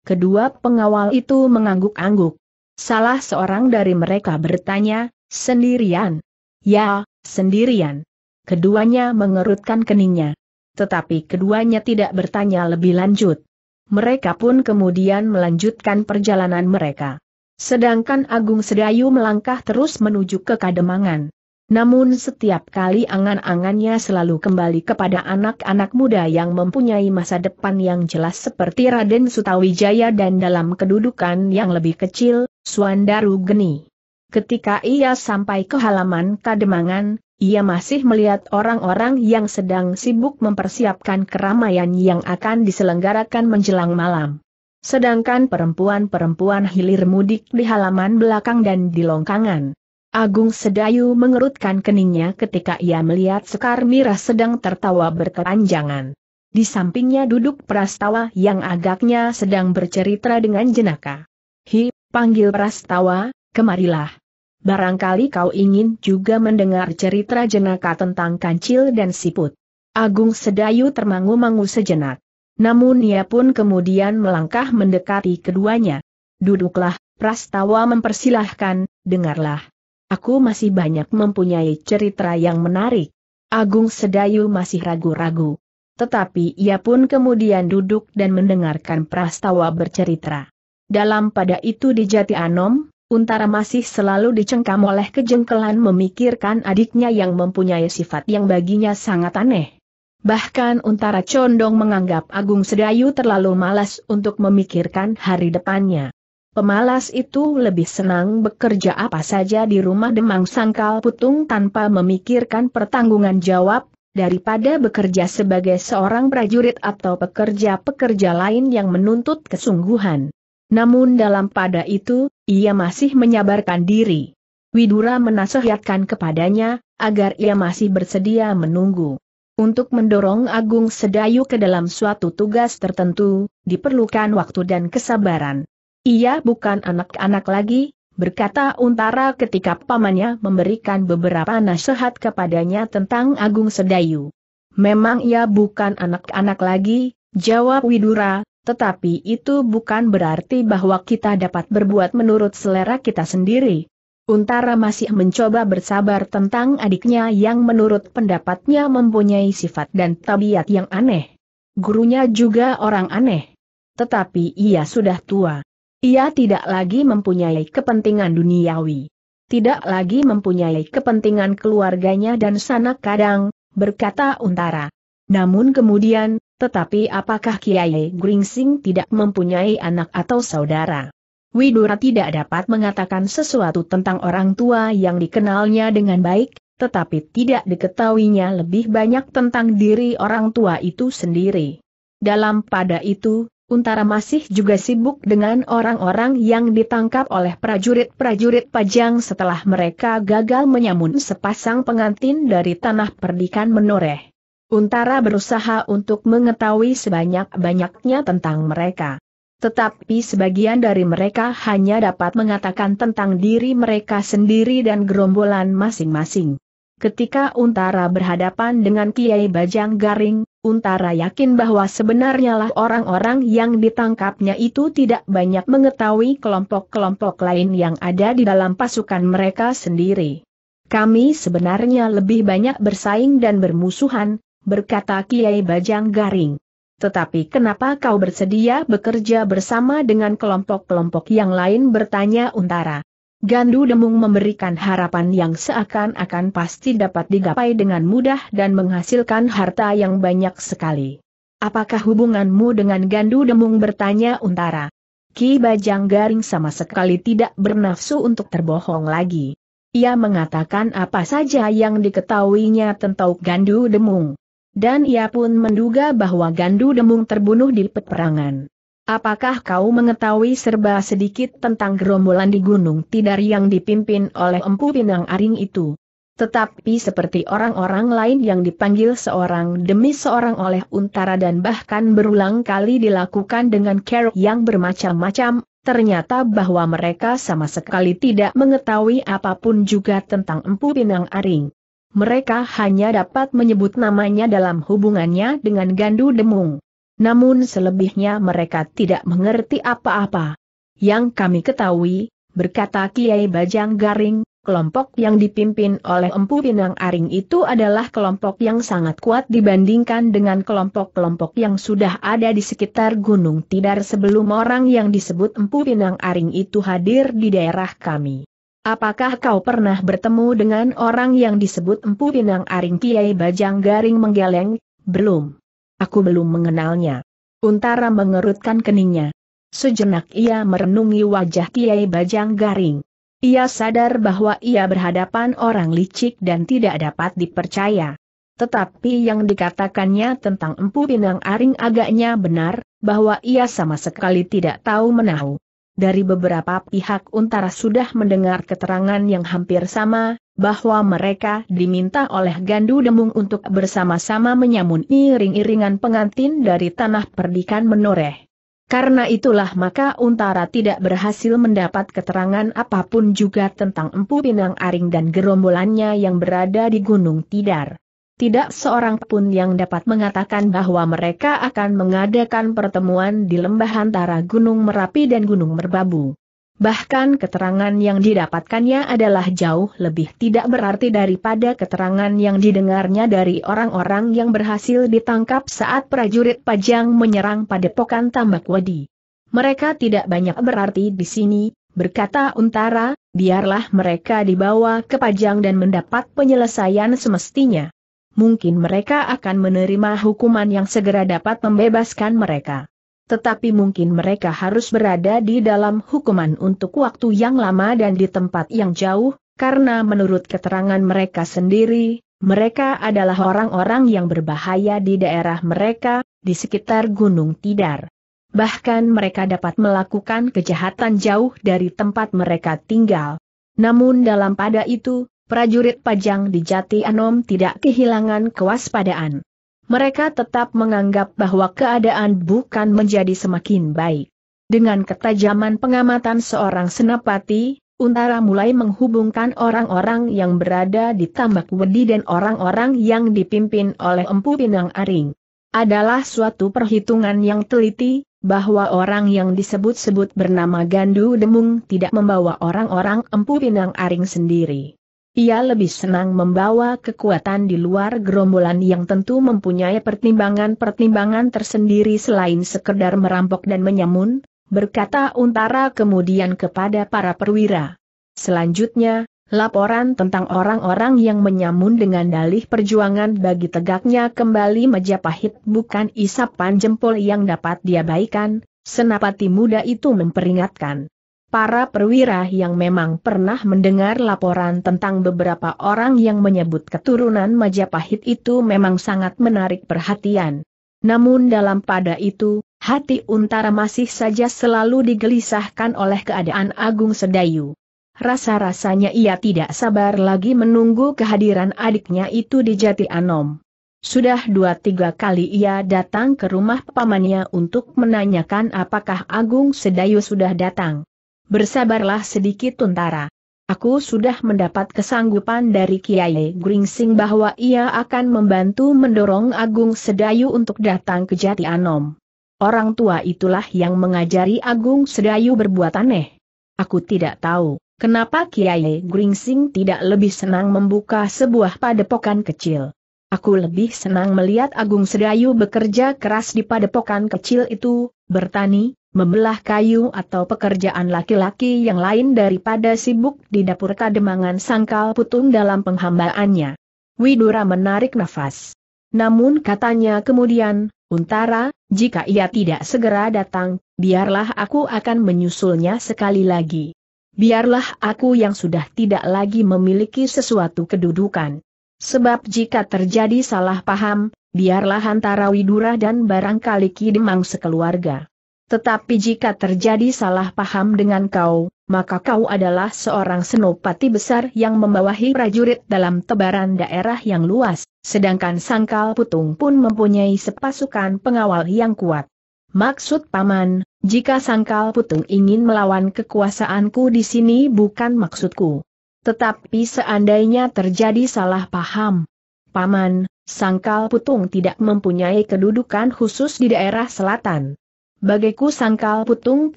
Kedua pengawal itu mengangguk-angguk. Salah seorang dari mereka bertanya, sendirian? Ya, sendirian. Keduanya mengerutkan keningnya. Tetapi keduanya tidak bertanya lebih lanjut. Mereka pun kemudian melanjutkan perjalanan mereka. Sedangkan Agung Sedayu melangkah terus menuju ke Kademangan. Namun setiap kali angan-angannya selalu kembali kepada anak-anak muda yang mempunyai masa depan yang jelas seperti Raden Sutawijaya dan dalam kedudukan yang lebih kecil, Suandaru Geni. Ketika ia sampai ke halaman Kademangan, ia masih melihat orang-orang yang sedang sibuk mempersiapkan keramaian yang akan diselenggarakan menjelang malam. Sedangkan perempuan-perempuan hilir mudik di halaman belakang dan di longkangan. Agung Sedayu mengerutkan keningnya ketika ia melihat Sekar Mira sedang tertawa berkelanjangan. Di sampingnya duduk Prastawa yang agaknya sedang bercerita dengan jenaka. Hi, panggil Prastawa, kemarilah. Barangkali kau ingin juga mendengar cerita jenaka tentang kancil dan siput. Agung Sedayu termangu-mangu sejenak. Namun ia pun kemudian melangkah mendekati keduanya. Duduklah, Prastawa mempersilahkan, dengarlah. Aku masih banyak mempunyai cerita yang menarik. Agung Sedayu masih ragu-ragu. Tetapi ia pun kemudian duduk dan mendengarkan Prastawa bercerita. Dalam pada itu di Jati Anom, Untara masih selalu dicengkam oleh kejengkelan memikirkan adiknya yang mempunyai sifat yang baginya sangat aneh. Bahkan Untara Condong menganggap Agung Sedayu terlalu malas untuk memikirkan hari depannya. Pemalas itu lebih senang bekerja apa saja di rumah Demang Sangkal Putung tanpa memikirkan pertanggungan jawab, daripada bekerja sebagai seorang prajurit atau pekerja-pekerja lain yang menuntut kesungguhan. Namun dalam pada itu, ia masih menyabarkan diri. Widura menasihatkan kepadanya, agar ia masih bersedia menunggu. Untuk mendorong Agung Sedayu ke dalam suatu tugas tertentu, diperlukan waktu dan kesabaran. Ia bukan anak-anak lagi, berkata Untara ketika pamannya memberikan beberapa nasihat kepadanya tentang Agung Sedayu. Memang ia bukan anak-anak lagi, jawab Widura, tetapi itu bukan berarti bahwa kita dapat berbuat menurut selera kita sendiri. Untara masih mencoba bersabar tentang adiknya yang menurut pendapatnya mempunyai sifat dan tabiat yang aneh. Gurunya juga orang aneh. Tetapi ia sudah tua. Ia tidak lagi mempunyai kepentingan duniawi. Tidak lagi mempunyai kepentingan keluarganya dan sanak kadang, berkata Untara. Namun kemudian, tetapi apakah Kiai Gringsing tidak mempunyai anak atau saudara? Widura tidak dapat mengatakan sesuatu tentang orang tua yang dikenalnya dengan baik, tetapi tidak diketahuinya lebih banyak tentang diri orang tua itu sendiri. Dalam pada itu, Untara masih juga sibuk dengan orang-orang yang ditangkap oleh prajurit-prajurit pajang setelah mereka gagal menyamun sepasang pengantin dari tanah perdikan menoreh. Untara berusaha untuk mengetahui sebanyak-banyaknya tentang mereka. Tetapi sebagian dari mereka hanya dapat mengatakan tentang diri mereka sendiri dan gerombolan masing-masing. Ketika Untara berhadapan dengan Kiai Bajang Garing, Untara yakin bahwa sebenarnya lah orang-orang yang ditangkapnya itu tidak banyak mengetahui kelompok-kelompok lain yang ada di dalam pasukan mereka sendiri. Kami sebenarnya lebih banyak bersaing dan bermusuhan, berkata Kiai Bajang Garing. Tetapi kenapa kau bersedia bekerja bersama dengan kelompok-kelompok yang lain bertanya Untara. Gandu Demung memberikan harapan yang seakan-akan pasti dapat digapai dengan mudah dan menghasilkan harta yang banyak sekali. Apakah hubunganmu dengan Gandu Demung bertanya Untara? Ki Bajang Garing sama sekali tidak bernafsu untuk terbohong lagi. Ia mengatakan apa saja yang diketahuinya tentang Gandu Demung. Dan ia pun menduga bahwa Gandu Demung terbunuh di peperangan. Apakah kau mengetahui serba sedikit tentang gerombolan di Gunung tidak yang dipimpin oleh Empu Pinang Aring itu? Tetapi seperti orang-orang lain yang dipanggil seorang demi seorang oleh untara dan bahkan berulang kali dilakukan dengan care yang bermacam-macam, ternyata bahwa mereka sama sekali tidak mengetahui apapun juga tentang Empu Pinang Aring mereka hanya dapat menyebut namanya dalam hubungannya dengan Gandu Demung. Namun selebihnya mereka tidak mengerti apa-apa. Yang kami ketahui, berkata Kiai Bajang Garing, kelompok yang dipimpin oleh Empu Pinang Aring itu adalah kelompok yang sangat kuat dibandingkan dengan kelompok-kelompok yang sudah ada di sekitar Gunung Tidar sebelum orang yang disebut Empu Pinang Aring itu hadir di daerah kami. Apakah kau pernah bertemu dengan orang yang disebut Empu Pinang Aring Kiai Bajang Garing menggeleng? Belum. Aku belum mengenalnya. Untara mengerutkan keningnya. Sejenak ia merenungi wajah Kiai Bajang Garing. Ia sadar bahwa ia berhadapan orang licik dan tidak dapat dipercaya. Tetapi yang dikatakannya tentang Empu Pinang Aring agaknya benar, bahwa ia sama sekali tidak tahu menahu dari beberapa pihak Untara sudah mendengar keterangan yang hampir sama, bahwa mereka diminta oleh Gandu Demung untuk bersama-sama menyamun iring-iringan pengantin dari tanah perdikan menoreh. Karena itulah maka Untara tidak berhasil mendapat keterangan apapun juga tentang Empu Pinang Aring dan gerombolannya yang berada di Gunung Tidar tidak seorang pun yang dapat mengatakan bahwa mereka akan mengadakan pertemuan di lembah antara Gunung Merapi dan Gunung Merbabu. Bahkan keterangan yang didapatkannya adalah jauh lebih tidak berarti daripada keterangan yang didengarnya dari orang-orang yang berhasil ditangkap saat prajurit Pajang menyerang padepokan Tambakwadi. Mereka tidak banyak berarti di sini, berkata Untara, biarlah mereka dibawa ke Pajang dan mendapat penyelesaian semestinya mungkin mereka akan menerima hukuman yang segera dapat membebaskan mereka. Tetapi mungkin mereka harus berada di dalam hukuman untuk waktu yang lama dan di tempat yang jauh, karena menurut keterangan mereka sendiri, mereka adalah orang-orang yang berbahaya di daerah mereka, di sekitar Gunung Tidar. Bahkan mereka dapat melakukan kejahatan jauh dari tempat mereka tinggal. Namun dalam pada itu, prajurit pajang di Jati Anom tidak kehilangan kewaspadaan. Mereka tetap menganggap bahwa keadaan bukan menjadi semakin baik. Dengan ketajaman pengamatan seorang senapati, Untara mulai menghubungkan orang-orang yang berada di Tambak Wedi dan orang-orang yang dipimpin oleh Empu Pinang Aring. Adalah suatu perhitungan yang teliti, bahwa orang yang disebut-sebut bernama Gandu Demung tidak membawa orang-orang Empu Pinang Aring sendiri. Ia lebih senang membawa kekuatan di luar gerombolan yang tentu mempunyai pertimbangan-pertimbangan tersendiri selain sekedar merampok dan menyamun, berkata Untara kemudian kepada para perwira. Selanjutnya, laporan tentang orang-orang yang menyamun dengan dalih perjuangan bagi tegaknya kembali Majapahit bukan isapan jempol yang dapat diabaikan, senapati muda itu memperingatkan. Para perwira yang memang pernah mendengar laporan tentang beberapa orang yang menyebut keturunan Majapahit itu memang sangat menarik perhatian. Namun dalam pada itu, hati Untara masih saja selalu digelisahkan oleh keadaan Agung Sedayu. Rasa-rasanya ia tidak sabar lagi menunggu kehadiran adiknya itu di Jati Anom. Sudah dua tiga kali ia datang ke rumah pamannya untuk menanyakan apakah Agung Sedayu sudah datang. Bersabarlah sedikit Tuntara. Aku sudah mendapat kesanggupan dari Kiai Gringsing bahwa ia akan membantu mendorong Agung Sedayu untuk datang ke Jati Anom. Orang tua itulah yang mengajari Agung Sedayu berbuat aneh. Aku tidak tahu, kenapa Kiai Gringsing tidak lebih senang membuka sebuah padepokan kecil. Aku lebih senang melihat Agung Sedayu bekerja keras di padepokan kecil itu, bertani, membelah kayu atau pekerjaan laki-laki yang lain daripada sibuk di dapur kademangan sangkal putung dalam penghambaannya. Widura menarik nafas. Namun katanya kemudian, Untara, jika ia tidak segera datang, biarlah aku akan menyusulnya sekali lagi. Biarlah aku yang sudah tidak lagi memiliki sesuatu kedudukan. Sebab jika terjadi salah paham, biarlah antara Widura dan barangkali Kidemang sekeluarga. Tetapi jika terjadi salah paham dengan kau, maka kau adalah seorang senopati besar yang membawahi prajurit dalam tebaran daerah yang luas, sedangkan Sangkal Putung pun mempunyai sepasukan pengawal yang kuat. Maksud paman, jika Sangkal Putung ingin melawan kekuasaanku di sini bukan maksudku. Tetapi seandainya terjadi salah paham, Paman, Sangkal Putung tidak mempunyai kedudukan khusus di daerah selatan. Bagiku Sangkal Putung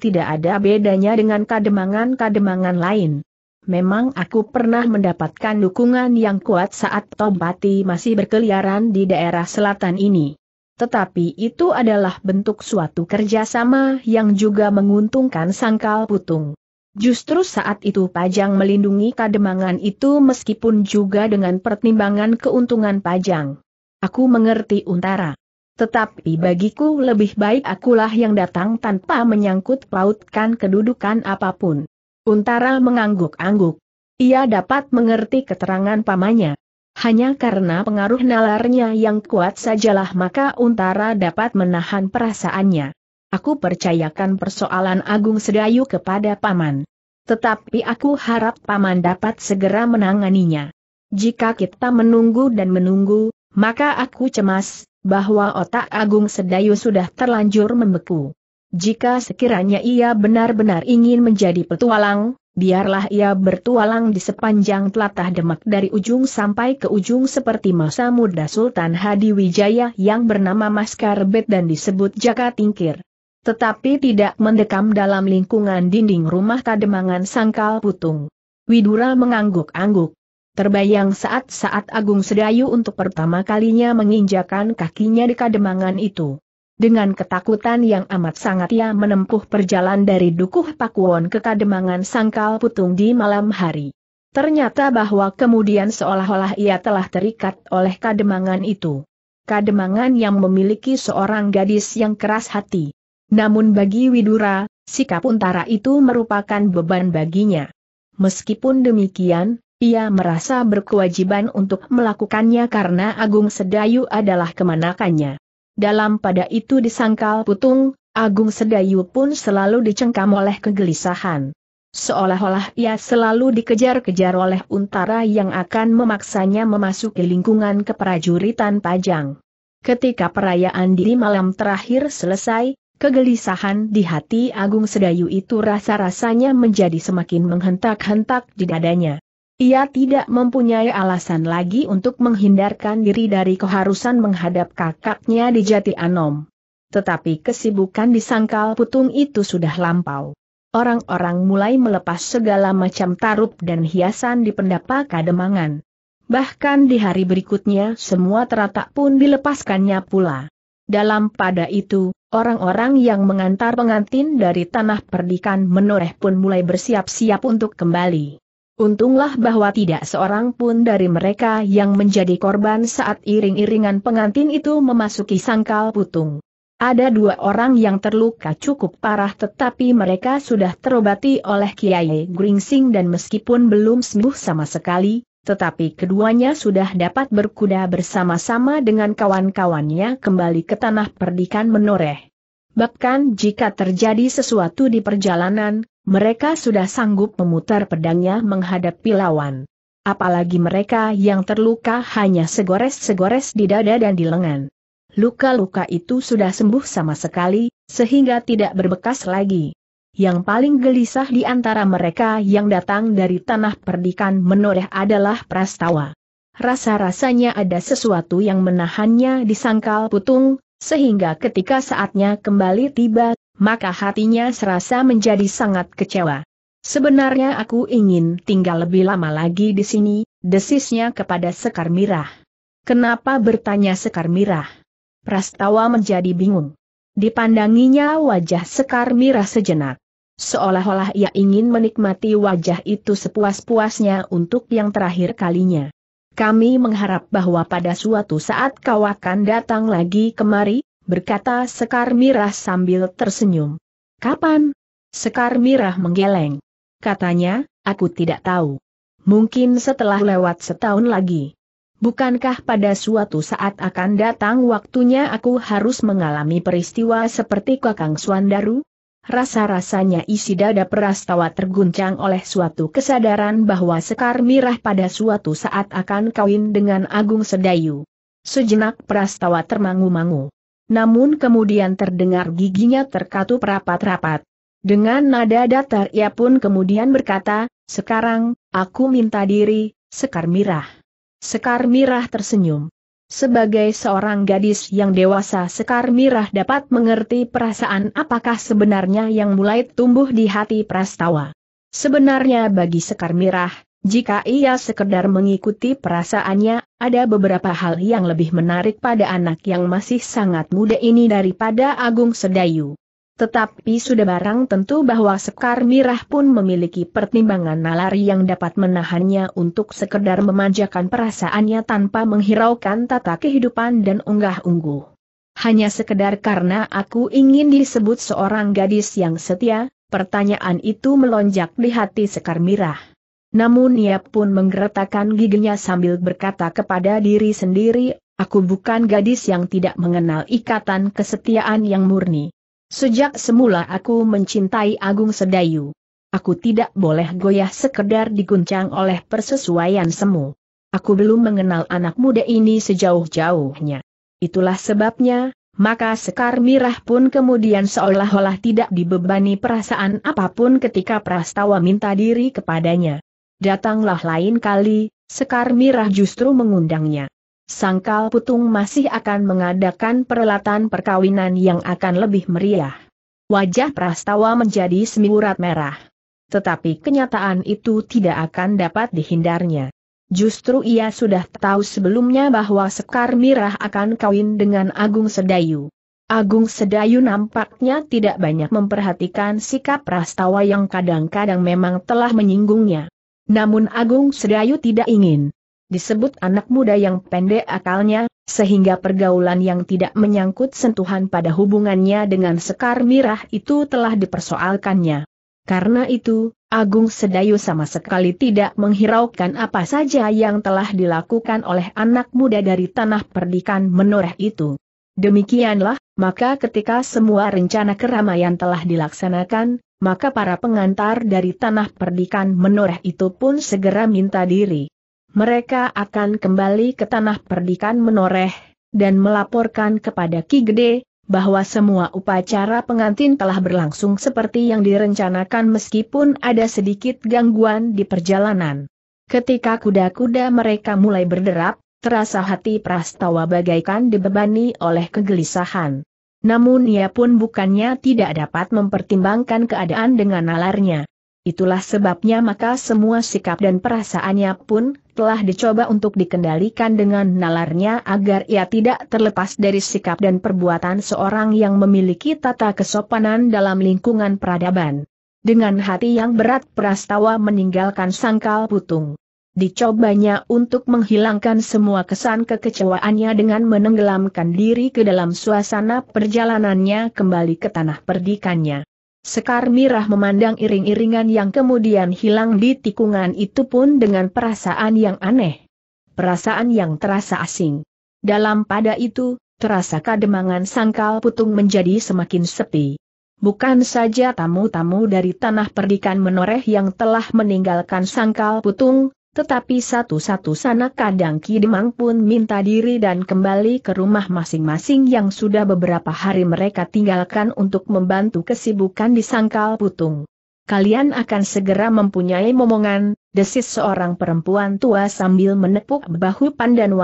tidak ada bedanya dengan kademangan-kademangan lain. Memang aku pernah mendapatkan dukungan yang kuat saat Tompati masih berkeliaran di daerah selatan ini. Tetapi itu adalah bentuk suatu kerjasama yang juga menguntungkan Sangkal Putung. Justru saat itu Pajang melindungi kademangan itu meskipun juga dengan pertimbangan keuntungan Pajang. Aku mengerti Untara. Tetapi bagiku lebih baik akulah yang datang tanpa menyangkut pautkan kedudukan apapun. Untara mengangguk-angguk. Ia dapat mengerti keterangan pamannya. Hanya karena pengaruh nalarnya yang kuat sajalah maka Untara dapat menahan perasaannya. Aku percayakan persoalan Agung Sedayu kepada Paman. Tetapi aku harap Paman dapat segera menanganinya. Jika kita menunggu dan menunggu, maka aku cemas, bahwa otak Agung Sedayu sudah terlanjur membeku. Jika sekiranya ia benar-benar ingin menjadi petualang, biarlah ia bertualang di sepanjang telatah Demak dari ujung sampai ke ujung seperti masa muda Sultan Hadi Wijaya yang bernama Maskarbet dan disebut Jaka Tingkir tetapi tidak mendekam dalam lingkungan dinding rumah kademangan sangkal putung. Widura mengangguk-angguk. Terbayang saat-saat Agung Sedayu untuk pertama kalinya menginjakan kakinya di kademangan itu. Dengan ketakutan yang amat sangat ia menempuh perjalanan dari Dukuh Pakuwon ke kademangan sangkal putung di malam hari. Ternyata bahwa kemudian seolah-olah ia telah terikat oleh kademangan itu. Kademangan yang memiliki seorang gadis yang keras hati. Namun bagi Widura, sikap untara itu merupakan beban baginya. Meskipun demikian, ia merasa berkewajiban untuk melakukannya karena Agung Sedayu adalah kemanakannya. Dalam pada itu disangkal putung, Agung Sedayu pun selalu dicengkam oleh kegelisahan. Seolah-olah ia selalu dikejar-kejar oleh untara yang akan memaksanya memasuki lingkungan keprajuritan Pajang. Ketika perayaan diri malam terakhir selesai, Kegelisahan di hati Agung Sedayu itu rasa-rasanya menjadi semakin menghentak-hentak di dadanya. Ia tidak mempunyai alasan lagi untuk menghindarkan diri dari keharusan menghadap kakaknya di Jati Anom. Tetapi kesibukan di sangkal putung itu sudah lampau. Orang-orang mulai melepas segala macam tarup dan hiasan di pendapa kademangan. Bahkan di hari berikutnya semua teratak pun dilepaskannya pula. Dalam pada itu, orang-orang yang mengantar pengantin dari tanah perdikan menoreh pun mulai bersiap-siap untuk kembali. Untunglah bahwa tidak seorang pun dari mereka yang menjadi korban saat iring-iringan pengantin itu memasuki sangkal putung. Ada dua orang yang terluka cukup parah tetapi mereka sudah terobati oleh Kiai Gringsing dan meskipun belum sembuh sama sekali, tetapi keduanya sudah dapat berkuda bersama-sama dengan kawan-kawannya kembali ke tanah perdikan menoreh. Bahkan jika terjadi sesuatu di perjalanan, mereka sudah sanggup memutar pedangnya menghadapi lawan. Apalagi mereka yang terluka hanya segores-segores di dada dan di lengan. Luka-luka itu sudah sembuh sama sekali, sehingga tidak berbekas lagi yang paling gelisah di antara mereka yang datang dari tanah perdikan menoreh adalah Prastawa. Rasa-rasanya ada sesuatu yang menahannya di sangkal putung, sehingga ketika saatnya kembali tiba, maka hatinya serasa menjadi sangat kecewa. Sebenarnya aku ingin tinggal lebih lama lagi di sini, desisnya kepada Sekar Mirah. Kenapa bertanya Sekar Mirah? Prastawa menjadi bingung. Dipandanginya wajah Sekar Mirah sejenak seolah-olah ia ingin menikmati wajah itu sepuas-puasnya untuk yang terakhir kalinya. Kami mengharap bahwa pada suatu saat kau akan datang lagi kemari, berkata Sekar Mirah sambil tersenyum. Kapan? Sekar Mirah menggeleng. Katanya, aku tidak tahu. Mungkin setelah lewat setahun lagi. Bukankah pada suatu saat akan datang waktunya aku harus mengalami peristiwa seperti Kakang Suandaru? Rasa-rasanya isi dada Prastawa terguncang oleh suatu kesadaran bahwa Sekar Mirah pada suatu saat akan kawin dengan Agung Sedayu. Sejenak Prastawa termangu-mangu. Namun kemudian terdengar giginya terkatup rapat-rapat. Dengan nada datar ia pun kemudian berkata, sekarang, aku minta diri, Sekar Mirah. Sekar Mirah tersenyum. Sebagai seorang gadis yang dewasa Sekar Mirah dapat mengerti perasaan apakah sebenarnya yang mulai tumbuh di hati Prastawa. Sebenarnya bagi Sekar Mirah, jika ia sekedar mengikuti perasaannya, ada beberapa hal yang lebih menarik pada anak yang masih sangat muda ini daripada Agung Sedayu. Tetapi sudah barang tentu bahwa Sekar Mirah pun memiliki pertimbangan nalar yang dapat menahannya untuk sekedar memanjakan perasaannya tanpa menghiraukan tata kehidupan dan unggah-ungguh. Hanya sekedar karena aku ingin disebut seorang gadis yang setia, pertanyaan itu melonjak di hati Sekar Mirah. Namun ia pun menggeretakkan giginya sambil berkata kepada diri sendiri, aku bukan gadis yang tidak mengenal ikatan kesetiaan yang murni, Sejak semula aku mencintai Agung Sedayu. Aku tidak boleh goyah sekedar diguncang oleh persesuaian semu. Aku belum mengenal anak muda ini sejauh-jauhnya. Itulah sebabnya, maka Sekar Mirah pun kemudian seolah-olah tidak dibebani perasaan apapun ketika Prastawa minta diri kepadanya. Datanglah lain kali, Sekar Mirah justru mengundangnya. Sangkal Putung masih akan mengadakan perelatan perkawinan yang akan lebih meriah. Wajah Prastawa menjadi semiurat merah. Tetapi kenyataan itu tidak akan dapat dihindarnya. Justru ia sudah tahu sebelumnya bahwa Sekar Mirah akan kawin dengan Agung Sedayu. Agung Sedayu nampaknya tidak banyak memperhatikan sikap Prastawa yang kadang-kadang memang telah menyinggungnya. Namun Agung Sedayu tidak ingin disebut anak muda yang pendek akalnya, sehingga pergaulan yang tidak menyangkut sentuhan pada hubungannya dengan Sekar Mirah itu telah dipersoalkannya. Karena itu, Agung Sedayu sama sekali tidak menghiraukan apa saja yang telah dilakukan oleh anak muda dari tanah perdikan menoreh itu. Demikianlah, maka ketika semua rencana keramaian telah dilaksanakan, maka para pengantar dari tanah perdikan menoreh itu pun segera minta diri mereka akan kembali ke tanah perdikan menoreh, dan melaporkan kepada Ki Gede, bahwa semua upacara pengantin telah berlangsung seperti yang direncanakan meskipun ada sedikit gangguan di perjalanan. Ketika kuda-kuda mereka mulai berderap, terasa hati Prastawa bagaikan dibebani oleh kegelisahan. Namun ia pun bukannya tidak dapat mempertimbangkan keadaan dengan nalarnya. Itulah sebabnya maka semua sikap dan perasaannya pun telah dicoba untuk dikendalikan dengan nalarnya agar ia tidak terlepas dari sikap dan perbuatan seorang yang memiliki tata kesopanan dalam lingkungan peradaban. Dengan hati yang berat Prastawa meninggalkan sangkal putung. Dicobanya untuk menghilangkan semua kesan kekecewaannya dengan menenggelamkan diri ke dalam suasana perjalanannya kembali ke tanah perdikannya. Sekar Mirah memandang iring-iringan yang kemudian hilang di tikungan itu pun dengan perasaan yang aneh. Perasaan yang terasa asing. Dalam pada itu, terasa kademangan sangkal putung menjadi semakin sepi. Bukan saja tamu-tamu dari tanah perdikan menoreh yang telah meninggalkan sangkal putung, tetapi satu-satu sanak kadang Kidemang pun minta diri dan kembali ke rumah masing-masing yang sudah beberapa hari mereka tinggalkan untuk membantu kesibukan di sangkal putung. Kalian akan segera mempunyai momongan, desis seorang perempuan tua sambil menepuk bahu Wangi. pandan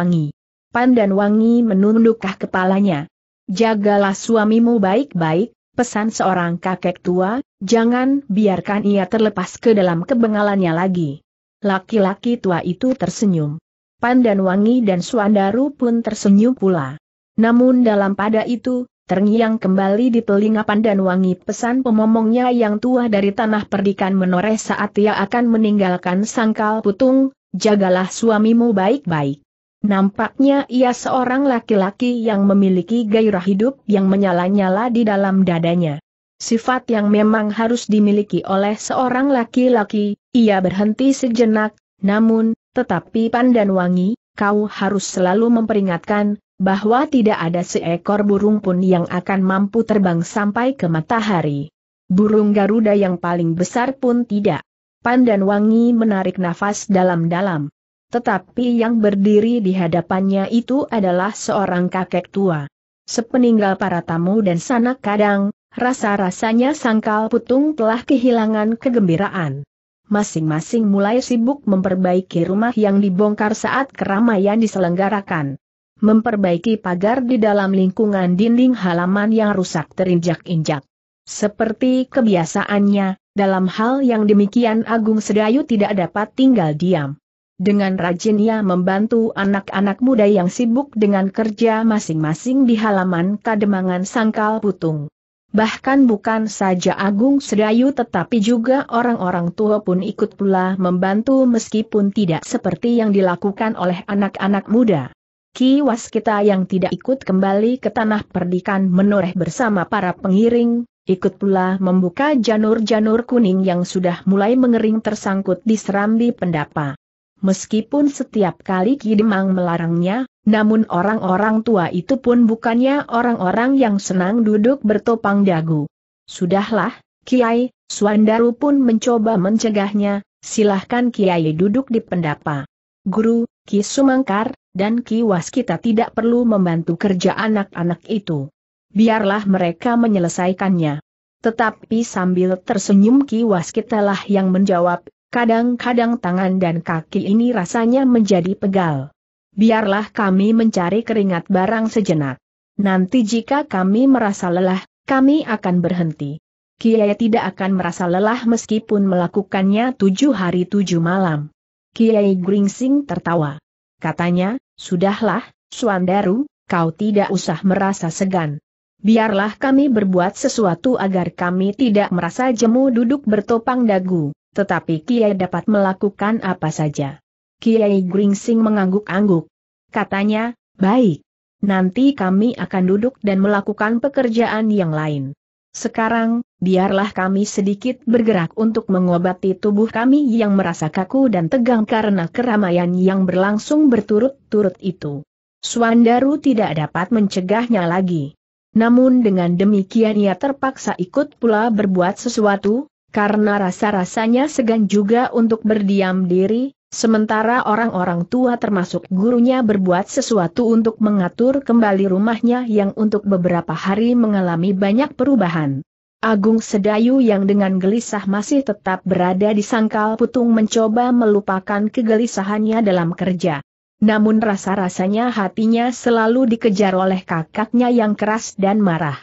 Pandan Wangi menundukah kepalanya. Jagalah suamimu baik-baik, pesan seorang kakek tua, jangan biarkan ia terlepas ke dalam kebengalannya lagi. Laki-laki tua itu tersenyum. Wangi dan Suandaru pun tersenyum pula. Namun dalam pada itu, terngiang kembali di telinga Wangi pesan pemomongnya yang tua dari tanah perdikan menoreh saat ia akan meninggalkan sangkal putung, jagalah suamimu baik-baik. Nampaknya ia seorang laki-laki yang memiliki gairah hidup yang menyala-nyala di dalam dadanya sifat yang memang harus dimiliki oleh seorang laki-laki, ia berhenti sejenak, namun, tetapi Pandan Wangi, kau harus selalu memperingatkan, bahwa tidak ada seekor burung pun yang akan mampu terbang sampai ke matahari. Burung Garuda yang paling besar pun tidak. Pandan Wangi menarik nafas dalam-dalam. Tetapi yang berdiri di hadapannya itu adalah seorang kakek tua. Sepeninggal para tamu dan sanak kadang, Rasa-rasanya sangkal putung telah kehilangan kegembiraan. Masing-masing mulai sibuk memperbaiki rumah yang dibongkar saat keramaian diselenggarakan. Memperbaiki pagar di dalam lingkungan dinding halaman yang rusak terinjak-injak. Seperti kebiasaannya, dalam hal yang demikian Agung Sedayu tidak dapat tinggal diam. Dengan rajin ia membantu anak-anak muda yang sibuk dengan kerja masing-masing di halaman kademangan Sangkal Putung. Bahkan bukan saja Agung Sedayu tetapi juga orang-orang tua pun ikut pula membantu meskipun tidak seperti yang dilakukan oleh anak-anak muda. Ki Waskita yang tidak ikut kembali ke tanah perdikan menoreh bersama para pengiring, ikut pula membuka janur-janur kuning yang sudah mulai mengering tersangkut di serambi pendapa. Meskipun setiap kali Ki Demang melarangnya, namun orang-orang tua itu pun bukannya orang-orang yang senang duduk bertopang dagu. Sudahlah, Kiai, Suandaru pun mencoba mencegahnya, silahkan Kiai duduk di pendapa. Guru, Ki Sumangkar, dan Ki kita tidak perlu membantu kerja anak-anak itu. Biarlah mereka menyelesaikannya. Tetapi sambil tersenyum Ki Waskita lah yang menjawab, kadang-kadang tangan dan kaki ini rasanya menjadi pegal biarlah kami mencari keringat barang sejenak. Nanti jika kami merasa lelah, kami akan berhenti. Kiai tidak akan merasa lelah meskipun melakukannya tujuh hari tujuh malam. Kiai Gringsing tertawa. Katanya, sudahlah, Suandaru, kau tidak usah merasa segan. Biarlah kami berbuat sesuatu agar kami tidak merasa jemu duduk bertopang dagu, tetapi Kiai dapat melakukan apa saja. Kiai Gringsing mengangguk-angguk. Katanya, baik. Nanti kami akan duduk dan melakukan pekerjaan yang lain. Sekarang, biarlah kami sedikit bergerak untuk mengobati tubuh kami yang merasa kaku dan tegang karena keramaian yang berlangsung berturut-turut itu. Suandaru tidak dapat mencegahnya lagi. Namun dengan demikian ia terpaksa ikut pula berbuat sesuatu, karena rasa-rasanya segan juga untuk berdiam diri, Sementara orang-orang tua termasuk gurunya berbuat sesuatu untuk mengatur kembali rumahnya yang untuk beberapa hari mengalami banyak perubahan. Agung Sedayu yang dengan gelisah masih tetap berada di sangkal putung mencoba melupakan kegelisahannya dalam kerja. Namun rasa-rasanya hatinya selalu dikejar oleh kakaknya yang keras dan marah.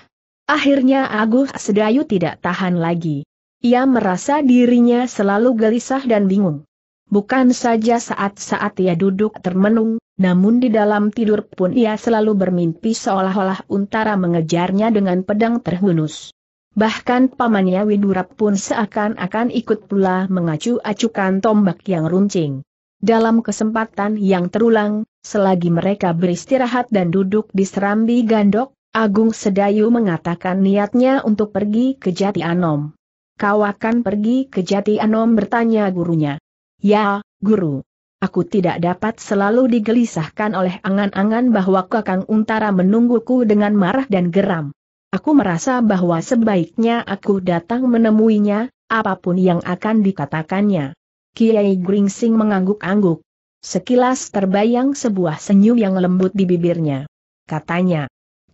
Akhirnya Agus Sedayu tidak tahan lagi. Ia merasa dirinya selalu gelisah dan bingung. Bukan saja saat-saat ia duduk termenung, namun di dalam tidur pun ia selalu bermimpi seolah-olah untara mengejarnya dengan pedang terhunus. Bahkan pamannya Widura pun seakan-akan ikut pula mengacu-acukan tombak yang runcing. Dalam kesempatan yang terulang, selagi mereka beristirahat dan duduk di serambi gandok, Agung Sedayu mengatakan niatnya untuk pergi ke Jati Anom. Kau akan pergi ke Jati Anom bertanya gurunya. Ya, guru. Aku tidak dapat selalu digelisahkan oleh angan-angan bahwa Kakang Untara menungguku dengan marah dan geram. Aku merasa bahwa sebaiknya aku datang menemuinya, apapun yang akan dikatakannya. Kiai Gringsing mengangguk-angguk. Sekilas terbayang sebuah senyum yang lembut di bibirnya. Katanya,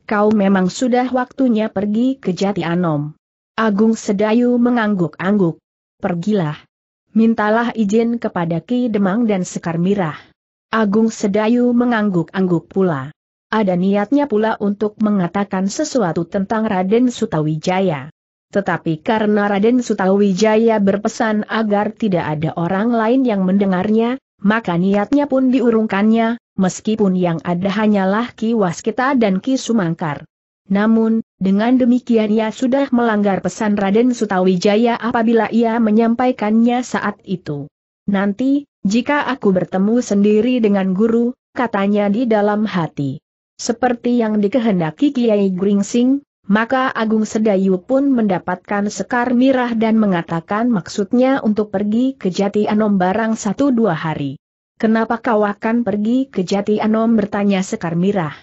kau memang sudah waktunya pergi ke Jati Anom. Agung Sedayu mengangguk-angguk. Pergilah. Mintalah izin kepada Ki Demang dan Sekar Mirah. Agung Sedayu mengangguk-angguk pula. Ada niatnya pula untuk mengatakan sesuatu tentang Raden Sutawijaya. Tetapi karena Raden Sutawijaya berpesan agar tidak ada orang lain yang mendengarnya, maka niatnya pun diurungkannya, meskipun yang ada hanyalah Ki Waskita dan Ki Sumangkar. Namun, dengan demikian ia sudah melanggar pesan Raden Sutawijaya apabila ia menyampaikannya saat itu. Nanti, jika aku bertemu sendiri dengan guru, katanya di dalam hati. Seperti yang dikehendaki Kiai Gringsing, maka Agung Sedayu pun mendapatkan sekar mirah dan mengatakan maksudnya untuk pergi ke Jati Anom barang satu dua hari. Kenapa kau akan pergi ke Jati Anom bertanya sekar mirah.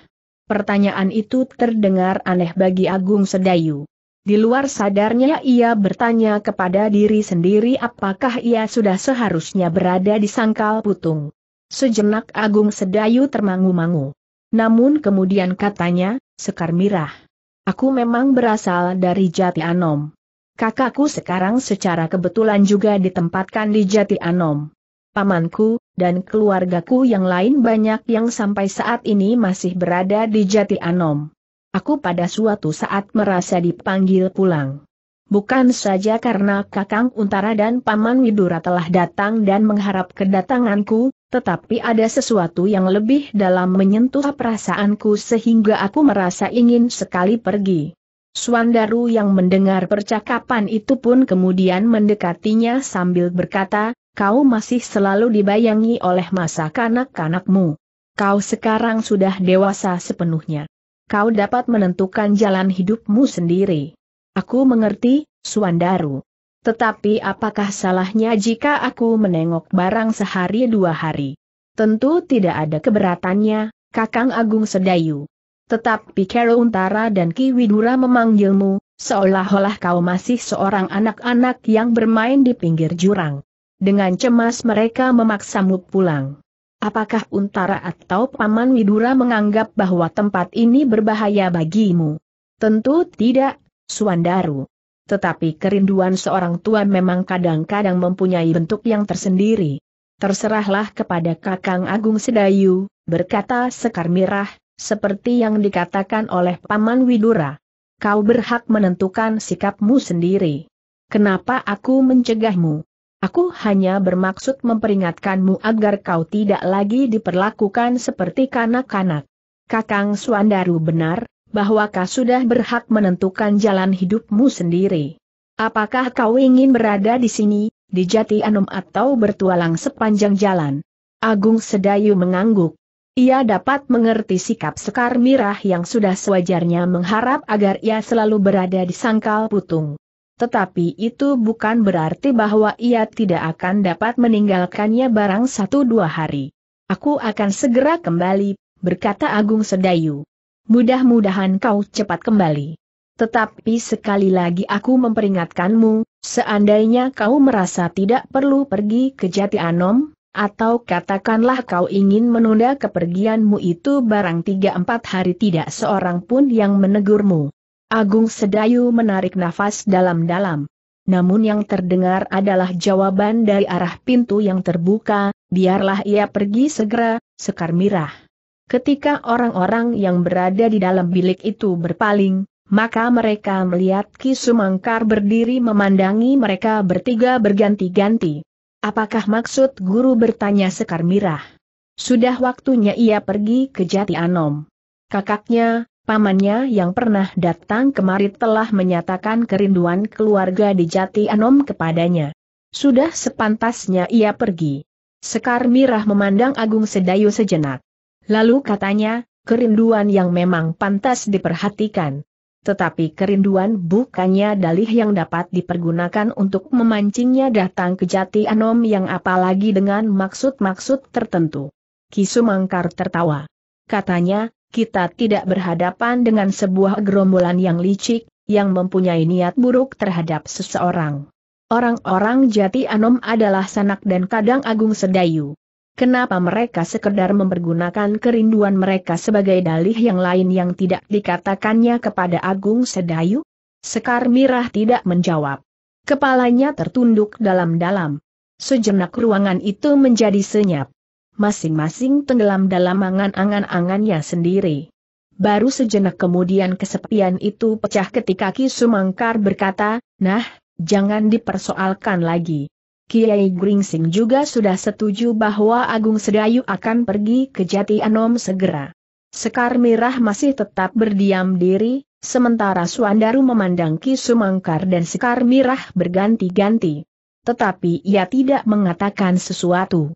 Pertanyaan itu terdengar aneh bagi Agung Sedayu. Di luar sadarnya ia bertanya kepada diri sendiri apakah ia sudah seharusnya berada di sangkal putung. Sejenak Agung Sedayu termangu-mangu. Namun kemudian katanya, Sekar Mirah. Aku memang berasal dari Jati Anom. Kakakku sekarang secara kebetulan juga ditempatkan di Jati Anom. Pamanku, dan keluargaku yang lain banyak yang sampai saat ini masih berada di Jati Anom. Aku pada suatu saat merasa dipanggil pulang. Bukan saja karena Kakang Untara dan Paman Widura telah datang dan mengharap kedatanganku, tetapi ada sesuatu yang lebih dalam menyentuh perasaanku sehingga aku merasa ingin sekali pergi. Suandaru yang mendengar percakapan itu pun kemudian mendekatinya sambil berkata, kau masih selalu dibayangi oleh masa kanak-kanakmu. Kau sekarang sudah dewasa sepenuhnya. Kau dapat menentukan jalan hidupmu sendiri. Aku mengerti, Suandaru. Tetapi apakah salahnya jika aku menengok barang sehari dua hari? Tentu tidak ada keberatannya, Kakang Agung Sedayu. Tetapi Kero Untara dan Ki Widura memanggilmu, seolah-olah kau masih seorang anak-anak yang bermain di pinggir jurang. Dengan cemas mereka memaksamu pulang. Apakah Untara atau Paman Widura menganggap bahwa tempat ini berbahaya bagimu? Tentu tidak, Suandaru. Tetapi kerinduan seorang tua memang kadang-kadang mempunyai bentuk yang tersendiri. Terserahlah kepada Kakang Agung Sedayu, berkata Sekar Mirah, seperti yang dikatakan oleh Paman Widura. Kau berhak menentukan sikapmu sendiri. Kenapa aku mencegahmu? Aku hanya bermaksud memperingatkanmu agar kau tidak lagi diperlakukan seperti kanak-kanak. Kakang Suandaru benar, bahwa kau sudah berhak menentukan jalan hidupmu sendiri. Apakah kau ingin berada di sini, di Jati Anum atau bertualang sepanjang jalan? Agung Sedayu mengangguk. Ia dapat mengerti sikap Sekar Mirah yang sudah sewajarnya mengharap agar ia selalu berada di sangkal putung. Tetapi itu bukan berarti bahwa ia tidak akan dapat meninggalkannya barang satu dua hari. Aku akan segera kembali, berkata Agung Sedayu. Mudah-mudahan kau cepat kembali. Tetapi sekali lagi aku memperingatkanmu, seandainya kau merasa tidak perlu pergi ke Jati Anom, atau katakanlah kau ingin menunda kepergianmu itu barang tiga empat hari tidak seorang pun yang menegurmu. Agung Sedayu menarik nafas dalam-dalam. Namun yang terdengar adalah jawaban dari arah pintu yang terbuka, biarlah ia pergi segera, Sekar Mirah. Ketika orang-orang yang berada di dalam bilik itu berpaling, maka mereka melihat Ki Sumangkar berdiri memandangi mereka bertiga berganti-ganti. Apakah maksud guru bertanya Sekar Mirah? Sudah waktunya ia pergi ke Jati Anom. Kakaknya, Pamannya yang pernah datang kemari telah menyatakan kerinduan keluarga di Jati Anom kepadanya. Sudah sepantasnya ia pergi. Sekar Mirah memandang Agung Sedayu sejenak. Lalu katanya, kerinduan yang memang pantas diperhatikan. Tetapi kerinduan bukannya dalih yang dapat dipergunakan untuk memancingnya datang ke Jati Anom yang apalagi dengan maksud-maksud tertentu. Kisumangkar tertawa. Katanya, kita tidak berhadapan dengan sebuah gerombolan yang licik, yang mempunyai niat buruk terhadap seseorang. Orang-orang jati anom adalah sanak dan kadang agung sedayu. Kenapa mereka sekedar mempergunakan kerinduan mereka sebagai dalih yang lain yang tidak dikatakannya kepada Agung Sedayu? Sekar Mirah tidak menjawab. Kepalanya tertunduk dalam-dalam. Sejenak ruangan itu menjadi senyap masing-masing tenggelam dalam angan-angan-angannya sendiri. Baru sejenak kemudian kesepian itu pecah ketika Ki Sumangkar berkata, nah, jangan dipersoalkan lagi. Kiai Gringsing juga sudah setuju bahwa Agung Sedayu akan pergi ke Jati Anom segera. Sekar Mirah masih tetap berdiam diri, sementara Suandaru memandang Ki Sumangkar dan Sekar Mirah berganti-ganti. Tetapi ia tidak mengatakan sesuatu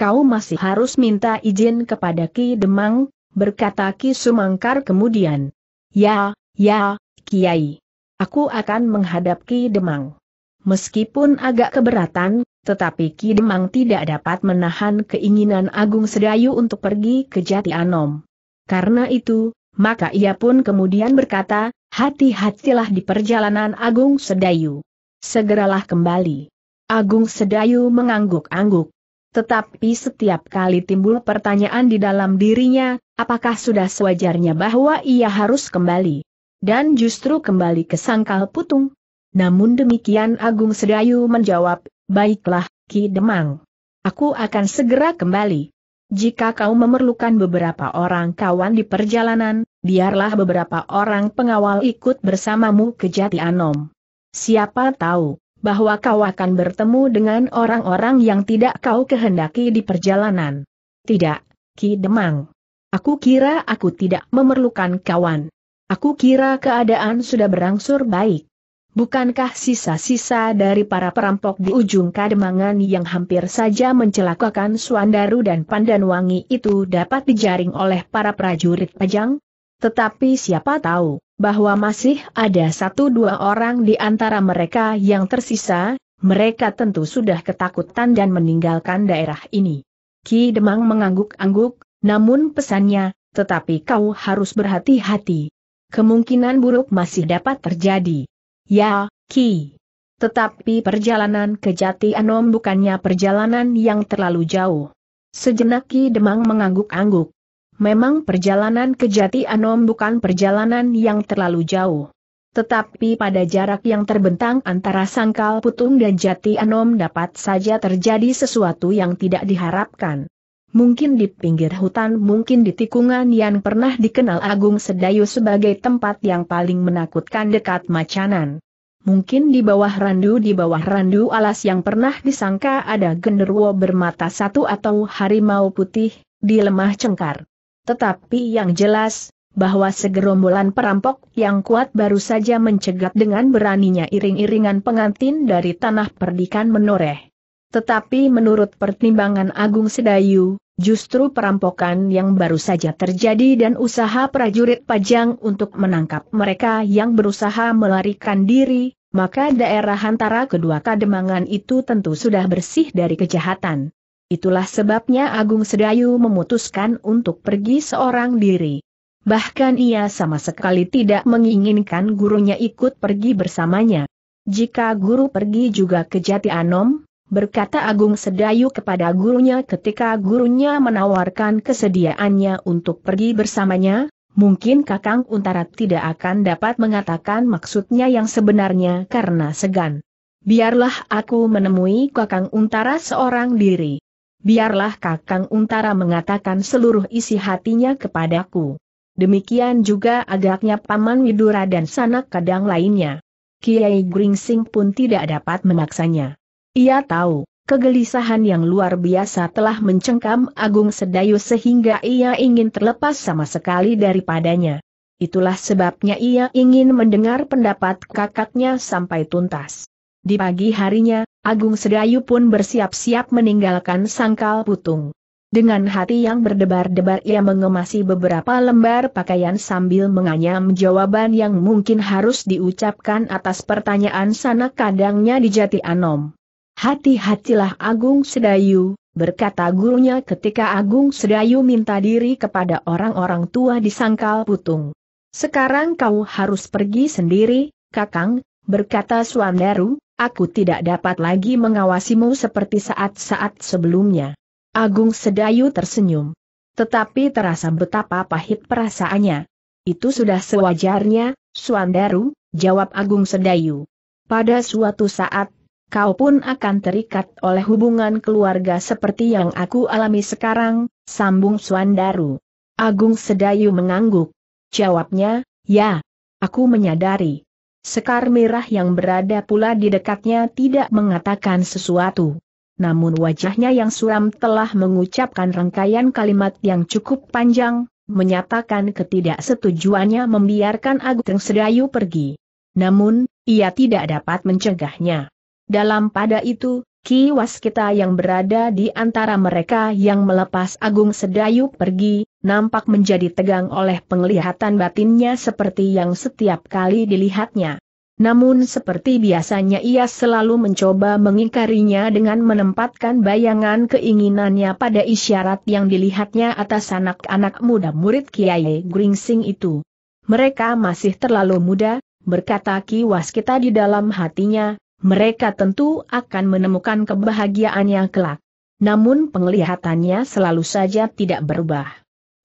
kau masih harus minta izin kepada Ki Demang, berkata Ki Sumangkar kemudian. Ya, ya, Kiai. Aku akan menghadap Ki Demang. Meskipun agak keberatan, tetapi Ki Demang tidak dapat menahan keinginan Agung Sedayu untuk pergi ke Jati Anom. Karena itu, maka ia pun kemudian berkata, hati-hatilah di perjalanan Agung Sedayu. Segeralah kembali. Agung Sedayu mengangguk-angguk. Tetapi setiap kali timbul pertanyaan di dalam dirinya, apakah sudah sewajarnya bahwa ia harus kembali? Dan justru kembali ke sangkal putung. Namun demikian Agung Sedayu menjawab, baiklah, Ki Demang. Aku akan segera kembali. Jika kau memerlukan beberapa orang kawan di perjalanan, biarlah beberapa orang pengawal ikut bersamamu ke Jati Anom. Siapa tahu, bahwa kau akan bertemu dengan orang-orang yang tidak kau kehendaki di perjalanan. Tidak, Ki Demang. Aku kira aku tidak memerlukan kawan. Aku kira keadaan sudah berangsur baik. Bukankah sisa-sisa dari para perampok di ujung kademangan yang hampir saja mencelakakan Suandaru dan Pandanwangi itu dapat dijaring oleh para prajurit pajang? Tetapi siapa tahu, bahwa masih ada satu dua orang di antara mereka yang tersisa, mereka tentu sudah ketakutan dan meninggalkan daerah ini. Ki Demang mengangguk-angguk, namun pesannya, tetapi kau harus berhati-hati. Kemungkinan buruk masih dapat terjadi. Ya, Ki. Tetapi perjalanan ke Jati Anom bukannya perjalanan yang terlalu jauh. Sejenak Ki Demang mengangguk-angguk. Memang perjalanan ke Jati Anom bukan perjalanan yang terlalu jauh. Tetapi pada jarak yang terbentang antara Sangkal Putung dan Jati Anom dapat saja terjadi sesuatu yang tidak diharapkan. Mungkin di pinggir hutan mungkin di tikungan yang pernah dikenal Agung Sedayu sebagai tempat yang paling menakutkan dekat macanan. Mungkin di bawah randu di bawah randu alas yang pernah disangka ada genderuwo bermata satu atau harimau putih, di lemah cengkar. Tetapi yang jelas, bahwa segerombolan perampok yang kuat baru saja mencegat dengan beraninya iring-iringan pengantin dari tanah perdikan menoreh. Tetapi menurut pertimbangan Agung Sedayu, justru perampokan yang baru saja terjadi dan usaha prajurit pajang untuk menangkap mereka yang berusaha melarikan diri, maka daerah antara kedua kademangan itu tentu sudah bersih dari kejahatan. Itulah sebabnya Agung Sedayu memutuskan untuk pergi seorang diri. Bahkan ia sama sekali tidak menginginkan gurunya ikut pergi bersamanya. Jika guru pergi juga ke Jati Anom, berkata Agung Sedayu kepada gurunya ketika gurunya menawarkan kesediaannya untuk pergi bersamanya, mungkin Kakang Untara tidak akan dapat mengatakan maksudnya yang sebenarnya karena segan. Biarlah aku menemui Kakang Untara seorang diri biarlah Kakang Untara mengatakan seluruh isi hatinya kepadaku. Demikian juga agaknya Paman Widura dan sanak kadang lainnya. Kiai Gringsing pun tidak dapat memaksanya. Ia tahu, kegelisahan yang luar biasa telah mencengkam Agung Sedayu sehingga ia ingin terlepas sama sekali daripadanya. Itulah sebabnya ia ingin mendengar pendapat kakaknya sampai tuntas. Di pagi harinya, Agung Sedayu pun bersiap-siap meninggalkan sangkal putung. Dengan hati yang berdebar-debar ia mengemasi beberapa lembar pakaian sambil menganyam jawaban yang mungkin harus diucapkan atas pertanyaan sana kadangnya di Jati Anom. Hati-hatilah Agung Sedayu, berkata gurunya ketika Agung Sedayu minta diri kepada orang-orang tua di Sangkal Putung. Sekarang kau harus pergi sendiri, Kakang, berkata Suandaru, Aku tidak dapat lagi mengawasimu seperti saat-saat sebelumnya. Agung Sedayu tersenyum. Tetapi terasa betapa pahit perasaannya. Itu sudah sewajarnya, Suandaru, jawab Agung Sedayu. Pada suatu saat, kau pun akan terikat oleh hubungan keluarga seperti yang aku alami sekarang, sambung Suandaru. Agung Sedayu mengangguk. Jawabnya, ya. Aku menyadari. Sekar merah yang berada pula di dekatnya tidak mengatakan sesuatu. Namun wajahnya yang suram telah mengucapkan rangkaian kalimat yang cukup panjang, menyatakan ketidaksetujuannya membiarkan Agung Sedayu pergi. Namun, ia tidak dapat mencegahnya. Dalam pada itu, Ki Waskita yang berada di antara mereka yang melepas Agung Sedayu pergi, nampak menjadi tegang oleh penglihatan batinnya seperti yang setiap kali dilihatnya. Namun seperti biasanya ia selalu mencoba mengingkarinya dengan menempatkan bayangan keinginannya pada isyarat yang dilihatnya atas anak-anak muda murid Kiai Gringsing itu. Mereka masih terlalu muda, berkata Ki Waskita di dalam hatinya, mereka tentu akan menemukan kebahagiaannya kelak. Namun penglihatannya selalu saja tidak berubah.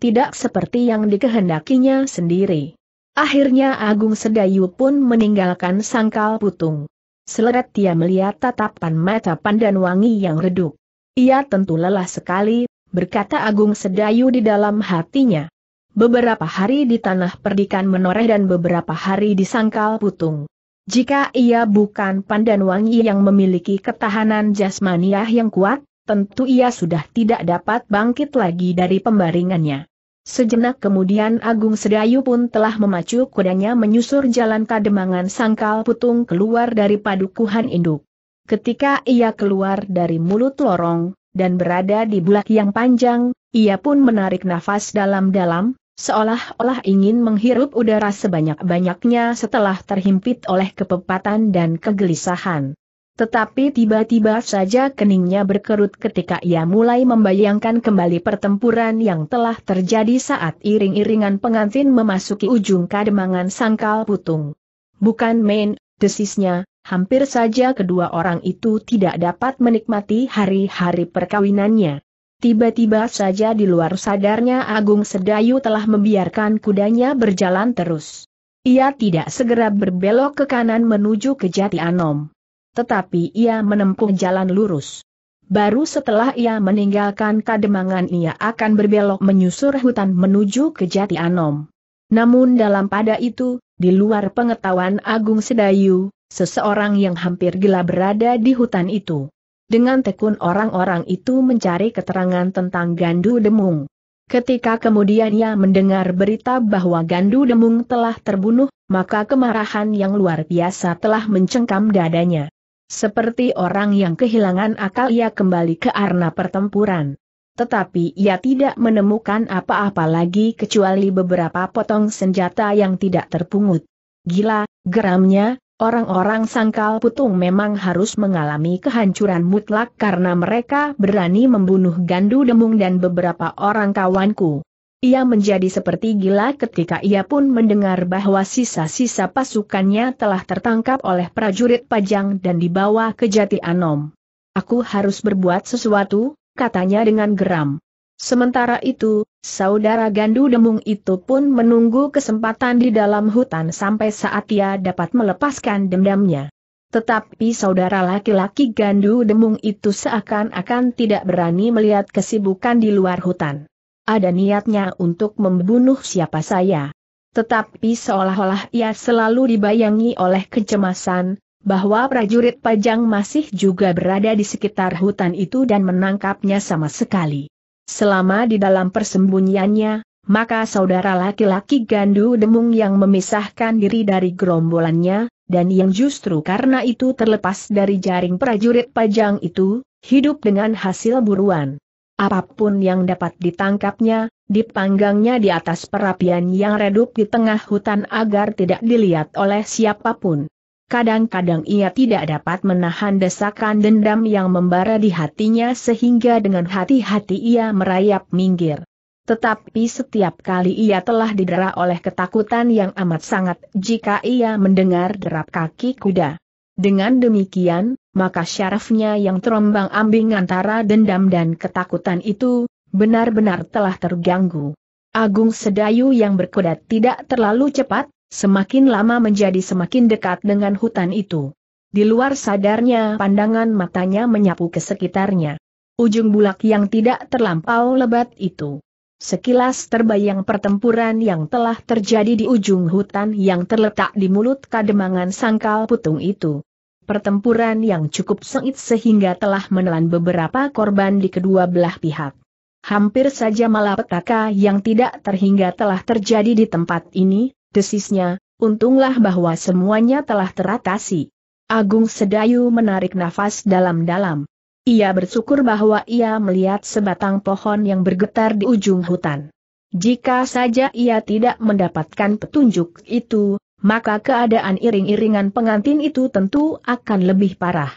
Tidak seperti yang dikehendakinya sendiri. Akhirnya Agung Sedayu pun meninggalkan sangkal putung. Seleret dia melihat tatapan mata pandan wangi yang redup. Ia tentu lelah sekali, berkata Agung Sedayu di dalam hatinya. Beberapa hari di tanah perdikan menoreh dan beberapa hari di sangkal putung. Jika ia bukan Pandan Wangi yang memiliki ketahanan jasmaniah yang kuat, tentu ia sudah tidak dapat bangkit lagi dari pembaringannya. Sejenak kemudian Agung Sedayu pun telah memacu kudanya menyusur jalan kademangan sangkal putung keluar dari padukuhan induk. Ketika ia keluar dari mulut lorong, dan berada di bulak yang panjang, ia pun menarik nafas dalam-dalam, Seolah-olah ingin menghirup udara sebanyak-banyaknya setelah terhimpit oleh kepepatan dan kegelisahan. Tetapi tiba-tiba saja keningnya berkerut ketika ia mulai membayangkan kembali pertempuran yang telah terjadi saat iring-iringan pengantin memasuki ujung kademangan sangkal putung. Bukan main, desisnya, hampir saja kedua orang itu tidak dapat menikmati hari-hari perkawinannya. Tiba-tiba saja di luar sadarnya Agung Sedayu telah membiarkan kudanya berjalan terus. Ia tidak segera berbelok ke kanan menuju ke Jati Anom. Tetapi ia menempuh jalan lurus. Baru setelah ia meninggalkan kademangan ia akan berbelok menyusur hutan menuju ke Jati Anom. Namun dalam pada itu, di luar pengetahuan Agung Sedayu, seseorang yang hampir gila berada di hutan itu. Dengan tekun orang-orang itu mencari keterangan tentang Gandu Demung. Ketika kemudian ia mendengar berita bahwa Gandu Demung telah terbunuh, maka kemarahan yang luar biasa telah mencengkam dadanya. Seperti orang yang kehilangan akal ia kembali ke arena pertempuran. Tetapi ia tidak menemukan apa-apa lagi kecuali beberapa potong senjata yang tidak terpungut. Gila, geramnya, Orang-orang sangkal putung memang harus mengalami kehancuran mutlak karena mereka berani membunuh Gandu Demung dan beberapa orang kawanku. Ia menjadi seperti gila ketika ia pun mendengar bahwa sisa-sisa pasukannya telah tertangkap oleh prajurit pajang dan dibawa ke Jati Anom. Aku harus berbuat sesuatu, katanya dengan geram. Sementara itu, Saudara Gandu Demung itu pun menunggu kesempatan di dalam hutan sampai saat ia dapat melepaskan dendamnya. Tetapi saudara laki-laki Gandu Demung itu seakan-akan tidak berani melihat kesibukan di luar hutan. Ada niatnya untuk membunuh siapa saya. Tetapi seolah-olah ia selalu dibayangi oleh kecemasan, bahwa prajurit Pajang masih juga berada di sekitar hutan itu dan menangkapnya sama sekali. Selama di dalam persembunyiannya, maka saudara laki-laki Gandu Demung yang memisahkan diri dari gerombolannya, dan yang justru karena itu terlepas dari jaring prajurit pajang itu, hidup dengan hasil buruan. Apapun yang dapat ditangkapnya, dipanggangnya di atas perapian yang redup di tengah hutan agar tidak dilihat oleh siapapun. Kadang-kadang ia tidak dapat menahan desakan dendam yang membara di hatinya sehingga dengan hati-hati ia merayap minggir. Tetapi setiap kali ia telah didera oleh ketakutan yang amat sangat jika ia mendengar derap kaki kuda. Dengan demikian, maka syarafnya yang terombang ambing antara dendam dan ketakutan itu, benar-benar telah terganggu. Agung Sedayu yang berkuda tidak terlalu cepat, semakin lama menjadi semakin dekat dengan hutan itu. Di luar sadarnya pandangan matanya menyapu ke sekitarnya. Ujung bulak yang tidak terlampau lebat itu. Sekilas terbayang pertempuran yang telah terjadi di ujung hutan yang terletak di mulut kademangan sangkal putung itu. Pertempuran yang cukup sengit sehingga telah menelan beberapa korban di kedua belah pihak. Hampir saja malapetaka yang tidak terhingga telah terjadi di tempat ini, desisnya, untunglah bahwa semuanya telah teratasi. Agung Sedayu menarik nafas dalam-dalam. Ia bersyukur bahwa ia melihat sebatang pohon yang bergetar di ujung hutan. Jika saja ia tidak mendapatkan petunjuk itu, maka keadaan iring-iringan pengantin itu tentu akan lebih parah.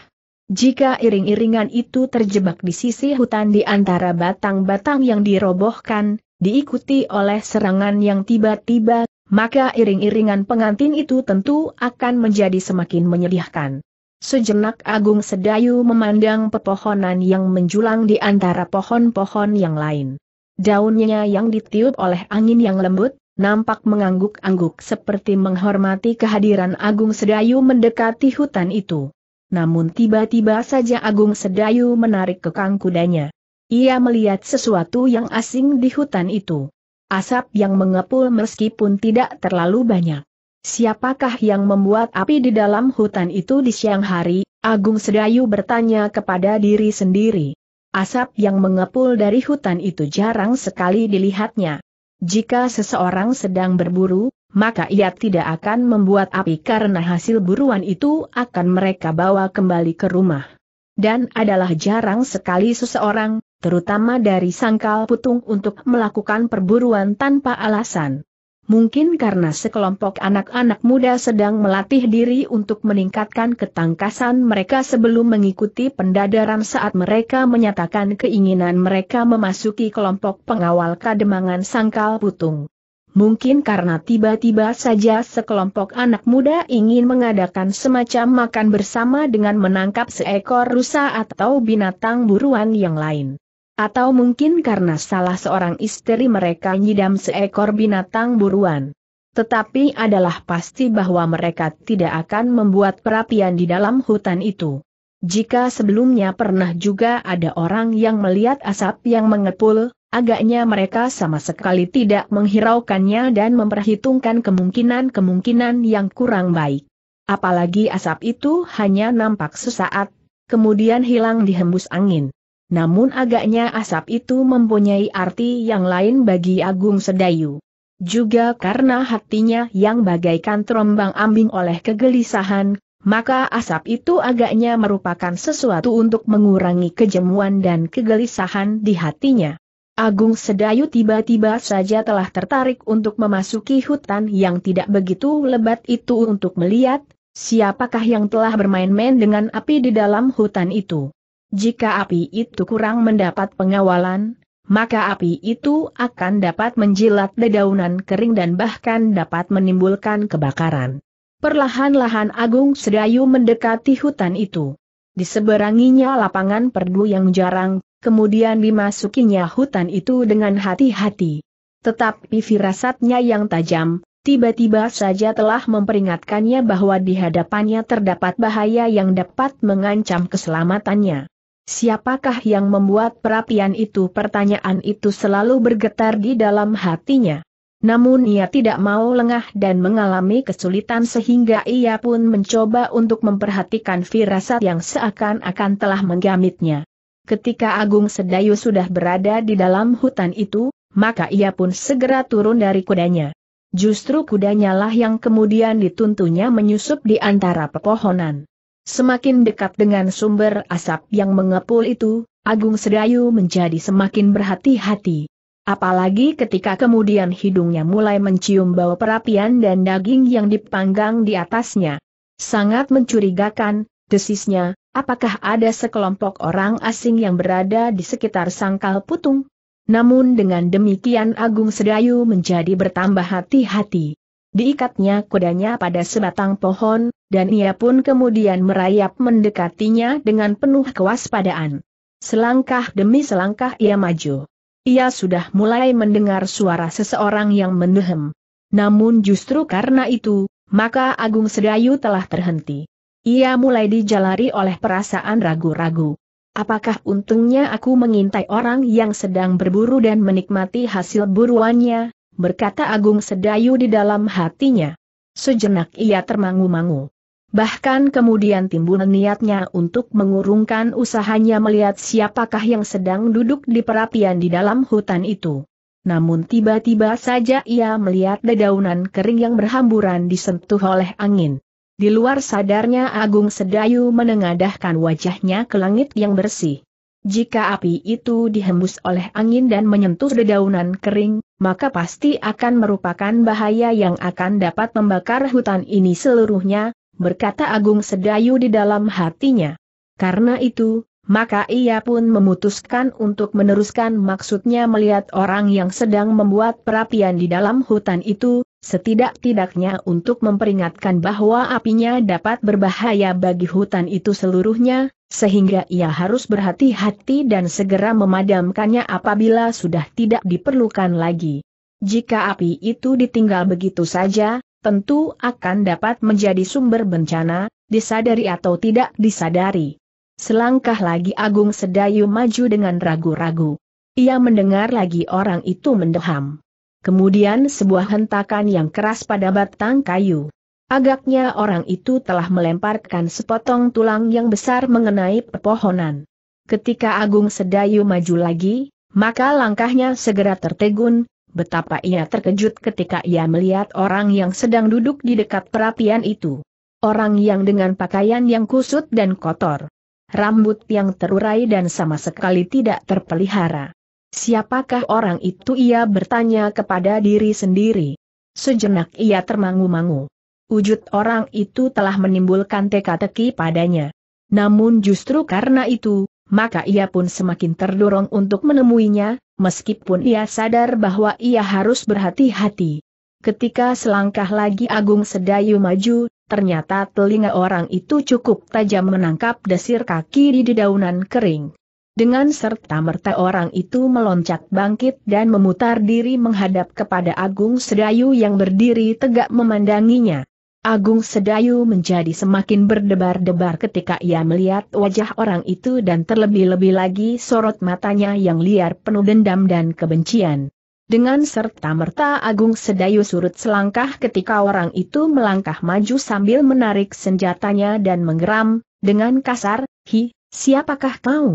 Jika iring-iringan itu terjebak di sisi hutan di antara batang-batang yang dirobohkan, diikuti oleh serangan yang tiba-tiba, maka iring-iringan pengantin itu tentu akan menjadi semakin menyedihkan. Sejenak Agung Sedayu memandang pepohonan yang menjulang di antara pohon-pohon yang lain. Daunnya yang ditiup oleh angin yang lembut, nampak mengangguk-angguk seperti menghormati kehadiran Agung Sedayu mendekati hutan itu. Namun tiba-tiba saja Agung Sedayu menarik kekang kudanya. Ia melihat sesuatu yang asing di hutan itu. Asap yang mengepul meskipun tidak terlalu banyak. Siapakah yang membuat api di dalam hutan itu di siang hari? Agung Sedayu bertanya kepada diri sendiri. Asap yang mengepul dari hutan itu jarang sekali dilihatnya. Jika seseorang sedang berburu, maka ia tidak akan membuat api karena hasil buruan itu akan mereka bawa kembali ke rumah. Dan adalah jarang sekali seseorang terutama dari sangkal putung untuk melakukan perburuan tanpa alasan. Mungkin karena sekelompok anak-anak muda sedang melatih diri untuk meningkatkan ketangkasan mereka sebelum mengikuti pendadaran saat mereka menyatakan keinginan mereka memasuki kelompok pengawal kademangan sangkal putung. Mungkin karena tiba-tiba saja sekelompok anak muda ingin mengadakan semacam makan bersama dengan menangkap seekor rusa atau binatang buruan yang lain. Atau mungkin karena salah seorang istri mereka nyidam seekor binatang buruan. Tetapi adalah pasti bahwa mereka tidak akan membuat perapian di dalam hutan itu. Jika sebelumnya pernah juga ada orang yang melihat asap yang mengepul, agaknya mereka sama sekali tidak menghiraukannya dan memperhitungkan kemungkinan-kemungkinan yang kurang baik. Apalagi asap itu hanya nampak sesaat, kemudian hilang dihembus angin. Namun agaknya asap itu mempunyai arti yang lain bagi Agung Sedayu. Juga karena hatinya yang bagaikan terombang ambing oleh kegelisahan, maka asap itu agaknya merupakan sesuatu untuk mengurangi kejemuan dan kegelisahan di hatinya. Agung Sedayu tiba-tiba saja telah tertarik untuk memasuki hutan yang tidak begitu lebat itu untuk melihat, siapakah yang telah bermain-main dengan api di dalam hutan itu. Jika api itu kurang mendapat pengawalan, maka api itu akan dapat menjilat dedaunan kering dan bahkan dapat menimbulkan kebakaran. Perlahan-lahan Agung Sedayu mendekati hutan itu. Diseberanginya lapangan perdu yang jarang, kemudian dimasukinya hutan itu dengan hati-hati. Tetapi firasatnya yang tajam, tiba-tiba saja telah memperingatkannya bahwa di hadapannya terdapat bahaya yang dapat mengancam keselamatannya. Siapakah yang membuat perapian itu? Pertanyaan itu selalu bergetar di dalam hatinya. Namun ia tidak mau lengah dan mengalami kesulitan sehingga ia pun mencoba untuk memperhatikan firasat yang seakan-akan telah menggamitnya. Ketika Agung Sedayu sudah berada di dalam hutan itu, maka ia pun segera turun dari kudanya. Justru kudanya lah yang kemudian dituntunya menyusup di antara pepohonan. Semakin dekat dengan sumber asap yang mengepul itu, Agung Sedayu menjadi semakin berhati-hati. Apalagi ketika kemudian hidungnya mulai mencium bau perapian dan daging yang dipanggang di atasnya. Sangat mencurigakan, desisnya, apakah ada sekelompok orang asing yang berada di sekitar sangkal putung? Namun dengan demikian Agung Sedayu menjadi bertambah hati-hati. Diikatnya kudanya pada sebatang pohon, dan ia pun kemudian merayap mendekatinya dengan penuh kewaspadaan. Selangkah demi selangkah ia maju. Ia sudah mulai mendengar suara seseorang yang mendehem. Namun justru karena itu, maka Agung Sedayu telah terhenti. Ia mulai dijalari oleh perasaan ragu-ragu. Apakah untungnya aku mengintai orang yang sedang berburu dan menikmati hasil buruannya, berkata Agung Sedayu di dalam hatinya. Sejenak ia termangu-mangu. Bahkan kemudian timbul niatnya untuk mengurungkan usahanya melihat siapakah yang sedang duduk di perapian di dalam hutan itu. Namun tiba-tiba saja ia melihat dedaunan kering yang berhamburan disentuh oleh angin. Di luar sadarnya Agung Sedayu menengadahkan wajahnya ke langit yang bersih. Jika api itu dihembus oleh angin dan menyentuh dedaunan kering, maka pasti akan merupakan bahaya yang akan dapat membakar hutan ini seluruhnya, berkata Agung Sedayu di dalam hatinya. Karena itu, maka ia pun memutuskan untuk meneruskan maksudnya melihat orang yang sedang membuat perapian di dalam hutan itu, setidak-tidaknya untuk memperingatkan bahwa apinya dapat berbahaya bagi hutan itu seluruhnya, sehingga ia harus berhati-hati dan segera memadamkannya apabila sudah tidak diperlukan lagi. Jika api itu ditinggal begitu saja, tentu akan dapat menjadi sumber bencana, disadari atau tidak disadari. Selangkah lagi Agung Sedayu maju dengan ragu-ragu. Ia mendengar lagi orang itu mendeham. Kemudian sebuah hentakan yang keras pada batang kayu. Agaknya orang itu telah melemparkan sepotong tulang yang besar mengenai pepohonan. Ketika Agung Sedayu maju lagi, maka langkahnya segera tertegun, Betapa ia terkejut ketika ia melihat orang yang sedang duduk di dekat perapian itu. Orang yang dengan pakaian yang kusut dan kotor. Rambut yang terurai dan sama sekali tidak terpelihara. Siapakah orang itu ia bertanya kepada diri sendiri. Sejenak ia termangu-mangu wujud orang itu telah menimbulkan teka-teki padanya. Namun justru karena itu, maka ia pun semakin terdorong untuk menemuinya, meskipun ia sadar bahwa ia harus berhati-hati. Ketika selangkah lagi Agung Sedayu maju, ternyata telinga orang itu cukup tajam menangkap desir kaki di dedaunan kering. Dengan serta merta orang itu meloncat bangkit dan memutar diri menghadap kepada Agung Sedayu yang berdiri tegak memandanginya. Agung Sedayu menjadi semakin berdebar-debar ketika ia melihat wajah orang itu dan terlebih-lebih lagi sorot matanya yang liar penuh dendam dan kebencian. Dengan serta-merta Agung Sedayu surut selangkah ketika orang itu melangkah maju sambil menarik senjatanya dan menggeram, dengan kasar, Hi, siapakah kau?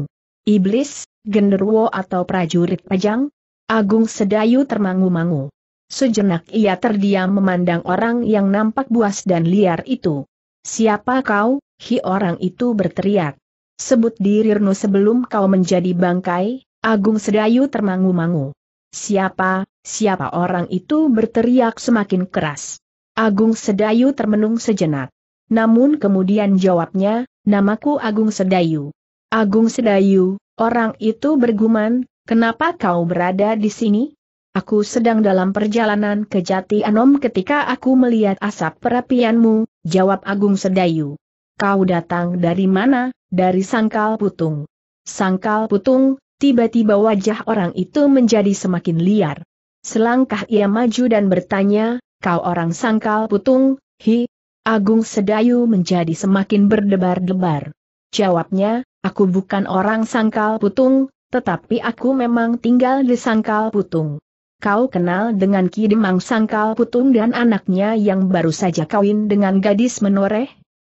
Iblis, genderuwo atau prajurit pajang? Agung Sedayu termangu-mangu. Sejenak ia terdiam memandang orang yang nampak buas dan liar itu. Siapa kau? Hi orang itu berteriak. Sebut dirirnu sebelum kau menjadi bangkai, Agung Sedayu termangu-mangu. Siapa, siapa orang itu berteriak semakin keras. Agung Sedayu termenung sejenak. Namun kemudian jawabnya, namaku Agung Sedayu. Agung Sedayu, orang itu bergumam, kenapa kau berada di sini? Aku sedang dalam perjalanan ke Jati Anom ketika aku melihat asap perapianmu, jawab Agung Sedayu. Kau datang dari mana? Dari Sangkal Putung. Sangkal Putung, tiba-tiba wajah orang itu menjadi semakin liar. Selangkah ia maju dan bertanya, kau orang Sangkal Putung, hi? Agung Sedayu menjadi semakin berdebar-debar. Jawabnya, aku bukan orang Sangkal Putung, tetapi aku memang tinggal di Sangkal Putung kau kenal dengan Ki Demang Sangkal Putung dan anaknya yang baru saja kawin dengan gadis menoreh?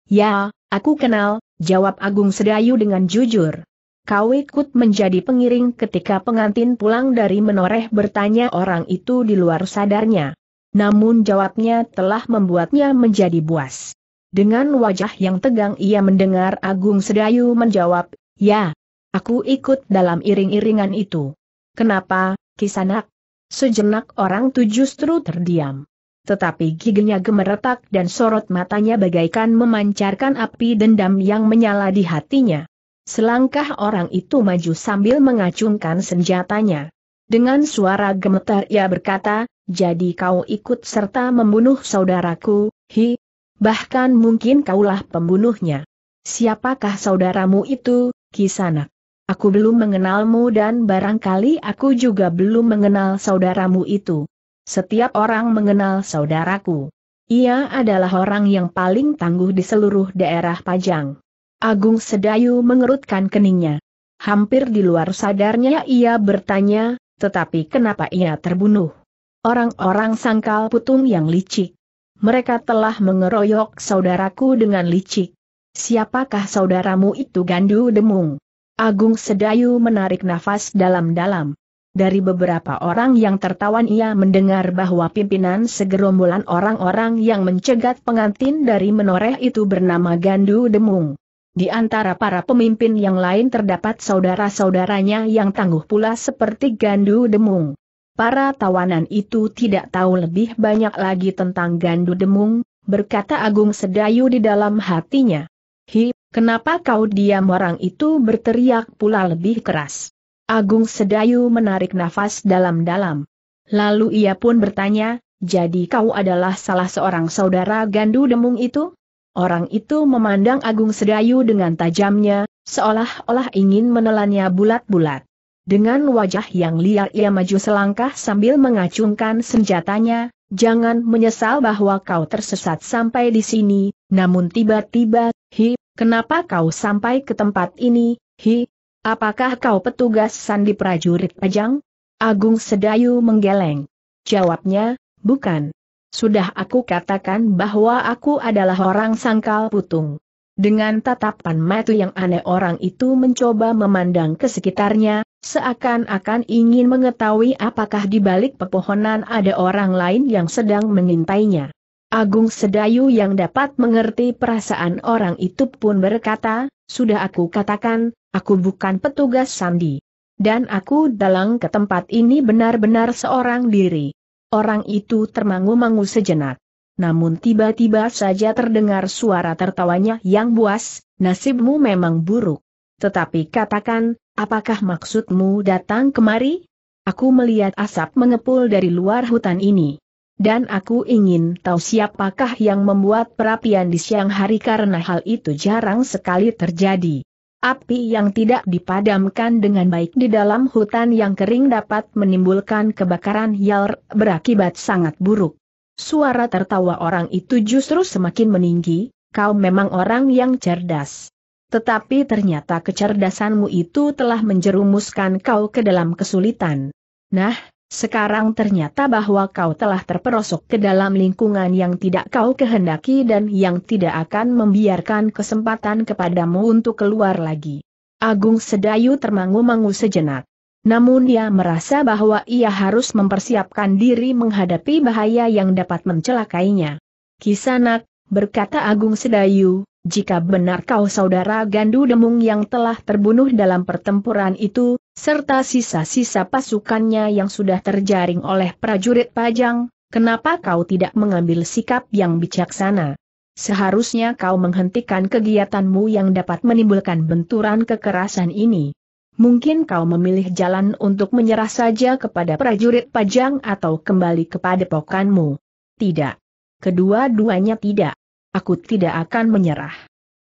Ya, aku kenal, jawab Agung Sedayu dengan jujur. Kau ikut menjadi pengiring ketika pengantin pulang dari menoreh bertanya orang itu di luar sadarnya. Namun jawabnya telah membuatnya menjadi buas. Dengan wajah yang tegang ia mendengar Agung Sedayu menjawab, Ya, aku ikut dalam iring-iringan itu. Kenapa, Kisanak? Sejenak orang itu justru terdiam. Tetapi giginya gemeretak dan sorot matanya bagaikan memancarkan api dendam yang menyala di hatinya. Selangkah orang itu maju sambil mengacungkan senjatanya. Dengan suara gemetar ia berkata, jadi kau ikut serta membunuh saudaraku, hi, bahkan mungkin kaulah pembunuhnya. Siapakah saudaramu itu, Kisanak? Aku belum mengenalmu dan barangkali aku juga belum mengenal saudaramu itu. Setiap orang mengenal saudaraku. Ia adalah orang yang paling tangguh di seluruh daerah Pajang. Agung Sedayu mengerutkan keningnya. Hampir di luar sadarnya ia bertanya, tetapi kenapa ia terbunuh? Orang-orang sangkal putung yang licik. Mereka telah mengeroyok saudaraku dengan licik. Siapakah saudaramu itu Gandu Demung? Agung Sedayu menarik nafas dalam-dalam. Dari beberapa orang yang tertawan ia mendengar bahwa pimpinan segerombolan orang-orang yang mencegat pengantin dari menoreh itu bernama Gandu Demung. Di antara para pemimpin yang lain terdapat saudara-saudaranya yang tangguh pula seperti Gandu Demung. Para tawanan itu tidak tahu lebih banyak lagi tentang Gandu Demung, berkata Agung Sedayu di dalam hatinya. Hi, Kenapa kau diam orang itu berteriak pula lebih keras. Agung Sedayu menarik nafas dalam-dalam. Lalu ia pun bertanya, jadi kau adalah salah seorang saudara Gandu Demung itu? Orang itu memandang Agung Sedayu dengan tajamnya, seolah-olah ingin menelannya bulat-bulat. Dengan wajah yang liar ia maju selangkah sambil mengacungkan senjatanya, jangan menyesal bahwa kau tersesat sampai di sini, namun tiba-tiba Hi, kenapa kau sampai ke tempat ini, Hi? Apakah kau petugas sandi prajurit pajang? Agung Sedayu menggeleng. Jawabnya, bukan. Sudah aku katakan bahwa aku adalah orang sangkal putung. Dengan tatapan mata yang aneh orang itu mencoba memandang ke sekitarnya, seakan-akan ingin mengetahui apakah di balik pepohonan ada orang lain yang sedang mengintainya. Agung Sedayu yang dapat mengerti perasaan orang itu pun berkata, sudah aku katakan, aku bukan petugas sandi. Dan aku dalang ke tempat ini benar-benar seorang diri. Orang itu termangu-mangu sejenak. Namun tiba-tiba saja terdengar suara tertawanya yang buas, nasibmu memang buruk. Tetapi katakan, apakah maksudmu datang kemari? Aku melihat asap mengepul dari luar hutan ini. Dan aku ingin tahu siapakah yang membuat perapian di siang hari karena hal itu jarang sekali terjadi. Api yang tidak dipadamkan dengan baik di dalam hutan yang kering dapat menimbulkan kebakaran yang berakibat sangat buruk. Suara tertawa orang itu justru semakin meninggi, kau memang orang yang cerdas. Tetapi ternyata kecerdasanmu itu telah menjerumuskan kau ke dalam kesulitan. Nah, sekarang ternyata bahwa kau telah terperosok ke dalam lingkungan yang tidak kau kehendaki dan yang tidak akan membiarkan kesempatan kepadamu untuk keluar lagi. Agung Sedayu termangu-mangu sejenak. Namun dia merasa bahwa ia harus mempersiapkan diri menghadapi bahaya yang dapat mencelakainya. Kisanak, berkata Agung Sedayu, jika benar kau saudara Gandu Demung yang telah terbunuh dalam pertempuran itu, serta sisa-sisa pasukannya yang sudah terjaring oleh prajurit pajang, kenapa kau tidak mengambil sikap yang bijaksana? Seharusnya kau menghentikan kegiatanmu yang dapat menimbulkan benturan kekerasan ini. Mungkin kau memilih jalan untuk menyerah saja kepada prajurit pajang atau kembali kepada pokanmu. Tidak. Kedua-duanya tidak aku tidak akan menyerah.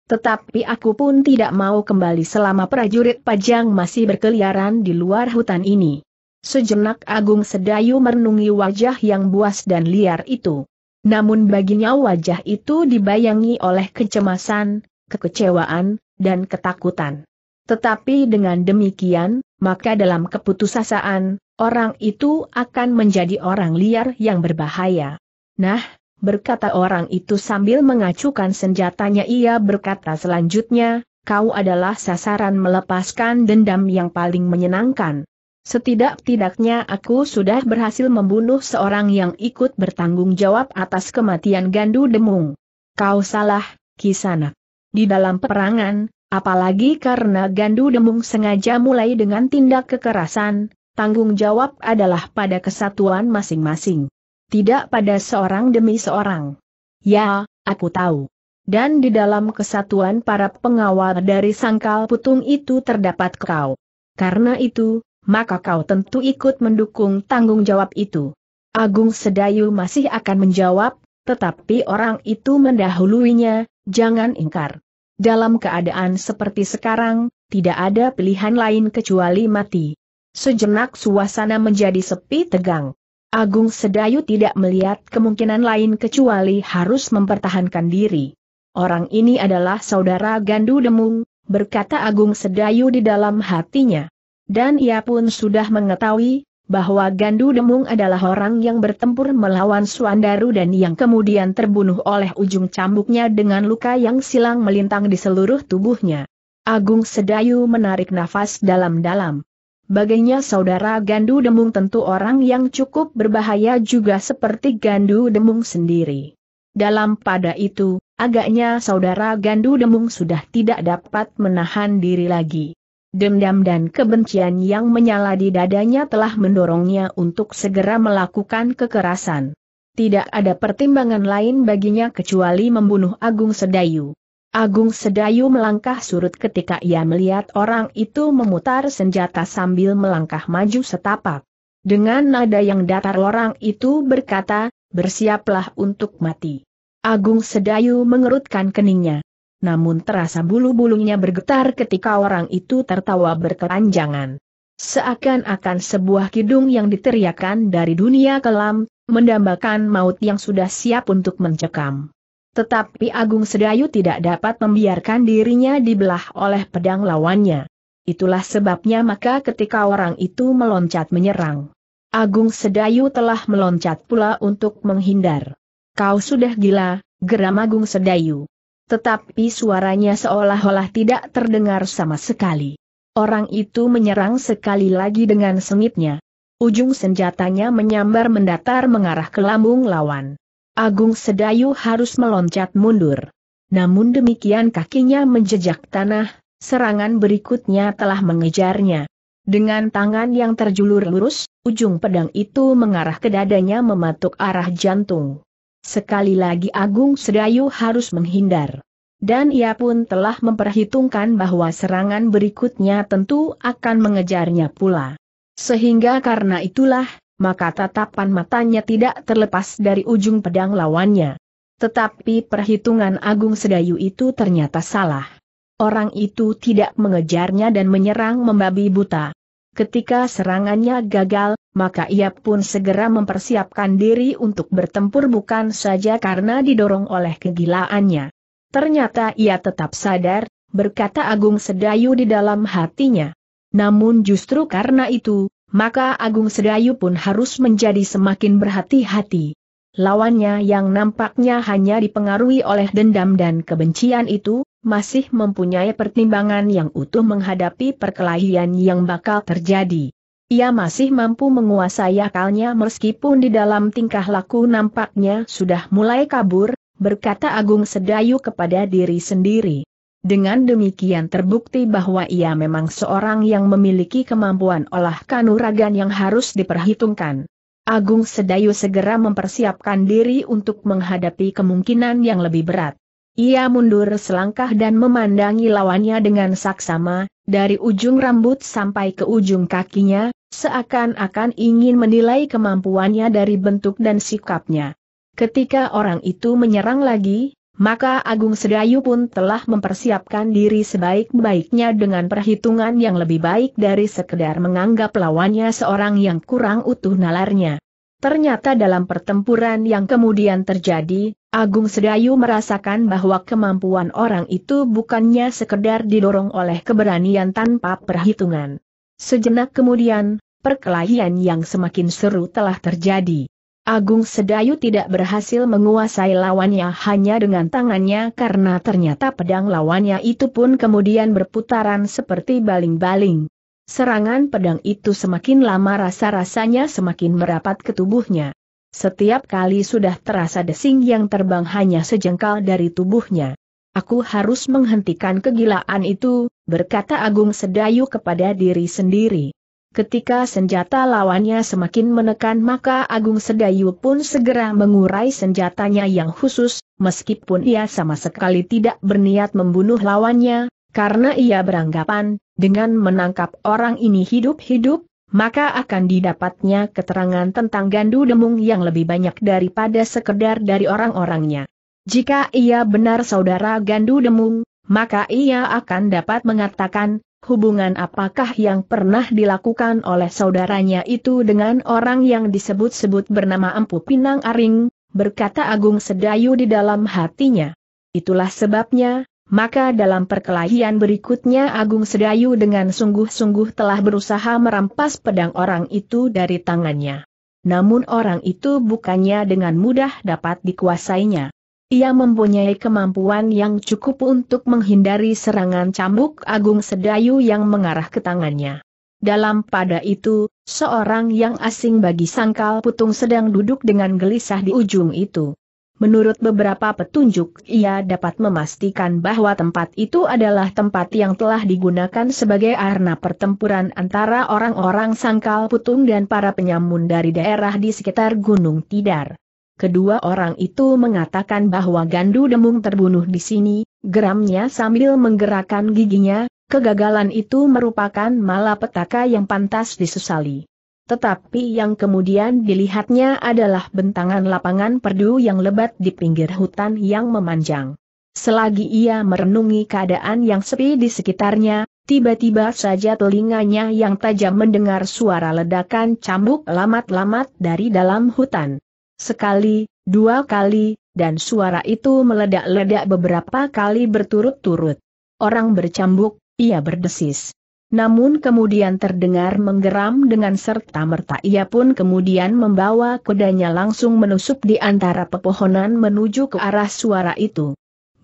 Tetapi aku pun tidak mau kembali selama prajurit pajang masih berkeliaran di luar hutan ini. Sejenak Agung Sedayu merenungi wajah yang buas dan liar itu. Namun baginya wajah itu dibayangi oleh kecemasan, kekecewaan, dan ketakutan. Tetapi dengan demikian, maka dalam keputusasaan, orang itu akan menjadi orang liar yang berbahaya. Nah, berkata orang itu sambil mengacukan senjatanya ia berkata selanjutnya, kau adalah sasaran melepaskan dendam yang paling menyenangkan. Setidak-tidaknya aku sudah berhasil membunuh seorang yang ikut bertanggung jawab atas kematian Gandu Demung. Kau salah, Kisanak. Di dalam peperangan, apalagi karena Gandu Demung sengaja mulai dengan tindak kekerasan, tanggung jawab adalah pada kesatuan masing-masing. Tidak pada seorang demi seorang. Ya, aku tahu. Dan di dalam kesatuan para pengawal dari sangkal putung itu terdapat kau. Karena itu, maka kau tentu ikut mendukung tanggung jawab itu. Agung Sedayu masih akan menjawab, tetapi orang itu mendahuluinya, jangan ingkar. Dalam keadaan seperti sekarang, tidak ada pilihan lain kecuali mati. Sejenak suasana menjadi sepi tegang. Agung Sedayu tidak melihat kemungkinan lain kecuali harus mempertahankan diri. Orang ini adalah saudara Gandu Demung, berkata Agung Sedayu di dalam hatinya. Dan ia pun sudah mengetahui, bahwa Gandu Demung adalah orang yang bertempur melawan Suandaru dan yang kemudian terbunuh oleh ujung cambuknya dengan luka yang silang melintang di seluruh tubuhnya. Agung Sedayu menarik nafas dalam-dalam. Baginya saudara Gandu Demung tentu orang yang cukup berbahaya juga seperti Gandu Demung sendiri. Dalam pada itu, agaknya saudara Gandu Demung sudah tidak dapat menahan diri lagi. Dendam dan kebencian yang menyala di dadanya telah mendorongnya untuk segera melakukan kekerasan. Tidak ada pertimbangan lain baginya kecuali membunuh Agung Sedayu. Agung Sedayu melangkah surut ketika ia melihat orang itu memutar senjata sambil melangkah maju setapak. Dengan nada yang datar orang itu berkata, bersiaplah untuk mati. Agung Sedayu mengerutkan keningnya. Namun terasa bulu-bulunya bergetar ketika orang itu tertawa berkepanjangan. Seakan-akan sebuah kidung yang diteriakan dari dunia kelam, mendambakan maut yang sudah siap untuk mencekam. Tetapi Agung Sedayu tidak dapat membiarkan dirinya dibelah oleh pedang lawannya. Itulah sebabnya maka ketika orang itu meloncat menyerang. Agung Sedayu telah meloncat pula untuk menghindar. Kau sudah gila, geram Agung Sedayu. Tetapi suaranya seolah-olah tidak terdengar sama sekali. Orang itu menyerang sekali lagi dengan sengitnya. Ujung senjatanya menyambar mendatar mengarah ke lambung lawan. Agung Sedayu harus meloncat mundur. Namun demikian kakinya menjejak tanah, serangan berikutnya telah mengejarnya. Dengan tangan yang terjulur lurus, ujung pedang itu mengarah ke dadanya mematuk arah jantung. Sekali lagi Agung Sedayu harus menghindar. Dan ia pun telah memperhitungkan bahwa serangan berikutnya tentu akan mengejarnya pula. Sehingga karena itulah, maka tatapan matanya tidak terlepas dari ujung pedang lawannya. Tetapi perhitungan Agung Sedayu itu ternyata salah. Orang itu tidak mengejarnya dan menyerang membabi buta. Ketika serangannya gagal, maka ia pun segera mempersiapkan diri untuk bertempur bukan saja karena didorong oleh kegilaannya. Ternyata ia tetap sadar, berkata Agung Sedayu di dalam hatinya. Namun justru karena itu, maka Agung Sedayu pun harus menjadi semakin berhati-hati. Lawannya yang nampaknya hanya dipengaruhi oleh dendam dan kebencian itu, masih mempunyai pertimbangan yang utuh menghadapi perkelahian yang bakal terjadi. Ia masih mampu menguasai akalnya meskipun di dalam tingkah laku nampaknya sudah mulai kabur, berkata Agung Sedayu kepada diri sendiri. Dengan demikian terbukti bahwa ia memang seorang yang memiliki kemampuan olah kanuragan yang harus diperhitungkan. Agung Sedayu segera mempersiapkan diri untuk menghadapi kemungkinan yang lebih berat. Ia mundur selangkah dan memandangi lawannya dengan saksama, dari ujung rambut sampai ke ujung kakinya, seakan-akan ingin menilai kemampuannya dari bentuk dan sikapnya. Ketika orang itu menyerang lagi, maka Agung Sedayu pun telah mempersiapkan diri sebaik-baiknya dengan perhitungan yang lebih baik dari sekedar menganggap lawannya seorang yang kurang utuh nalarnya. Ternyata dalam pertempuran yang kemudian terjadi, Agung Sedayu merasakan bahwa kemampuan orang itu bukannya sekedar didorong oleh keberanian tanpa perhitungan. Sejenak kemudian, perkelahian yang semakin seru telah terjadi. Agung Sedayu tidak berhasil menguasai lawannya hanya dengan tangannya karena ternyata pedang lawannya itu pun kemudian berputaran seperti baling-baling. Serangan pedang itu semakin lama rasa-rasanya semakin merapat ke tubuhnya. Setiap kali sudah terasa desing yang terbang hanya sejengkal dari tubuhnya. Aku harus menghentikan kegilaan itu, berkata Agung Sedayu kepada diri sendiri. Ketika senjata lawannya semakin menekan maka Agung Sedayu pun segera mengurai senjatanya yang khusus, meskipun ia sama sekali tidak berniat membunuh lawannya, karena ia beranggapan, dengan menangkap orang ini hidup-hidup, maka akan didapatnya keterangan tentang Gandu Demung yang lebih banyak daripada sekedar dari orang-orangnya. Jika ia benar saudara Gandu Demung, maka ia akan dapat mengatakan, hubungan apakah yang pernah dilakukan oleh saudaranya itu dengan orang yang disebut-sebut bernama Empu Pinang Aring, berkata Agung Sedayu di dalam hatinya. Itulah sebabnya, maka dalam perkelahian berikutnya Agung Sedayu dengan sungguh-sungguh telah berusaha merampas pedang orang itu dari tangannya. Namun orang itu bukannya dengan mudah dapat dikuasainya. Ia mempunyai kemampuan yang cukup untuk menghindari serangan cambuk agung sedayu yang mengarah ke tangannya. Dalam pada itu, seorang yang asing bagi sangkal putung sedang duduk dengan gelisah di ujung itu. Menurut beberapa petunjuk, ia dapat memastikan bahwa tempat itu adalah tempat yang telah digunakan sebagai arena pertempuran antara orang-orang sangkal putung dan para penyamun dari daerah di sekitar Gunung Tidar kedua orang itu mengatakan bahwa Gandu Demung terbunuh di sini, geramnya sambil menggerakkan giginya, kegagalan itu merupakan malapetaka yang pantas disesali. Tetapi yang kemudian dilihatnya adalah bentangan lapangan perdu yang lebat di pinggir hutan yang memanjang. Selagi ia merenungi keadaan yang sepi di sekitarnya, tiba-tiba saja telinganya yang tajam mendengar suara ledakan cambuk lamat-lamat dari dalam hutan. Sekali, dua kali, dan suara itu meledak-ledak beberapa kali berturut-turut. Orang bercambuk, ia berdesis. Namun kemudian terdengar menggeram dengan serta merta ia pun kemudian membawa kudanya langsung menusuk di antara pepohonan menuju ke arah suara itu.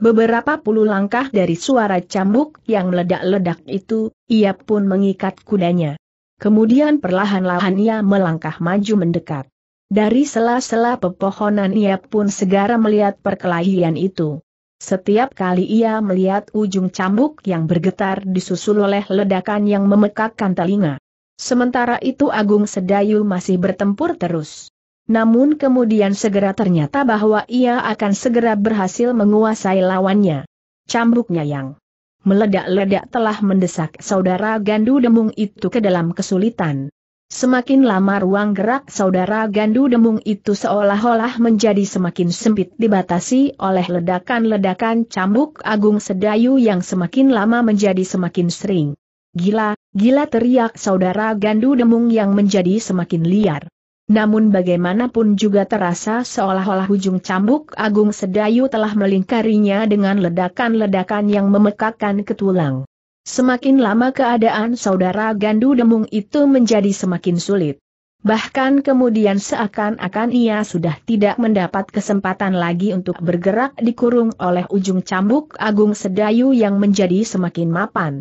Beberapa puluh langkah dari suara cambuk yang meledak-ledak itu, ia pun mengikat kudanya. Kemudian perlahan-lahan ia melangkah maju mendekat. Dari sela-sela pepohonan ia pun segera melihat perkelahian itu. Setiap kali ia melihat ujung cambuk yang bergetar disusul oleh ledakan yang memekakkan telinga. Sementara itu Agung Sedayu masih bertempur terus. Namun kemudian segera ternyata bahwa ia akan segera berhasil menguasai lawannya. Cambuknya yang meledak-ledak telah mendesak saudara Gandu Demung itu ke dalam kesulitan. Semakin lama ruang gerak saudara Gandu Demung itu seolah-olah menjadi semakin sempit dibatasi oleh ledakan-ledakan cambuk agung sedayu yang semakin lama menjadi semakin sering. Gila, gila teriak saudara Gandu Demung yang menjadi semakin liar. Namun bagaimanapun juga terasa seolah-olah ujung cambuk agung sedayu telah melingkarinya dengan ledakan-ledakan yang memekakkan ketulang. Semakin lama keadaan saudara Gandu Demung itu menjadi semakin sulit. Bahkan kemudian seakan-akan ia sudah tidak mendapat kesempatan lagi untuk bergerak dikurung oleh ujung cambuk Agung Sedayu yang menjadi semakin mapan.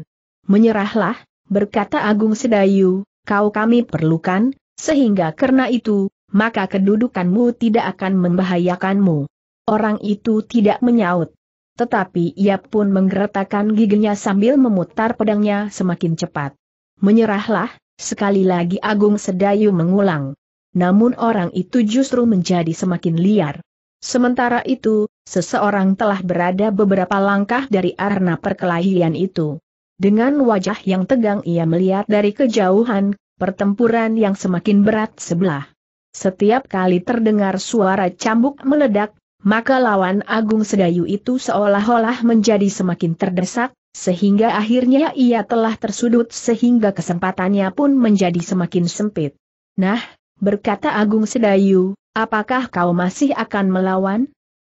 Menyerahlah, berkata Agung Sedayu, kau kami perlukan, sehingga karena itu, maka kedudukanmu tidak akan membahayakanmu. Orang itu tidak menyaut. Tetapi ia pun menggeretakkan giginya sambil memutar pedangnya semakin cepat. Menyerahlah, sekali lagi Agung Sedayu mengulang. Namun orang itu justru menjadi semakin liar. Sementara itu, seseorang telah berada beberapa langkah dari arena perkelahian itu. Dengan wajah yang tegang ia melihat dari kejauhan, pertempuran yang semakin berat sebelah. Setiap kali terdengar suara cambuk meledak, maka lawan Agung Sedayu itu seolah-olah menjadi semakin terdesak, sehingga akhirnya ia telah tersudut sehingga kesempatannya pun menjadi semakin sempit. Nah, berkata Agung Sedayu, apakah kau masih akan melawan?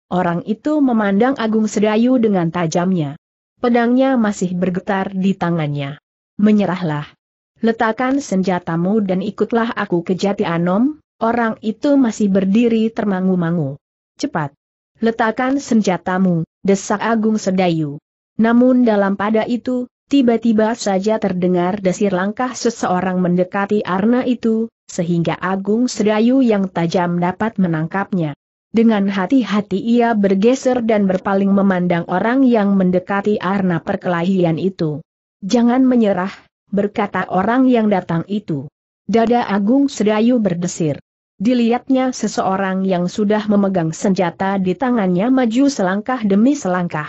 Orang itu memandang Agung Sedayu dengan tajamnya. Pedangnya masih bergetar di tangannya. Menyerahlah. Letakkan senjatamu dan ikutlah aku ke Jati Anom, orang itu masih berdiri termangu-mangu. Cepat. Letakkan senjatamu, desak Agung Sedayu. Namun dalam pada itu, tiba-tiba saja terdengar desir langkah seseorang mendekati Arna itu, sehingga Agung Sedayu yang tajam dapat menangkapnya. Dengan hati-hati ia bergeser dan berpaling memandang orang yang mendekati Arna perkelahian itu. Jangan menyerah, berkata orang yang datang itu. Dada Agung Sedayu berdesir. Dilihatnya seseorang yang sudah memegang senjata di tangannya maju selangkah demi selangkah.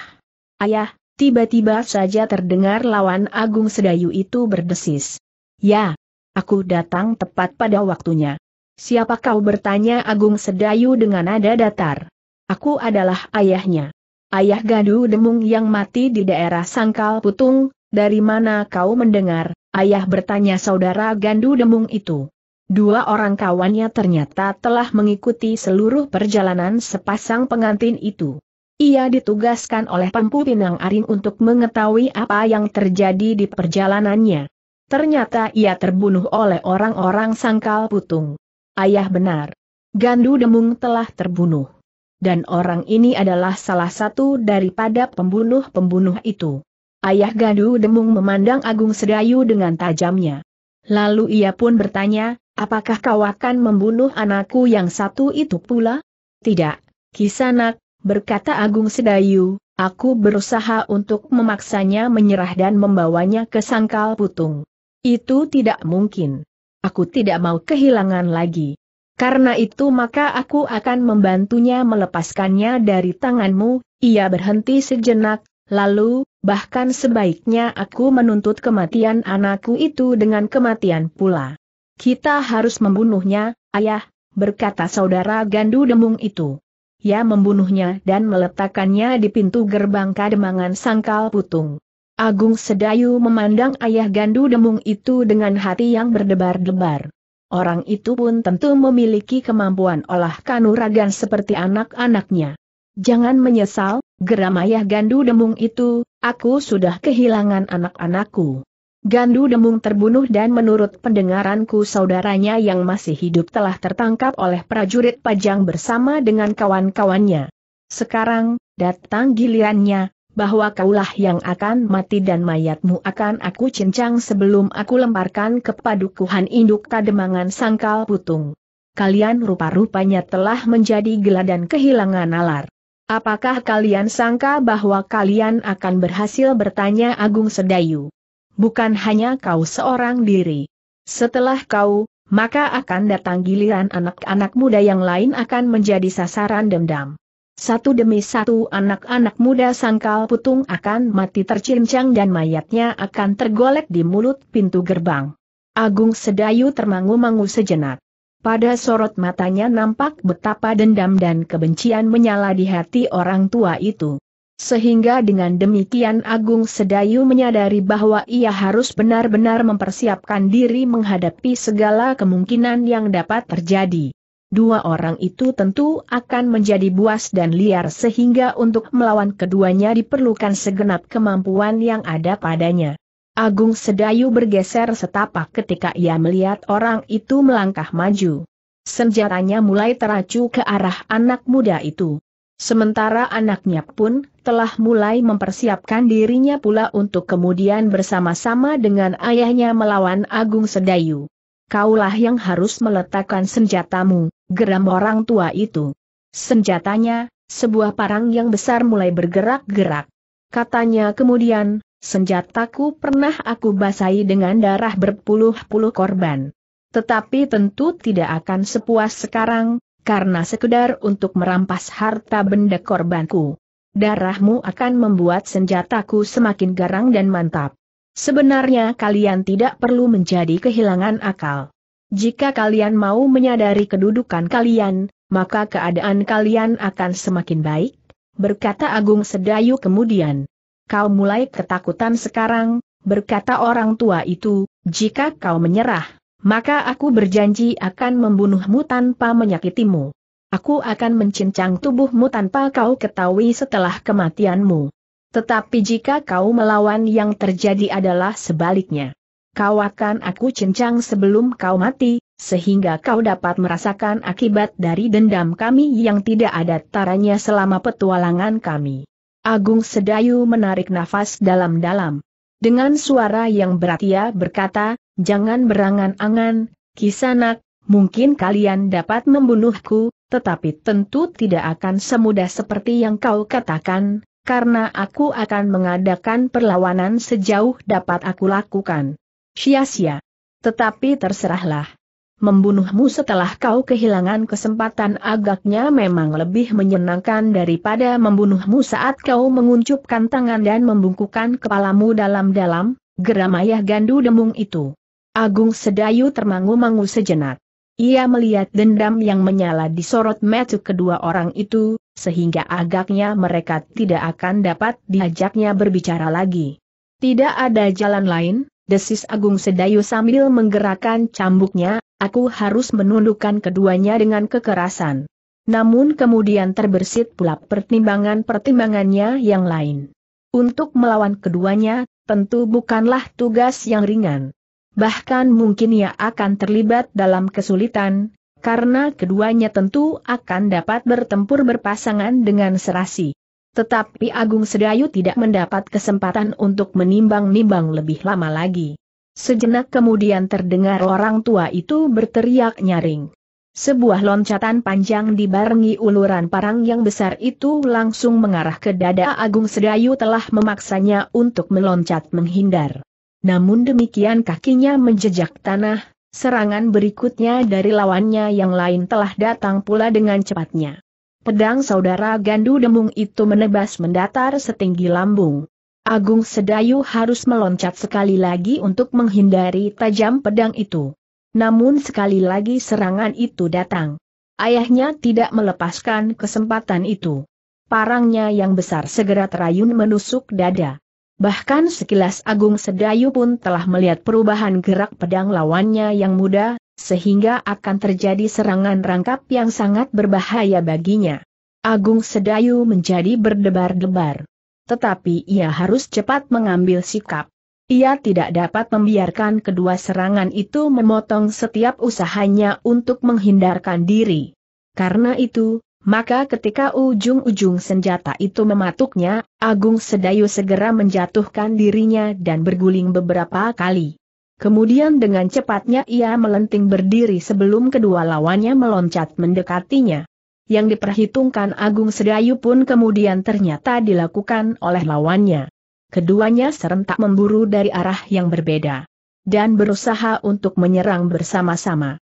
Ayah, tiba-tiba saja terdengar lawan Agung Sedayu itu berdesis. Ya, aku datang tepat pada waktunya. Siapa kau bertanya Agung Sedayu dengan nada datar? Aku adalah ayahnya. Ayah Gadu Demung yang mati di daerah Sangkal Putung, dari mana kau mendengar? Ayah bertanya saudara Gandu Demung itu. Dua orang kawannya ternyata telah mengikuti seluruh perjalanan sepasang pengantin itu. Ia ditugaskan oleh Pempu Pinang Aring untuk mengetahui apa yang terjadi di perjalanannya. Ternyata ia terbunuh oleh orang-orang sangkal putung. Ayah benar. Gandu Demung telah terbunuh. Dan orang ini adalah salah satu daripada pembunuh-pembunuh itu. Ayah Gandu Demung memandang Agung Sedayu dengan tajamnya. Lalu ia pun bertanya, Apakah kau akan membunuh anakku yang satu itu pula? Tidak, Kisanak, berkata Agung Sedayu, aku berusaha untuk memaksanya menyerah dan membawanya ke sangkal putung. Itu tidak mungkin. Aku tidak mau kehilangan lagi. Karena itu maka aku akan membantunya melepaskannya dari tanganmu, ia berhenti sejenak, lalu, bahkan sebaiknya aku menuntut kematian anakku itu dengan kematian pula. Kita harus membunuhnya, ayah, berkata saudara Gandu Demung itu. Ya membunuhnya dan meletakkannya di pintu gerbang kademangan sangkal putung. Agung Sedayu memandang ayah Gandu Demung itu dengan hati yang berdebar-debar. Orang itu pun tentu memiliki kemampuan olah kanuragan seperti anak-anaknya. Jangan menyesal, geram ayah Gandu Demung itu, aku sudah kehilangan anak-anakku. Gandu Demung terbunuh dan menurut pendengaranku saudaranya yang masih hidup telah tertangkap oleh prajurit pajang bersama dengan kawan-kawannya. Sekarang, datang gilirannya, bahwa kaulah yang akan mati dan mayatmu akan aku cincang sebelum aku lemparkan ke padukuhan induk kademangan sangkal putung. Kalian rupa-rupanya telah menjadi gela dan kehilangan nalar. Apakah kalian sangka bahwa kalian akan berhasil bertanya Agung Sedayu? bukan hanya kau seorang diri. Setelah kau, maka akan datang giliran anak-anak muda yang lain akan menjadi sasaran dendam. Satu demi satu anak-anak muda sangkal putung akan mati tercincang dan mayatnya akan tergolek di mulut pintu gerbang. Agung Sedayu termangu-mangu sejenak. Pada sorot matanya nampak betapa dendam dan kebencian menyala di hati orang tua itu. Sehingga dengan demikian Agung Sedayu menyadari bahwa ia harus benar-benar mempersiapkan diri menghadapi segala kemungkinan yang dapat terjadi. Dua orang itu tentu akan menjadi buas dan liar sehingga untuk melawan keduanya diperlukan segenap kemampuan yang ada padanya. Agung Sedayu bergeser setapak ketika ia melihat orang itu melangkah maju. Senjatanya mulai teracu ke arah anak muda itu. Sementara anaknya pun telah mulai mempersiapkan dirinya pula untuk kemudian bersama-sama dengan ayahnya melawan Agung Sedayu. Kaulah yang harus meletakkan senjatamu, geram orang tua itu. Senjatanya, sebuah parang yang besar mulai bergerak-gerak. Katanya kemudian, senjataku pernah aku basahi dengan darah berpuluh-puluh korban. Tetapi tentu tidak akan sepuas sekarang, karena sekedar untuk merampas harta benda korbanku. Darahmu akan membuat senjataku semakin garang dan mantap. Sebenarnya kalian tidak perlu menjadi kehilangan akal. Jika kalian mau menyadari kedudukan kalian, maka keadaan kalian akan semakin baik, berkata Agung Sedayu kemudian. Kau mulai ketakutan sekarang, berkata orang tua itu, jika kau menyerah, maka aku berjanji akan membunuhmu tanpa menyakitimu. Aku akan mencincang tubuhmu tanpa kau ketahui setelah kematianmu. Tetapi jika kau melawan yang terjadi adalah sebaliknya. Kau akan aku cincang sebelum kau mati, sehingga kau dapat merasakan akibat dari dendam kami yang tidak ada taranya selama petualangan kami. Agung Sedayu menarik nafas dalam-dalam. Dengan suara yang berat ia berkata, jangan berangan-angan, kisanak, mungkin kalian dapat membunuhku, tetapi tentu tidak akan semudah seperti yang kau katakan, karena aku akan mengadakan perlawanan sejauh dapat aku lakukan. Sia-sia. Tetapi terserahlah. Membunuhmu setelah kau kehilangan kesempatan agaknya memang lebih menyenangkan daripada membunuhmu saat kau menguncupkan tangan dan membungkukkan kepalamu dalam-dalam, geram ayah gandu demung itu. Agung Sedayu termangu-mangu sejenak. Ia melihat dendam yang menyala di sorot mata kedua orang itu, sehingga agaknya mereka tidak akan dapat diajaknya berbicara lagi. Tidak ada jalan lain, desis Agung Sedayu sambil menggerakkan cambuknya, aku harus menundukkan keduanya dengan kekerasan. Namun kemudian terbersit pula pertimbangan-pertimbangannya yang lain. Untuk melawan keduanya, tentu bukanlah tugas yang ringan bahkan mungkin ia akan terlibat dalam kesulitan, karena keduanya tentu akan dapat bertempur berpasangan dengan serasi. Tetapi Agung Sedayu tidak mendapat kesempatan untuk menimbang-nimbang lebih lama lagi. Sejenak kemudian terdengar orang tua itu berteriak nyaring. Sebuah loncatan panjang dibarengi uluran parang yang besar itu langsung mengarah ke dada Agung Sedayu telah memaksanya untuk meloncat menghindar. Namun demikian kakinya menjejak tanah, serangan berikutnya dari lawannya yang lain telah datang pula dengan cepatnya. Pedang saudara Gandu Demung itu menebas mendatar setinggi lambung. Agung Sedayu harus meloncat sekali lagi untuk menghindari tajam pedang itu. Namun sekali lagi serangan itu datang. Ayahnya tidak melepaskan kesempatan itu. Parangnya yang besar segera terayun menusuk dada. Bahkan sekilas Agung Sedayu pun telah melihat perubahan gerak pedang lawannya yang muda, sehingga akan terjadi serangan rangkap yang sangat berbahaya baginya. Agung Sedayu menjadi berdebar-debar. Tetapi ia harus cepat mengambil sikap. Ia tidak dapat membiarkan kedua serangan itu memotong setiap usahanya untuk menghindarkan diri. Karena itu, maka ketika ujung-ujung senjata itu mematuknya, Agung Sedayu segera menjatuhkan dirinya dan berguling beberapa kali. Kemudian dengan cepatnya ia melenting berdiri sebelum kedua lawannya meloncat mendekatinya. Yang diperhitungkan Agung Sedayu pun kemudian ternyata dilakukan oleh lawannya. Keduanya serentak memburu dari arah yang berbeda. Dan berusaha untuk menyerang bersama-sama.